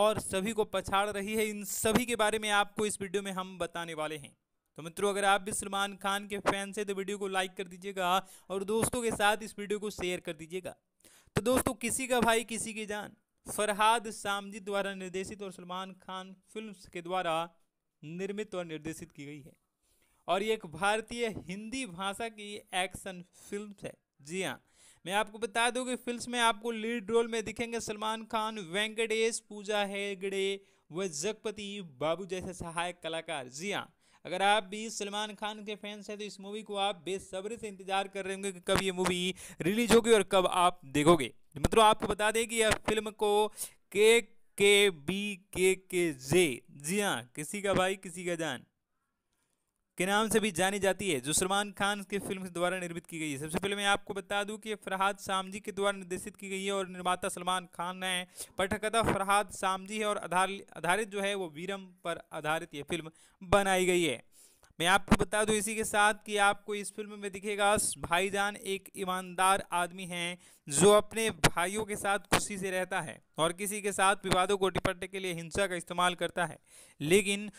और सभी को पछाड़ रही है इन सभी के बारे में आपको इस वीडियो में हम बताने वाले हैं तो मित्रों अगर आप भी सलमान खान के फैन से तो वीडियो को लाइक कर दीजिएगा और दोस्तों के साथ इस वीडियो को शेयर कर दीजिएगा तो दोस्तों किसी का भाई किसी की जान फरहाद सामजी द्वारा निर्देशित और सलमान खान फिल्म्स के द्वारा निर्मित और निर्देशित की गई है और ये एक भारतीय हिंदी भाषा की एक्शन फिल्म है जी हाँ मैं आपको बता दूं कि फिल्म में आपको लीड रोल में दिखेंगे सलमान खान वेंकटेश पूजा हेगड़े व जगपति बाबू जैसे सहायक कलाकार जी हाँ अगर आप भी सलमान खान के फैंस हैं तो इस मूवी को आप बेसब्री से इंतजार कर रहे होंगे कि कब ये मूवी रिलीज होगी और कब आप देखोगे मतलब आपको बता दें कि यह फिल्म को के के बी के के जे जी हाँ किसी का भाई किसी का जान के नाम से भी जानी जाती है जो सलमान खान की फिल्म द्वारा निर्मित की गई है सबसे पहले मैं आपको बता दूं कि फरहाद सामजी के द्वारा निर्देशित की गई है और निर्माता सलमान खान ने पठकथा फरहाद सामजी है और आधारित जो है वो वीरम पर आधारित ये फिल्म बनाई गई है मैं आपको बता दूं इसी के साथ कि आपको इस फिल्म में दिखेगा भाईजान एक ईमानदार आदमी है जो अपने भाइयों के साथ खुशी से रहता है और किसी के साथ विवादों को निपटने के लिए हिंसा का इस्तेमाल करता है लेकिन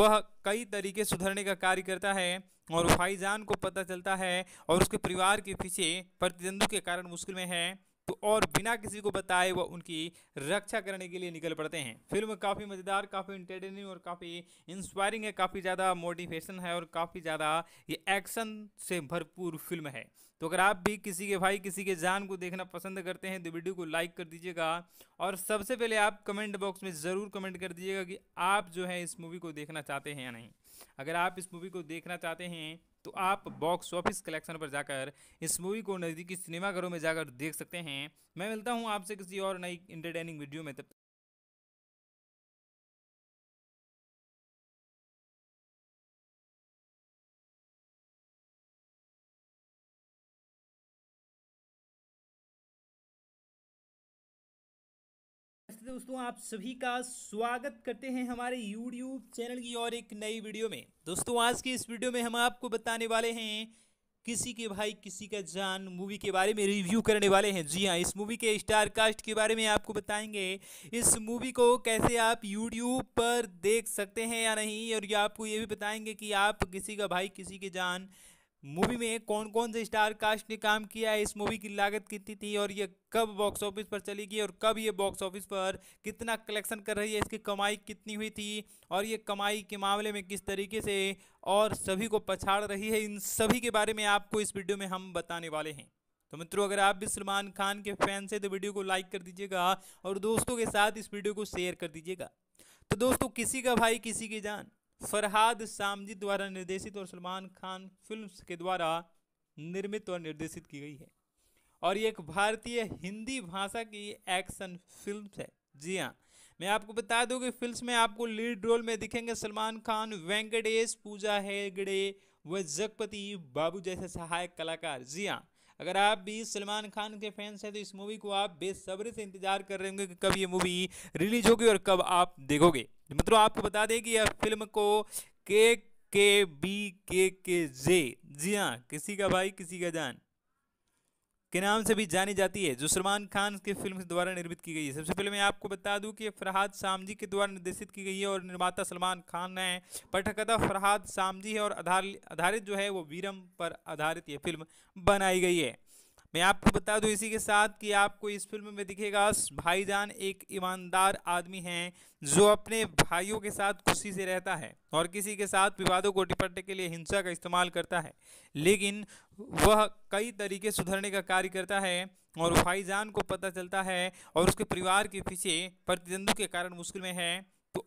वह कई तरीके सुधरने का कार्य करता है और भाईजान को पता चलता है और उसके परिवार के पीछे प्रतिद्वंद के कारण मुश्किल में है तो और बिना किसी को बताए वह उनकी रक्षा करने के लिए निकल पड़ते हैं फिल्म काफ़ी मज़ेदार काफ़ी इंटरटेनिंग और काफ़ी इंस्पायरिंग है काफ़ी ज़्यादा मोटिवेशन है और काफ़ी ज़्यादा ये एक्शन से भरपूर फिल्म है तो अगर आप भी किसी के भाई किसी के जान को देखना पसंद करते हैं तो वीडियो को लाइक कर दीजिएगा और सबसे पहले आप कमेंट बॉक्स में ज़रूर कमेंट कर दीजिएगा कि आप जो है इस मूवी को देखना चाहते हैं या नहीं अगर आप इस मूवी को देखना चाहते हैं तो आप बॉक्स ऑफिस कलेक्शन पर जाकर इस मूवी को नज़दीकी सिनेमाघरों में जाकर देख सकते हैं मैं मिलता हूँ आपसे किसी और नई इंटरटेनिंग वीडियो में तब दोस्तों आप सभी का स्वागत करते हैं हमारे यूट्यूब चैनल की और एक नई वीडियो में दोस्तों आज की इस वीडियो में हम आपको बताने वाले हैं किसी के भाई किसी का जान मूवी के बारे में रिव्यू करने वाले हैं जी हाँ इस मूवी के स्टार कास्ट के बारे में आपको बताएंगे इस मूवी को कैसे आप यूट्यूब पर देख सकते हैं या नहीं और ये आपको ये भी बताएंगे कि आप किसी का भाई किसी की जान मूवी में कौन कौन से स्टार कास्ट ने काम किया है इस मूवी की लागत कितनी थी और ये कब बॉक्स ऑफिस पर चलेगी और कब ये बॉक्स ऑफिस पर कितना कलेक्शन कर रही है इसकी कमाई कितनी हुई थी और ये कमाई के मामले में किस तरीके से और सभी को पछाड़ रही है इन सभी के बारे में आपको इस वीडियो में हम बताने वाले हैं तो मित्रों अगर आप भी सलमान खान के फैन से तो वीडियो को लाइक कर दीजिएगा और दोस्तों के साथ इस वीडियो को शेयर कर दीजिएगा तो दोस्तों किसी का भाई किसी की जान फरहाद सामजी द्वारा निर्देशित और सलमान खान फिल्म्स के द्वारा निर्मित और निर्देशित की गई है और ये एक भारतीय हिंदी भाषा की एक्शन फिल्म है जी हाँ मैं आपको बता दूं कि फिल्म में आपको लीड रोल में दिखेंगे सलमान खान वेंकटेश पूजा हेगड़े व जगपति बाबू जैसे सहायक कलाकार जी हाँ अगर आप भी सलमान खान के फैंस हैं तो इस मूवी को आप बेसब्री से इंतजार कर रहे होंगे कि कब ये मूवी रिलीज होगी और कब आप देखोगे मतलब आपको बता दें कि यह फिल्म को के के बी के के जे जी हाँ किसी का भाई किसी का जान के नाम से भी जानी जाती है जो सलमान खान की फिल्म द्वारा निर्मित की गई है सबसे पहले मैं आपको बता दूं कि फरहाद सामजी के द्वारा निर्देशित की गई है और निर्माता सलमान खान ने पटकथा फरहाद सामजी है और आधारित जो है वो वीरम पर आधारित ये फिल्म बनाई गई है मैं आपको बता दूं इसी के साथ कि आपको इस फिल्म में दिखेगा भाईजान एक ईमानदार आदमी है जो अपने भाइयों के साथ खुशी से रहता है और किसी के साथ विवादों को निपटने के लिए हिंसा का इस्तेमाल करता है लेकिन वह कई तरीके सुधरने का कार्य करता है और भाईजान को पता चलता है और उसके परिवार के पीछे प्रतिद्वंदों के कारण मुश्किल में है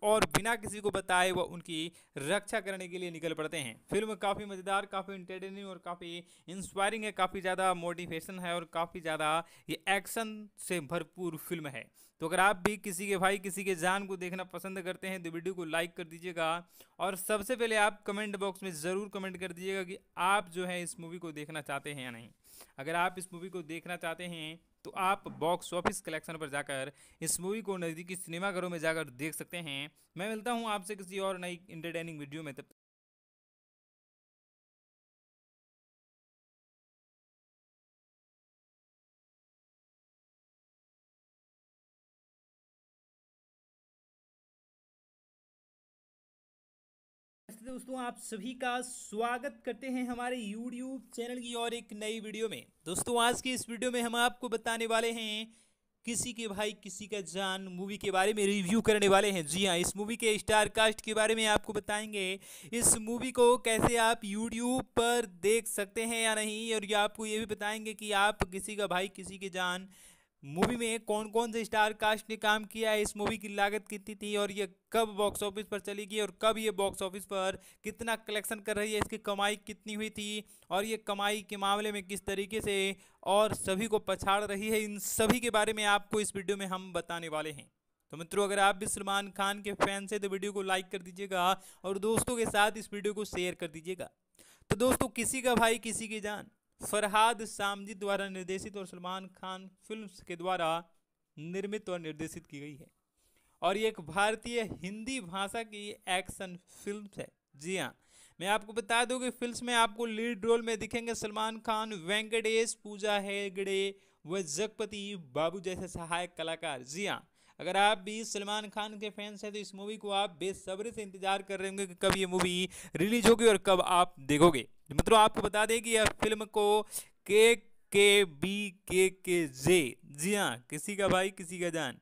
और बिना किसी को बताए वह उनकी रक्षा करने के लिए निकल पड़ते हैं फिल्म काफ़ी मज़ेदार काफ़ी इंटरटेनिंग और काफ़ी इंस्पायरिंग है काफ़ी ज़्यादा मोटिवेशन है और काफ़ी ज़्यादा ये एक्शन से भरपूर फिल्म है तो अगर आप भी किसी के भाई किसी के जान को देखना पसंद करते हैं तो वीडियो को लाइक कर दीजिएगा और सबसे पहले आप कमेंट बॉक्स में ज़रूर कमेंट कर दीजिएगा कि आप जो है इस मूवी को देखना चाहते हैं या नहीं अगर आप इस मूवी को देखना चाहते हैं तो आप बॉक्स ऑफिस कलेक्शन पर जाकर इस मूवी को नज़दीकी सिनेमाघरों में जाकर देख सकते हैं मैं मिलता हूँ आपसे किसी और नई इंटरटेनिंग वीडियो में तब दोस्तों आप सभी का स्वागत करते हैं हमारे YouTube चैनल की और एक नई वीडियो में दोस्तों आज की इस वीडियो में हम आपको बताने वाले हैं किसी के भाई किसी का जान मूवी के बारे में रिव्यू करने वाले हैं जी हाँ इस मूवी के स्टार कास्ट के बारे में आपको बताएंगे इस मूवी को कैसे आप यूट्यूब पर देख सकते हैं या नहीं और ये आपको ये भी बताएंगे कि आप किसी का भाई किसी की जान मूवी में कौन कौन से स्टार कास्ट ने काम किया है इस मूवी की लागत कितनी थी और ये कब बॉक्स ऑफिस पर चलेगी और कब ये बॉक्स ऑफिस पर कितना कलेक्शन कर रही है इसकी कमाई कितनी हुई थी और ये कमाई के मामले में किस तरीके से और सभी को पछाड़ रही है इन सभी के बारे में आपको इस वीडियो में हम बताने वाले हैं तो मित्रों अगर आप भी सलमान खान के फैन से तो वीडियो को लाइक कर दीजिएगा और दोस्तों के साथ इस वीडियो को शेयर कर दीजिएगा तो दोस्तों किसी का भाई किसी की जान फरहाद सामजी द्वारा निर्देशित और सलमान खान फिल्म्स के द्वारा निर्मित और निर्देशित की गई है और ये एक भारतीय हिंदी भाषा की एक्शन फिल्म है जी हाँ मैं आपको बता दूं कि फिल्म में आपको लीड रोल में दिखेंगे सलमान खान वेंकटेश पूजा हेगड़े व जगपति बाबू जैसे सहायक कलाकार जी हाँ अगर आप भी सलमान खान के फैंस हैं तो इस मूवी को आप बेसब्री से इंतजार कर रहे होंगे कि कब ये मूवी रिलीज होगी और कब आप देखोगे तो मित्रों आपको बता दें कि यह फिल्म को के के बी के के जे जी हाँ किसी का भाई किसी का जान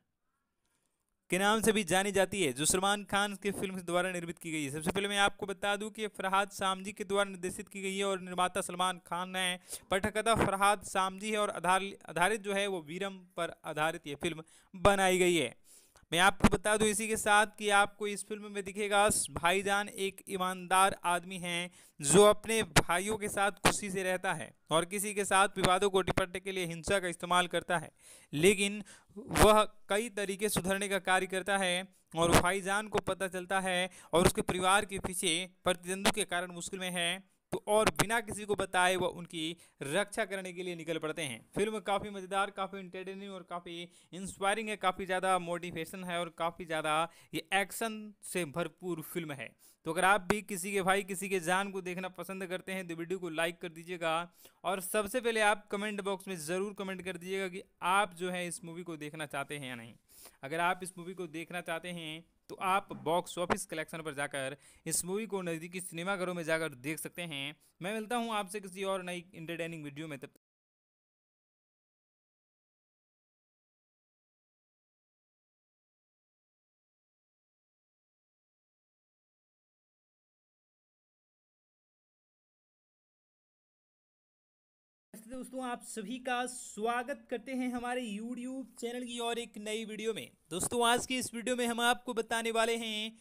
के नाम से भी जानी जाती है जो सलमान खान की फिल्म द्वारा निर्मित की गई है सबसे पहले मैं आपको बता दूं कि फरहाद सामजी के द्वारा निर्देशित की गई है और निर्माता सलमान खान है पटकथा फरहाद सामजी है और आधार आधारित जो है वो वीरम पर आधारित ये फिल्म बनाई गई है मैं आपको बता दूं इसी के साथ कि आपको इस फिल्म में दिखेगा भाईजान एक ईमानदार आदमी है जो अपने भाइयों के साथ खुशी से रहता है और किसी के साथ विवादों को निपटने के लिए हिंसा का इस्तेमाल करता है लेकिन वह कई तरीके सुधरने का कार्य करता है और भाईजान को पता चलता है और उसके परिवार के पीछे प्रतिद्वंदों के कारण मुश्किल में है और बिना किसी को बताए वह उनकी रक्षा करने के लिए निकल पड़ते हैं फिल्म काफ़ी मज़ेदार काफ़ी इंटरटेनिंग और काफ़ी इंस्पायरिंग है काफ़ी ज़्यादा मोटिवेशन है और काफ़ी ज़्यादा ये एक्शन से भरपूर फिल्म है तो अगर आप भी किसी के भाई किसी के जान को देखना पसंद करते हैं तो वीडियो को लाइक कर दीजिएगा और सबसे पहले आप कमेंट बॉक्स में ज़रूर कमेंट कर दीजिएगा कि आप जो है इस मूवी को देखना चाहते हैं या नहीं अगर आप इस मूवी को देखना चाहते हैं तो आप बॉक्स ऑफिस कलेक्शन पर जाकर इस मूवी को नज़दीकी सिनेमाघरों में जाकर देख सकते हैं मैं मिलता हूँ आपसे किसी और नई इंटरटेनिंग वीडियो में तब दोस्तों आप सभी का स्वागत करते हैं हमारे YouTube चैनल की और एक नई वीडियो में दोस्तों आज की इस वीडियो में हम आपको बताने वाले हैं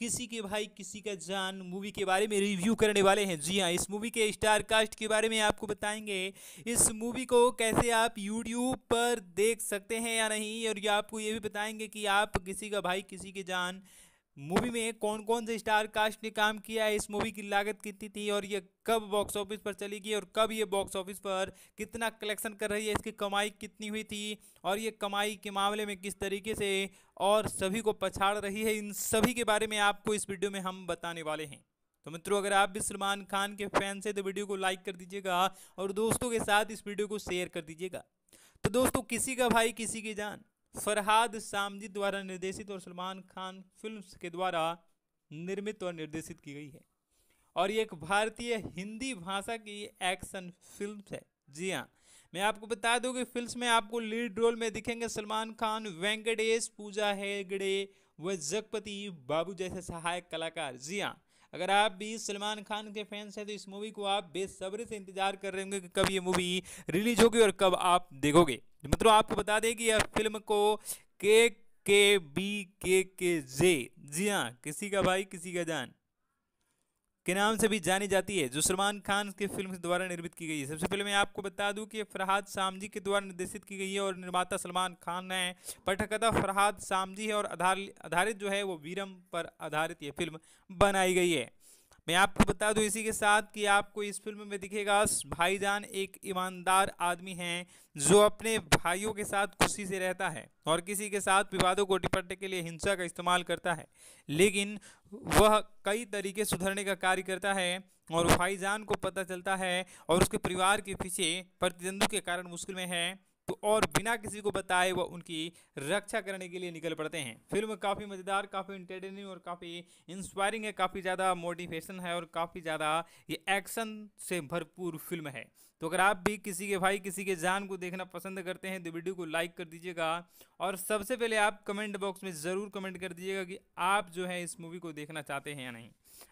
किसी के भाई किसी का जान मूवी के बारे में रिव्यू करने वाले हैं जी हाँ इस मूवी के स्टार कास्ट के बारे में आपको बताएंगे इस मूवी को कैसे आप यूट्यूब पर देख सकते हैं या नहीं और ये आपको ये भी बताएंगे कि आप किसी का भाई किसी की जान मूवी में कौन कौन से स्टार कास्ट ने काम किया है इस मूवी की लागत कितनी थी और ये कब बॉक्स ऑफिस पर चली गई और कब ये बॉक्स ऑफिस पर कितना कलेक्शन कर रही है इसकी कमाई कितनी हुई थी और ये कमाई के मामले में किस तरीके से और सभी को पछाड़ रही है इन सभी के बारे में आपको इस वीडियो में हम बताने वाले हैं तो मित्रों अगर आप भी सलमान खान के फैन से तो वीडियो को लाइक कर दीजिएगा और दोस्तों के साथ इस वीडियो को शेयर कर दीजिएगा तो दोस्तों किसी का भाई किसी की जान फरहाद सामजी द्वारा निर्देशित और सलमान खान फिल्म्स के द्वारा निर्मित और निर्देशित की गई है और ये एक भारतीय हिंदी भाषा की एक्शन फिल्म है जी हाँ मैं आपको बता दूं कि फिल्म में आपको लीड रोल में दिखेंगे सलमान खान वेंकटेश पूजा हेगड़े व जगपति बाबू जैसे सहायक कलाकार जी हाँ अगर आप भी सलमान खान के फैंस हैं तो इस मूवी को आप बेसब्री से इंतजार कर रहे होंगे कि कब ये मूवी रिलीज होगी और कब आप देखोगे मतलब आपको बता दें कि यह फिल्म को के के बी के के जे जी हाँ किसी का भाई किसी का जान के नाम से भी जानी जाती है जो सलमान खान की फिल्म द्वारा निर्मित की गई है सबसे पहले मैं आपको बता दूं कि फरहाद सामजी के द्वारा निर्देशित की गई है और निर्माता सलमान खान है पठकथा फरहाद सामजी है और आधारित जो है वो वीरम पर आधारित ये फिल्म बनाई गई है मैं आपको बता दूं इसी के साथ कि आपको इस फिल्म में दिखेगा भाईजान एक ईमानदार आदमी है जो अपने भाइयों के साथ खुशी से रहता है और किसी के साथ विवादों को निपटने के लिए हिंसा का इस्तेमाल करता है लेकिन वह कई तरीके सुधरने का कार्य करता है और भाईजान को पता चलता है और उसके परिवार के पीछे प्रतिद्वंद के कारण मुश्किल में है और बिना किसी को बताए वह उनकी रक्षा करने के लिए निकल पड़ते हैं फिल्म काफ़ी मज़ेदार काफ़ी इंटरटेनिंग और काफ़ी इंस्पायरिंग है काफ़ी ज़्यादा मोटिवेशन है और काफ़ी ज़्यादा ये एक्शन से भरपूर फिल्म है तो अगर आप भी किसी के भाई किसी के जान को देखना पसंद करते हैं तो वीडियो को लाइक कर दीजिएगा और सबसे पहले आप कमेंट बॉक्स में ज़रूर कमेंट कर दीजिएगा कि आप जो है इस मूवी को देखना चाहते हैं या नहीं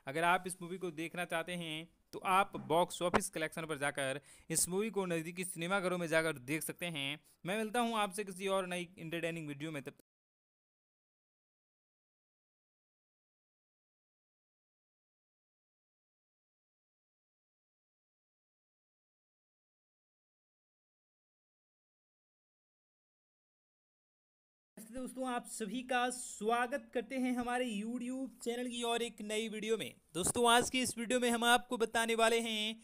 अगर आप इस मूवी को देखना चाहते हैं तो आप बॉक्स ऑफिस कलेक्शन पर जाकर इस मूवी को नज़दीकी सिनेमाघरों में जाकर देख सकते हैं मैं मिलता हूँ आपसे किसी और नई इंटरटेनिंग वीडियो में तब नमस्ते दोस्तों आप सभी का स्वागत करते हैं हमारे यूट्यूब चैनल की और एक नई वीडियो में दोस्तों आज की इस वीडियो में हम आपको बताने वाले हैं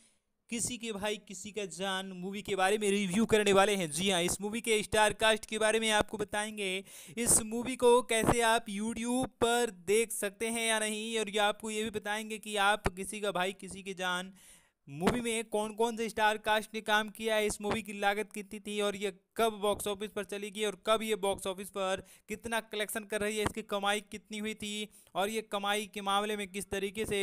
किसी के भाई किसी का जान मूवी के बारे में रिव्यू करने वाले हैं जी हाँ इस मूवी के स्टार कास्ट के बारे में आपको बताएंगे इस मूवी को कैसे आप यूट्यूब पर देख सकते हैं या नहीं और ये आपको ये भी बताएंगे कि आप किसी का भाई किसी की जान मूवी में कौन कौन से स्टार कास्ट ने काम किया है इस मूवी की लागत कितनी थी और ये कब बॉक्स ऑफिस पर चलेगी और कब ये बॉक्स ऑफिस पर कितना कलेक्शन कर रही है इसकी कमाई कितनी हुई थी और ये कमाई के मामले में किस तरीके से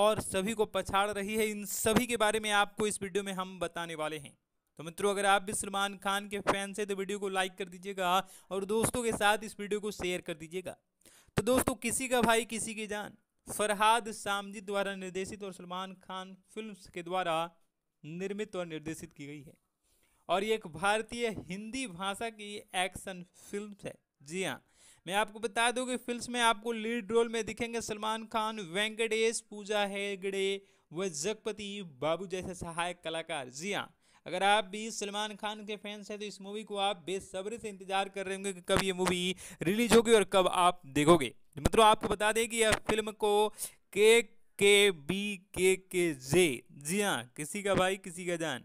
और सभी को पछाड़ रही है इन सभी के बारे में आपको इस वीडियो में हम बताने वाले हैं तो मित्रों अगर आप भी सलमान खान के फैन से तो वीडियो को लाइक कर दीजिएगा और दोस्तों के साथ इस वीडियो को शेयर कर दीजिएगा तो दोस्तों किसी का भाई किसी की जान फरहाद सामजी द्वारा निर्देशित और सलमान खान फिल्म्स के द्वारा निर्मित और निर्देशित की गई है और ये एक भारतीय हिंदी भाषा की एक्शन फिल्म है जी हाँ मैं आपको बता दूं कि फिल्म में आपको लीड रोल में दिखेंगे सलमान खान वेंकटेश पूजा हेगड़े व जगपति बाबू जैसे सहायक कलाकार जी हाँ अगर आप भी सलमान खान के फैंस हैं तो इस मूवी को आप बेसब्री से इंतजार कर रहे होंगे कि कब ये मूवी रिलीज होगी और कब आप देखोगे मित्रों आपको बता दें कि यह फिल्म को के के बी के के जे जी हाँ किसी का भाई किसी का जान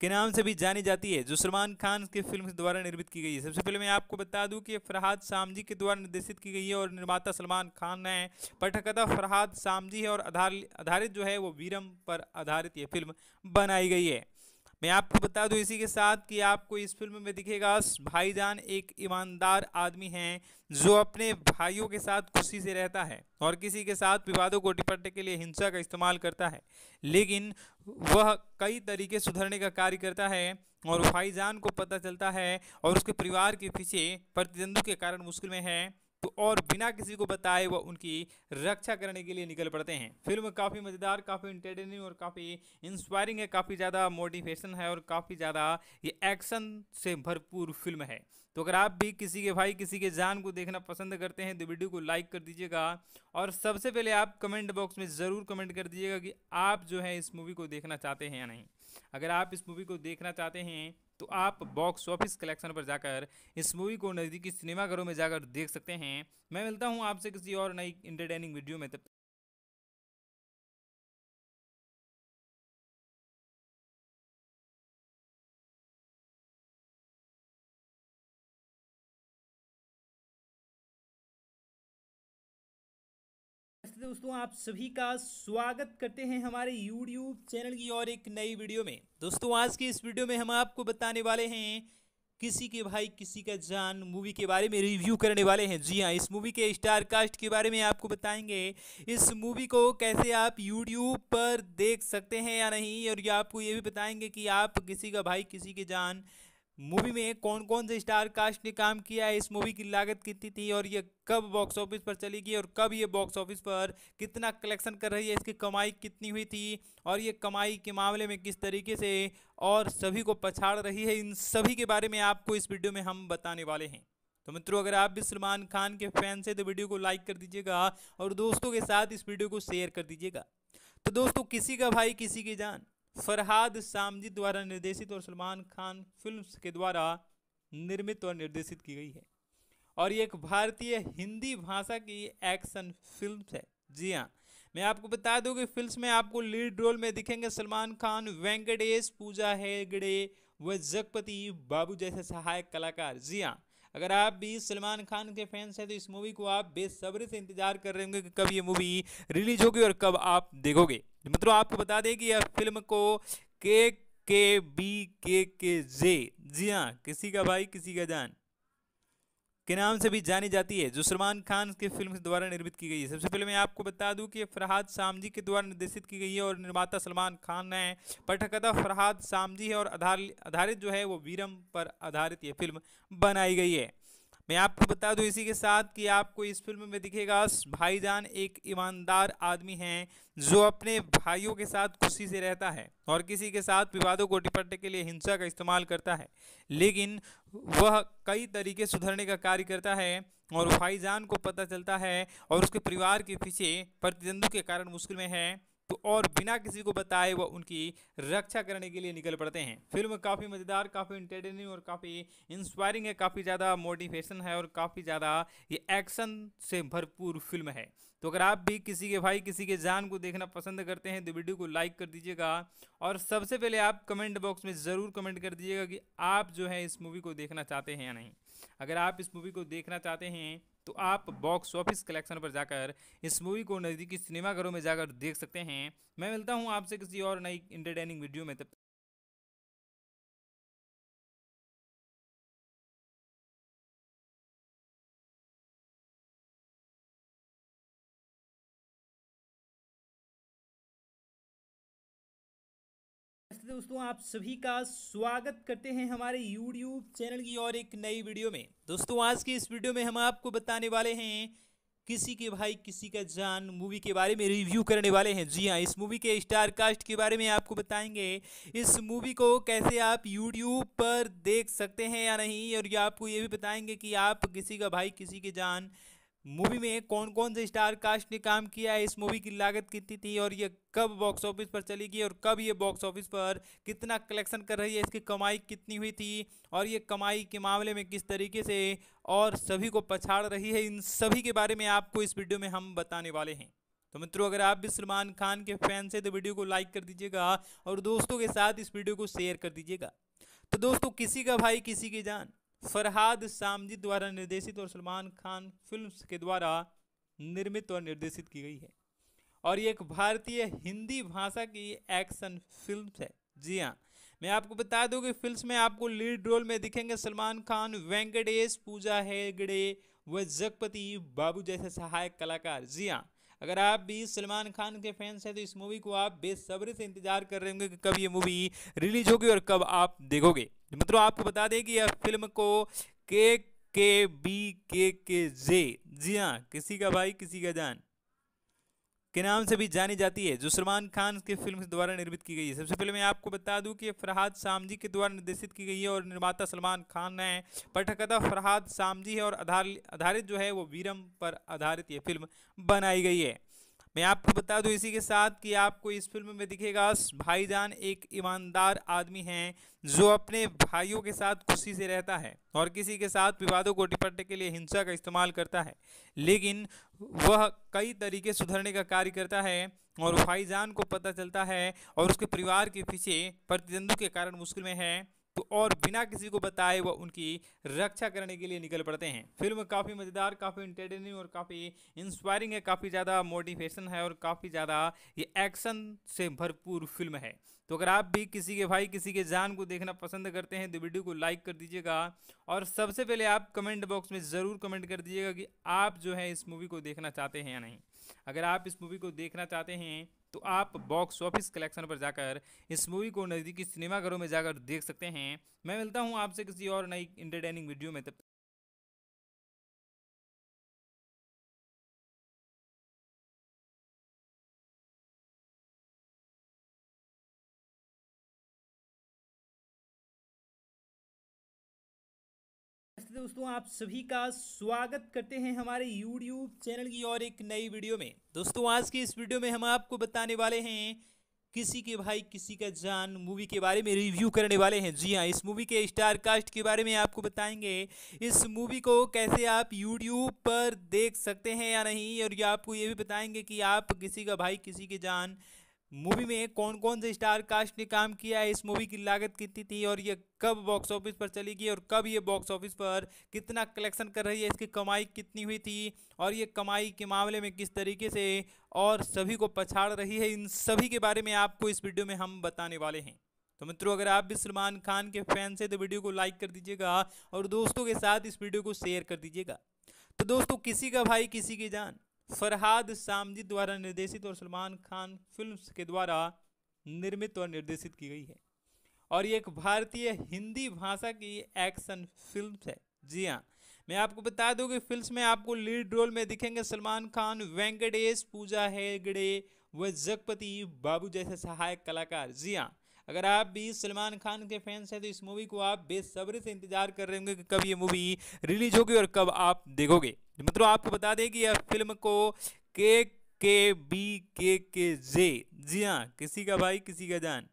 के नाम से भी जानी जाती है जो सलमान खान की फिल्म द्वारा निर्मित की गई है सबसे पहले मैं आपको बता दूं कि फरहाद सामजी के द्वारा निर्देशित की गई है और निर्माता सलमान खान ने पठकथा फरहाद सामजी है और आधार आधारित जो है वो वीरम पर आधारित ये फिल्म बनाई गई है मैं आपको बता दूं इसी के साथ कि आपको इस फिल्म में दिखेगा भाईजान एक ईमानदार आदमी है जो अपने भाइयों के साथ खुशी से रहता है और किसी के साथ विवादों को निपटने के लिए हिंसा का इस्तेमाल करता है लेकिन वह कई तरीके सुधरने का कार्य करता है और भाईजान को पता चलता है और उसके परिवार के पीछे प्रतिद्वंद के कारण मुश्किल में है और बिना किसी को बताए वह उनकी रक्षा करने के लिए निकल पड़ते हैं फिल्म काफ़ी मज़ेदार काफ़ी इंटरटेनिंग और काफ़ी इंस्पायरिंग है काफ़ी ज़्यादा मोटिवेशन है और काफ़ी ज़्यादा ये एक्शन से भरपूर फिल्म है तो अगर आप भी किसी के भाई किसी के जान को देखना पसंद करते हैं तो वीडियो को लाइक कर दीजिएगा और सबसे पहले आप कमेंट बॉक्स में ज़रूर कमेंट कर दीजिएगा कि आप जो है इस मूवी को देखना चाहते हैं या नहीं अगर आप इस मूवी को देखना चाहते हैं तो आप बॉक्स ऑफिस कलेक्शन पर जाकर इस मूवी को नज़दीकी सिनेमाघरों में जाकर देख सकते हैं मैं मिलता हूँ आपसे किसी और नई इंटरटेनिंग वीडियो में तब दोस्तों आप सभी का स्वागत करते हैं हमारे YouTube चैनल की और एक नई वीडियो में दोस्तों आज के इस वीडियो में हम आपको बताने वाले हैं किसी के भाई किसी का जान मूवी के बारे में रिव्यू करने वाले हैं जी हाँ इस मूवी के स्टार कास्ट के बारे में आपको बताएंगे इस मूवी को कैसे आप यूट्यूब पर देख सकते हैं या नहीं और ये आपको ये भी बताएंगे कि आप किसी का भाई किसी की जान मूवी में कौन कौन से स्टार कास्ट ने काम किया है इस मूवी की लागत कितनी थी और ये कब बॉक्स ऑफिस पर चलेगी और कब ये बॉक्स ऑफिस पर कितना कलेक्शन कर रही है इसकी कमाई कितनी हुई थी और ये कमाई के मामले में किस तरीके से और सभी को पछाड़ रही है इन सभी के बारे में आपको इस वीडियो में हम बताने वाले हैं तो मित्रों अगर आप भी सलमान खान के फैन से तो वीडियो को लाइक कर दीजिएगा और दोस्तों के साथ इस वीडियो को शेयर कर दीजिएगा तो दोस्तों किसी का भाई किसी की जान फरहाद सामजी द्वारा निर्देशित और सलमान खान फिल्म्स के द्वारा निर्मित और निर्देशित की गई है और ये एक भारतीय हिंदी भाषा की एक्शन फिल्म है जी हाँ मैं आपको बता दूं कि फिल्म में आपको लीड रोल में दिखेंगे सलमान खान वेंकटेश पूजा हेगड़े व जगपति बाबू जैसे सहायक कलाकार जी हाँ अगर आप भी सलमान खान के फैंस हैं तो इस मूवी को आप बेसब्री से इंतजार कर रहे होंगे कि कब ये मूवी रिलीज होगी और कब आप देखोगे मित्रों मतलब आपको बता दें कि यह फिल्म को के के बी के के जे जी हाँ किसी का भाई किसी का जान के नाम से भी जानी जाती है जो सलमान खान की फिल्म द्वारा निर्मित की गई है सबसे पहले मैं आपको बता दूं कि फरहाद सामजी के द्वारा निर्देशित की गई है और निर्माता सलमान खान ने पठकथा फरहाद सामजी है और आधार आधारित जो है वो वीरम पर आधारित ये फिल्म बनाई गई है मैं आपको बता दूं इसी के साथ कि आपको इस फिल्म में दिखेगा भाईजान एक ईमानदार आदमी है जो अपने भाइयों के साथ खुशी से रहता है और किसी के साथ विवादों को निपटने के लिए हिंसा का इस्तेमाल करता है लेकिन वह कई तरीके सुधरने का कार्य करता है और भाईजान को पता चलता है और उसके परिवार के पीछे प्रतिद्वंद के कारण मुश्किल में है और बिना किसी को बताए वह उनकी रक्षा करने के लिए निकल पड़ते हैं फिल्म काफ़ी मज़ेदार काफ़ी इंटरटेनिंग और काफ़ी इंस्पायरिंग है काफ़ी ज़्यादा मोटिवेशन है और काफ़ी ज़्यादा ये एक्शन से भरपूर फिल्म है तो अगर आप भी किसी के भाई किसी के जान को देखना पसंद करते हैं तो वीडियो को लाइक कर दीजिएगा और सबसे पहले आप कमेंट बॉक्स में ज़रूर कमेंट कर दीजिएगा कि आप जो है इस मूवी को देखना चाहते हैं या नहीं अगर आप इस मूवी को देखना चाहते हैं तो आप बॉक्स ऑफिस कलेक्शन पर जाकर इस मूवी को नज़दीकी सिनेमाघरों में जाकर देख सकते हैं मैं मिलता हूँ आपसे किसी और नई इंटरटेनिंग वीडियो में तब नमस्ते दोस्तों आप सभी का स्वागत करते हैं हमारे यूट्यूब चैनल की और एक नई वीडियो में दोस्तों आज के इस वीडियो में हम आपको बताने वाले हैं किसी के भाई किसी का जान मूवी के बारे में रिव्यू करने वाले हैं जी हाँ इस मूवी के स्टार कास्ट के बारे में आपको बताएंगे इस मूवी को कैसे आप यूट्यूब पर देख सकते हैं या नहीं और ये आपको ये भी बताएंगे कि आप किसी का भाई किसी की जान मूवी में कौन कौन से स्टार कास्ट ने काम किया है इस मूवी की लागत कितनी थी और ये कब बॉक्स ऑफिस पर चलेगी और कब ये बॉक्स ऑफिस पर कितना कलेक्शन कर रही है इसकी कमाई कितनी हुई थी और ये कमाई के मामले में किस तरीके से और सभी को पछाड़ रही है इन सभी के बारे में आपको इस वीडियो में हम बताने वाले हैं तो मित्रों अगर आप भी सलमान खान के फैन से तो वीडियो को लाइक कर दीजिएगा और दोस्तों के साथ इस वीडियो को शेयर कर दीजिएगा तो दोस्तों किसी का भाई किसी की जान फरहाद सामजी द्वारा निर्देशित और सलमान खान फिल्म्स के द्वारा निर्मित और निर्देशित की गई है और ये एक भारतीय हिंदी भाषा की एक्शन फिल्म है जी हाँ मैं आपको बता दूं कि फिल्म में आपको लीड रोल में दिखेंगे सलमान खान वेंकटेश पूजा हेगड़े व जगपति बाबू जैसे सहायक कलाकार जी हाँ अगर आप भी सलमान खान के फैंस हैं तो इस मूवी को आप बेसब्री से इंतजार कर रहे होंगे कि कब ये मूवी रिलीज होगी और कब आप देखोगे तो मित्रों आपको बता दें कि यह फिल्म को के के बी के के जे जी हाँ किसी का भाई किसी का जान के नाम से भी जानी जाती है जो सलमान खान की फिल्म द्वारा निर्मित की गई है सबसे पहले मैं आपको बता दूं कि फरहाद सामजी के द्वारा निर्देशित की गई है और निर्माता सलमान खान है पठकथा फरहाद सामजी है और आधार आधारित जो है वो वीरम पर आधारित ये फिल्म बनाई गई है मैं आपको बता दूं इसी के साथ कि आपको इस फिल्म में दिखेगा भाईजान एक ईमानदार आदमी है जो अपने भाइयों के साथ खुशी से रहता है और किसी के साथ विवादों को निपटने के लिए हिंसा का इस्तेमाल करता है लेकिन वह कई तरीके सुधरने का कार्य करता है और भाईजान को पता चलता है और उसके परिवार के पीछे प्रतिद्वंदों के कारण मुश्किल में है और बिना किसी को बताए वह उनकी रक्षा करने के लिए निकल पड़ते हैं फिल्म काफ़ी मज़ेदार काफ़ी इंटरटेनिंग और काफ़ी इंस्पायरिंग है काफ़ी ज़्यादा मोटिवेशन है और काफ़ी ज़्यादा ये एक्शन से भरपूर फिल्म है तो अगर आप भी किसी के भाई किसी के जान को देखना पसंद करते हैं तो वीडियो को लाइक कर दीजिएगा और सबसे पहले आप कमेंट बॉक्स में ज़रूर कमेंट कर दीजिएगा कि आप जो है इस मूवी को देखना चाहते हैं या नहीं अगर आप इस मूवी को देखना चाहते हैं तो आप बॉक्स ऑफिस कलेक्शन पर जाकर इस मूवी को नज़दीकी सिनेमाघरों में जाकर देख सकते हैं मैं मिलता हूँ आपसे किसी और नई इंटरटेनिंग वीडियो में तब नमस्ते दोस्तों आप सभी का स्वागत करते हैं हमारे यूट्यूब चैनल की और एक नई वीडियो में दोस्तों आज की इस वीडियो में हम आपको बताने वाले हैं किसी के भाई किसी का जान मूवी के बारे में रिव्यू करने वाले हैं जी हाँ इस मूवी के स्टार कास्ट के बारे में आपको बताएंगे इस मूवी को कैसे आप यूट्यूब पर देख सकते हैं या नहीं और ये आपको ये भी बताएंगे कि आप किसी का भाई किसी की जान मूवी में कौन कौन से स्टार कास्ट ने काम किया है इस मूवी की लागत कितनी थी और ये कब बॉक्स ऑफिस पर चलेगी और कब ये बॉक्स ऑफिस पर कितना कलेक्शन कर रही है इसकी कमाई कितनी हुई थी और ये कमाई के मामले में किस तरीके से और सभी को पछाड़ रही है इन सभी के बारे में आपको इस वीडियो में हम बताने वाले हैं तो मित्रों अगर आप भी सलमान खान के फैन से तो वीडियो को लाइक कर दीजिएगा और दोस्तों के साथ इस वीडियो को शेयर कर दीजिएगा तो दोस्तों किसी का भाई किसी की जान फरहाद सामजी द्वारा निर्देशित और सलमान खान फिल्म्स के द्वारा निर्मित और निर्देशित की गई है और ये एक भारतीय हिंदी भाषा की एक्शन फिल्म है जी हाँ मैं आपको बता दूं कि फिल्म में आपको लीड रोल में दिखेंगे सलमान खान वेंकटेश पूजा हेगड़े व जगपति बाबू जैसे सहायक कलाकार जी हाँ अगर आप भी सलमान खान के फैंस हैं तो इस मूवी को आप बेसब्री से इंतजार कर रहे होंगे कि कब ये मूवी रिलीज होगी और कब आप देखोगे मतलब आपको बता दें कि यह फिल्म को के के बी के के जे जी हाँ किसी का भाई किसी का जान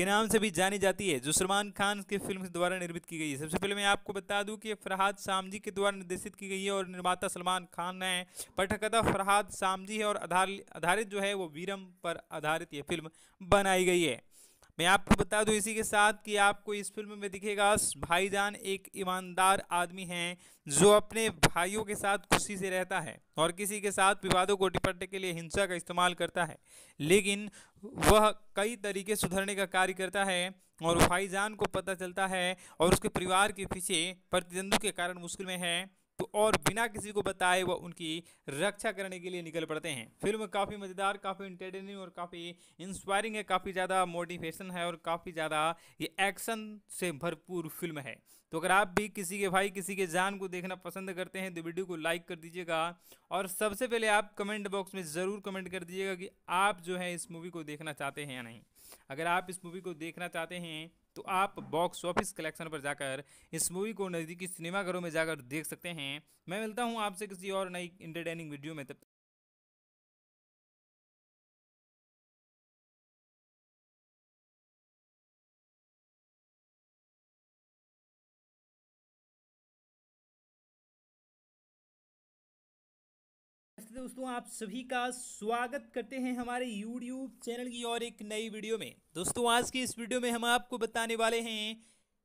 के नाम से भी जानी जाती है जो सलमान खान के फिल्म द्वारा निर्मित की गई है सबसे पहले मैं आपको बता दूं कि फरहाद सामजी के द्वारा निर्देशित की गई है और निर्माता सलमान खान ने पठकथा फरहाद सामजी है और आधारित जो है वो वीरम पर आधारित ये फिल्म बनाई गई है मैं आपको बता दूं इसी के साथ कि आपको इस फिल्म में दिखेगा भाईजान एक ईमानदार आदमी है जो अपने भाइयों के साथ खुशी से रहता है और किसी के साथ विवादों को निपटने के लिए हिंसा का इस्तेमाल करता है लेकिन वह कई तरीके सुधरने का कार्य करता है और भाईजान को पता चलता है और उसके परिवार के पीछे प्रतिद्वंदु के कारण मुश्किल में है और बिना किसी को बताए वह उनकी रक्षा करने के लिए निकल पड़ते हैं फिल्म काफ़ी मज़ेदार काफ़ी इंटरटेनिंग और काफ़ी इंस्पायरिंग है काफ़ी ज़्यादा मोटिवेशन है और काफ़ी ज़्यादा ये एक्शन से भरपूर फिल्म है तो अगर आप भी किसी के भाई किसी के जान को देखना पसंद करते हैं तो वीडियो को लाइक कर दीजिएगा और सबसे पहले आप कमेंट बॉक्स में ज़रूर कमेंट कर दीजिएगा कि आप जो है इस मूवी को देखना चाहते हैं या नहीं अगर आप इस मूवी को देखना चाहते हैं तो आप बॉक्स ऑफिस कलेक्शन पर जाकर इस मूवी को नज़दीकी सिनेमाघरों में जाकर देख सकते हैं मैं मिलता हूँ आपसे किसी और नई इंटरटेनिंग वीडियो में तब दोस्तों आप सभी का स्वागत करते हैं हमारे YouTube चैनल की और एक नई वीडियो में दोस्तों आज के इस वीडियो में हम आपको बताने वाले हैं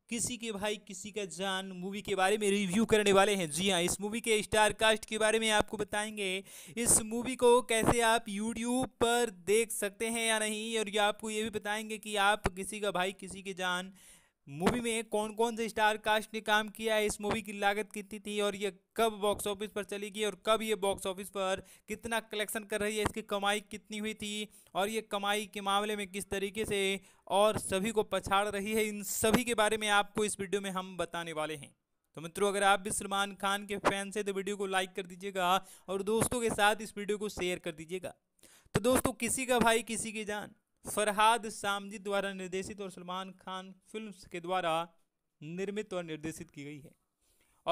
किसी के भाई किसी का जान मूवी के बारे में रिव्यू करने वाले हैं जी हाँ इस मूवी के स्टार कास्ट के बारे में आपको बताएंगे इस मूवी को कैसे आप यूट्यूब पर देख सकते हैं या नहीं और ये आपको ये भी बताएंगे कि आप किसी का भाई किसी की जान मूवी में कौन कौन से स्टार कास्ट ने काम किया है इस मूवी की लागत कितनी थी और ये कब बॉक्स ऑफिस पर चलेगी और कब ये बॉक्स ऑफिस पर कितना कलेक्शन कर रही है इसकी कमाई कितनी हुई थी और ये कमाई के मामले में किस तरीके से और सभी को पछाड़ रही है इन सभी के बारे में आपको इस वीडियो में हम बताने वाले हैं तो मित्रों अगर आप भी सलमान खान के फैन से तो वीडियो को लाइक कर दीजिएगा और दोस्तों के साथ इस वीडियो को शेयर कर दीजिएगा तो दोस्तों किसी का भाई किसी की जान फरहाद सामजी द्वारा निर्देशित और सलमान खान फिल्म्स के द्वारा निर्मित और निर्देशित की गई है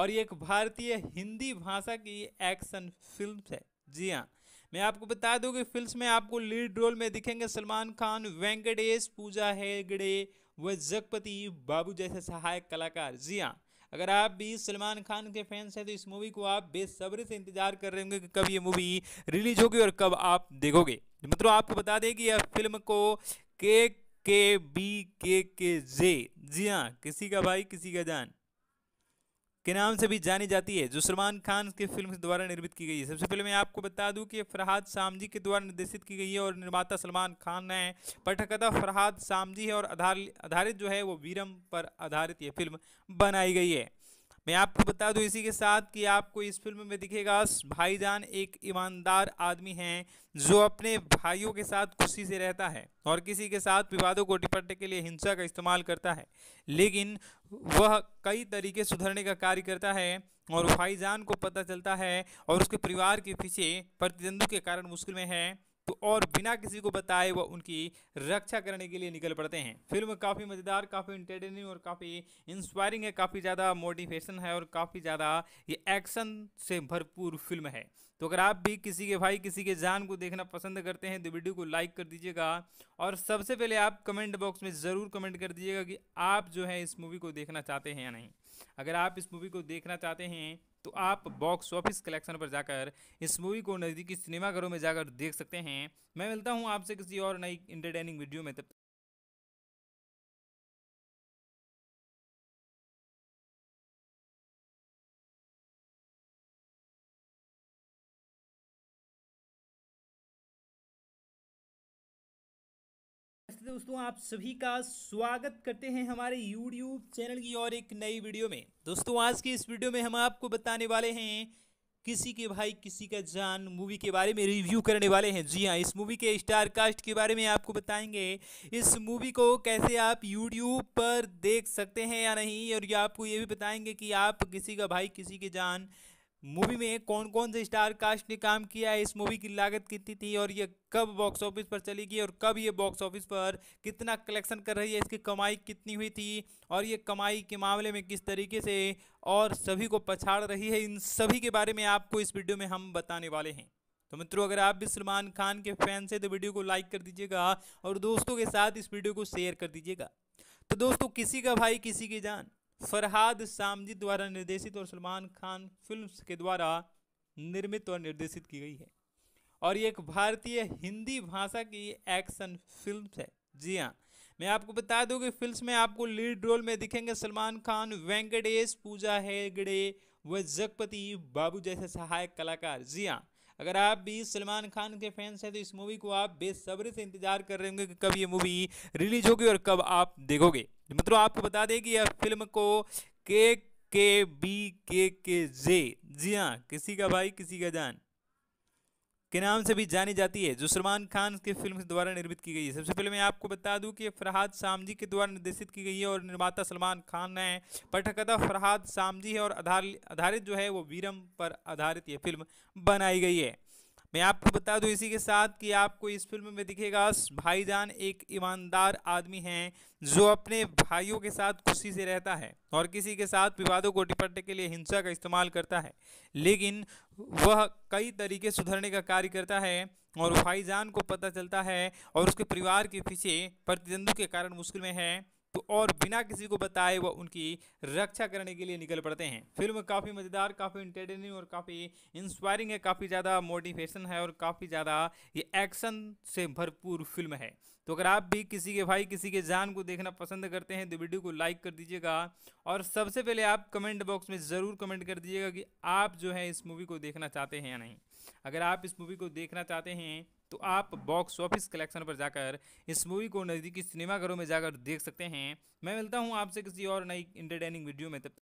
और ये एक भारतीय हिंदी भाषा की एक्शन फिल्म है जी हाँ मैं आपको बता दूं कि फिल्म में आपको लीड रोल में दिखेंगे सलमान खान वेंकटेश पूजा हेगड़े व जगपति बाबू जैसे सहायक कलाकार जी हाँ अगर आप भी सलमान खान के फैंस हैं तो इस मूवी को आप बेसब्री से इंतजार कर रहे होंगे कि कब ये मूवी रिलीज होगी और कब आप देखोगे तो मित्रों आपको बता दें कि यह फिल्म को के के बी के के जे जी हाँ किसी का भाई किसी का जान के नाम से भी जानी जाती है जो सलमान खान की फिल्म द्वारा निर्मित की गई है सबसे पहले मैं आपको बता दूं कि फरहाद सामजी के द्वारा निर्देशित की गई है और निर्माता सलमान खान ने पठकथा फरहाद सामजी है और आधारित जो है वो वीरम पर आधारित ये फिल्म बनाई गई है मैं आपको बता दूं इसी के साथ कि आपको इस फिल्म में दिखेगा भाईजान एक ईमानदार आदमी है जो अपने भाइयों के साथ खुशी से रहता है और किसी के साथ विवादों को निपटने के लिए हिंसा का इस्तेमाल करता है लेकिन वह कई तरीके सुधरने का कार्य करता है और भाईजान को पता चलता है और उसके परिवार के पीछे प्रतिद्वंदी के कारण मुश्किल में है और बिना किसी को बताए वह उनकी रक्षा करने के लिए निकल पड़ते हैं फिल्म काफ़ी मज़ेदार काफ़ी इंटरटेनिंग और काफ़ी इंस्पायरिंग है काफ़ी ज़्यादा मोटिवेशन है और काफ़ी ज़्यादा ये एक्शन से भरपूर फिल्म है तो अगर आप भी किसी के भाई किसी के जान को देखना पसंद करते हैं तो वीडियो को लाइक कर दीजिएगा और सबसे पहले आप कमेंट बॉक्स में ज़रूर कमेंट कर दीजिएगा कि आप जो है इस मूवी को देखना चाहते हैं या नहीं अगर आप इस मूवी को देखना चाहते हैं तो आप बॉक्स ऑफिस कलेक्शन पर जाकर इस मूवी को नज़दीकी सिनेमाघरों में जाकर देख सकते हैं मैं मिलता हूँ आपसे किसी और नई इंटरटेनिंग वीडियो में तब दोस्तों आप सभी का स्वागत करते हैं हमारे यूट्यूब चैनल की और एक नई वीडियो में दोस्तों आज की इस वीडियो में हम आपको बताने वाले हैं किसी के भाई किसी का जान मूवी के बारे में रिव्यू करने वाले हैं जी हाँ इस मूवी के स्टार कास्ट के बारे में आपको बताएंगे इस मूवी को कैसे आप यूट्यूब पर देख सकते हैं या नहीं और ये आपको ये भी बताएंगे कि आप किसी का भाई किसी की जान मूवी में कौन कौन से स्टार कास्ट ने काम किया है इस मूवी की लागत कितनी थी और ये कब बॉक्स ऑफिस पर चलेगी और कब ये बॉक्स ऑफिस पर कितना कलेक्शन कर रही है इसकी कमाई कितनी हुई थी और ये कमाई के मामले में किस तरीके से और सभी को पछाड़ रही है इन सभी के बारे में आपको इस वीडियो में हम बताने वाले हैं तो मित्रों अगर आप भी सलमान खान के फैन से तो वीडियो को लाइक कर दीजिएगा और दोस्तों के साथ इस वीडियो को शेयर कर दीजिएगा तो दोस्तों किसी का भाई किसी की जान फरहाद सामजी द्वारा निर्देशित और सलमान खान फिल्म्स के द्वारा निर्मित और निर्देशित की गई है और ये एक भारतीय हिंदी भाषा की एक्शन फिल्म है जी हाँ मैं आपको बता दूं कि फिल्म में आपको लीड रोल में दिखेंगे सलमान खान वेंकटेश पूजा हेगड़े व जगपति बाबू जैसे सहायक कलाकार जी हाँ अगर आप भी सलमान खान के फैंस हैं तो इस मूवी को आप बेसब्री से इंतजार कर रहे होंगे कि कब ये मूवी रिलीज होगी और कब आप देखोगे मतलब आपको बता दें कि यह फिल्म को के के बी के के जे जी हाँ किसी का भाई किसी का जान के नाम से भी जानी जाती है जो सलमान खान के फिल्म द्वारा निर्मित की गई है सबसे पहले मैं आपको बता दूं कि फरहाद सामजी के द्वारा निर्देशित की गई है और निर्माता सलमान खान ने पटकथा फरहाद सामजी है और आधारित जो है वो वीरम पर आधारित ये फिल्म बनाई गई है मैं आपको बता दूं इसी के साथ कि आपको इस फिल्म में दिखेगा भाईजान एक ईमानदार आदमी है जो अपने भाइयों के साथ खुशी से रहता है और किसी के साथ विवादों को निपटने के लिए हिंसा का इस्तेमाल करता है लेकिन वह कई तरीके सुधरने का कार्य करता है और भाईजान को पता चलता है और उसके परिवार के पीछे प्रतिद्वंदु के कारण मुश्किल में है और बिना किसी को बताए वह उनकी रक्षा करने के लिए निकल पड़ते हैं फिल्म काफ़ी मज़ेदार काफ़ी इंटरटेनिंग और काफ़ी इंस्पायरिंग है काफ़ी ज़्यादा मोटिवेशन है और काफ़ी ज़्यादा ये एक्शन से भरपूर फिल्म है तो अगर आप भी किसी के भाई किसी के जान को देखना पसंद करते हैं तो वीडियो को लाइक कर दीजिएगा और सबसे पहले आप कमेंट बॉक्स में ज़रूर कमेंट कर दीजिएगा कि आप जो है इस मूवी को देखना चाहते हैं या नहीं अगर आप इस मूवी को देखना चाहते हैं तो आप बॉक्स ऑफिस कलेक्शन पर जाकर इस मूवी को नज़दीकी सिनेमाघरों में जाकर देख सकते हैं मैं मिलता हूँ आपसे किसी और नई इंटरटेनिंग वीडियो में तब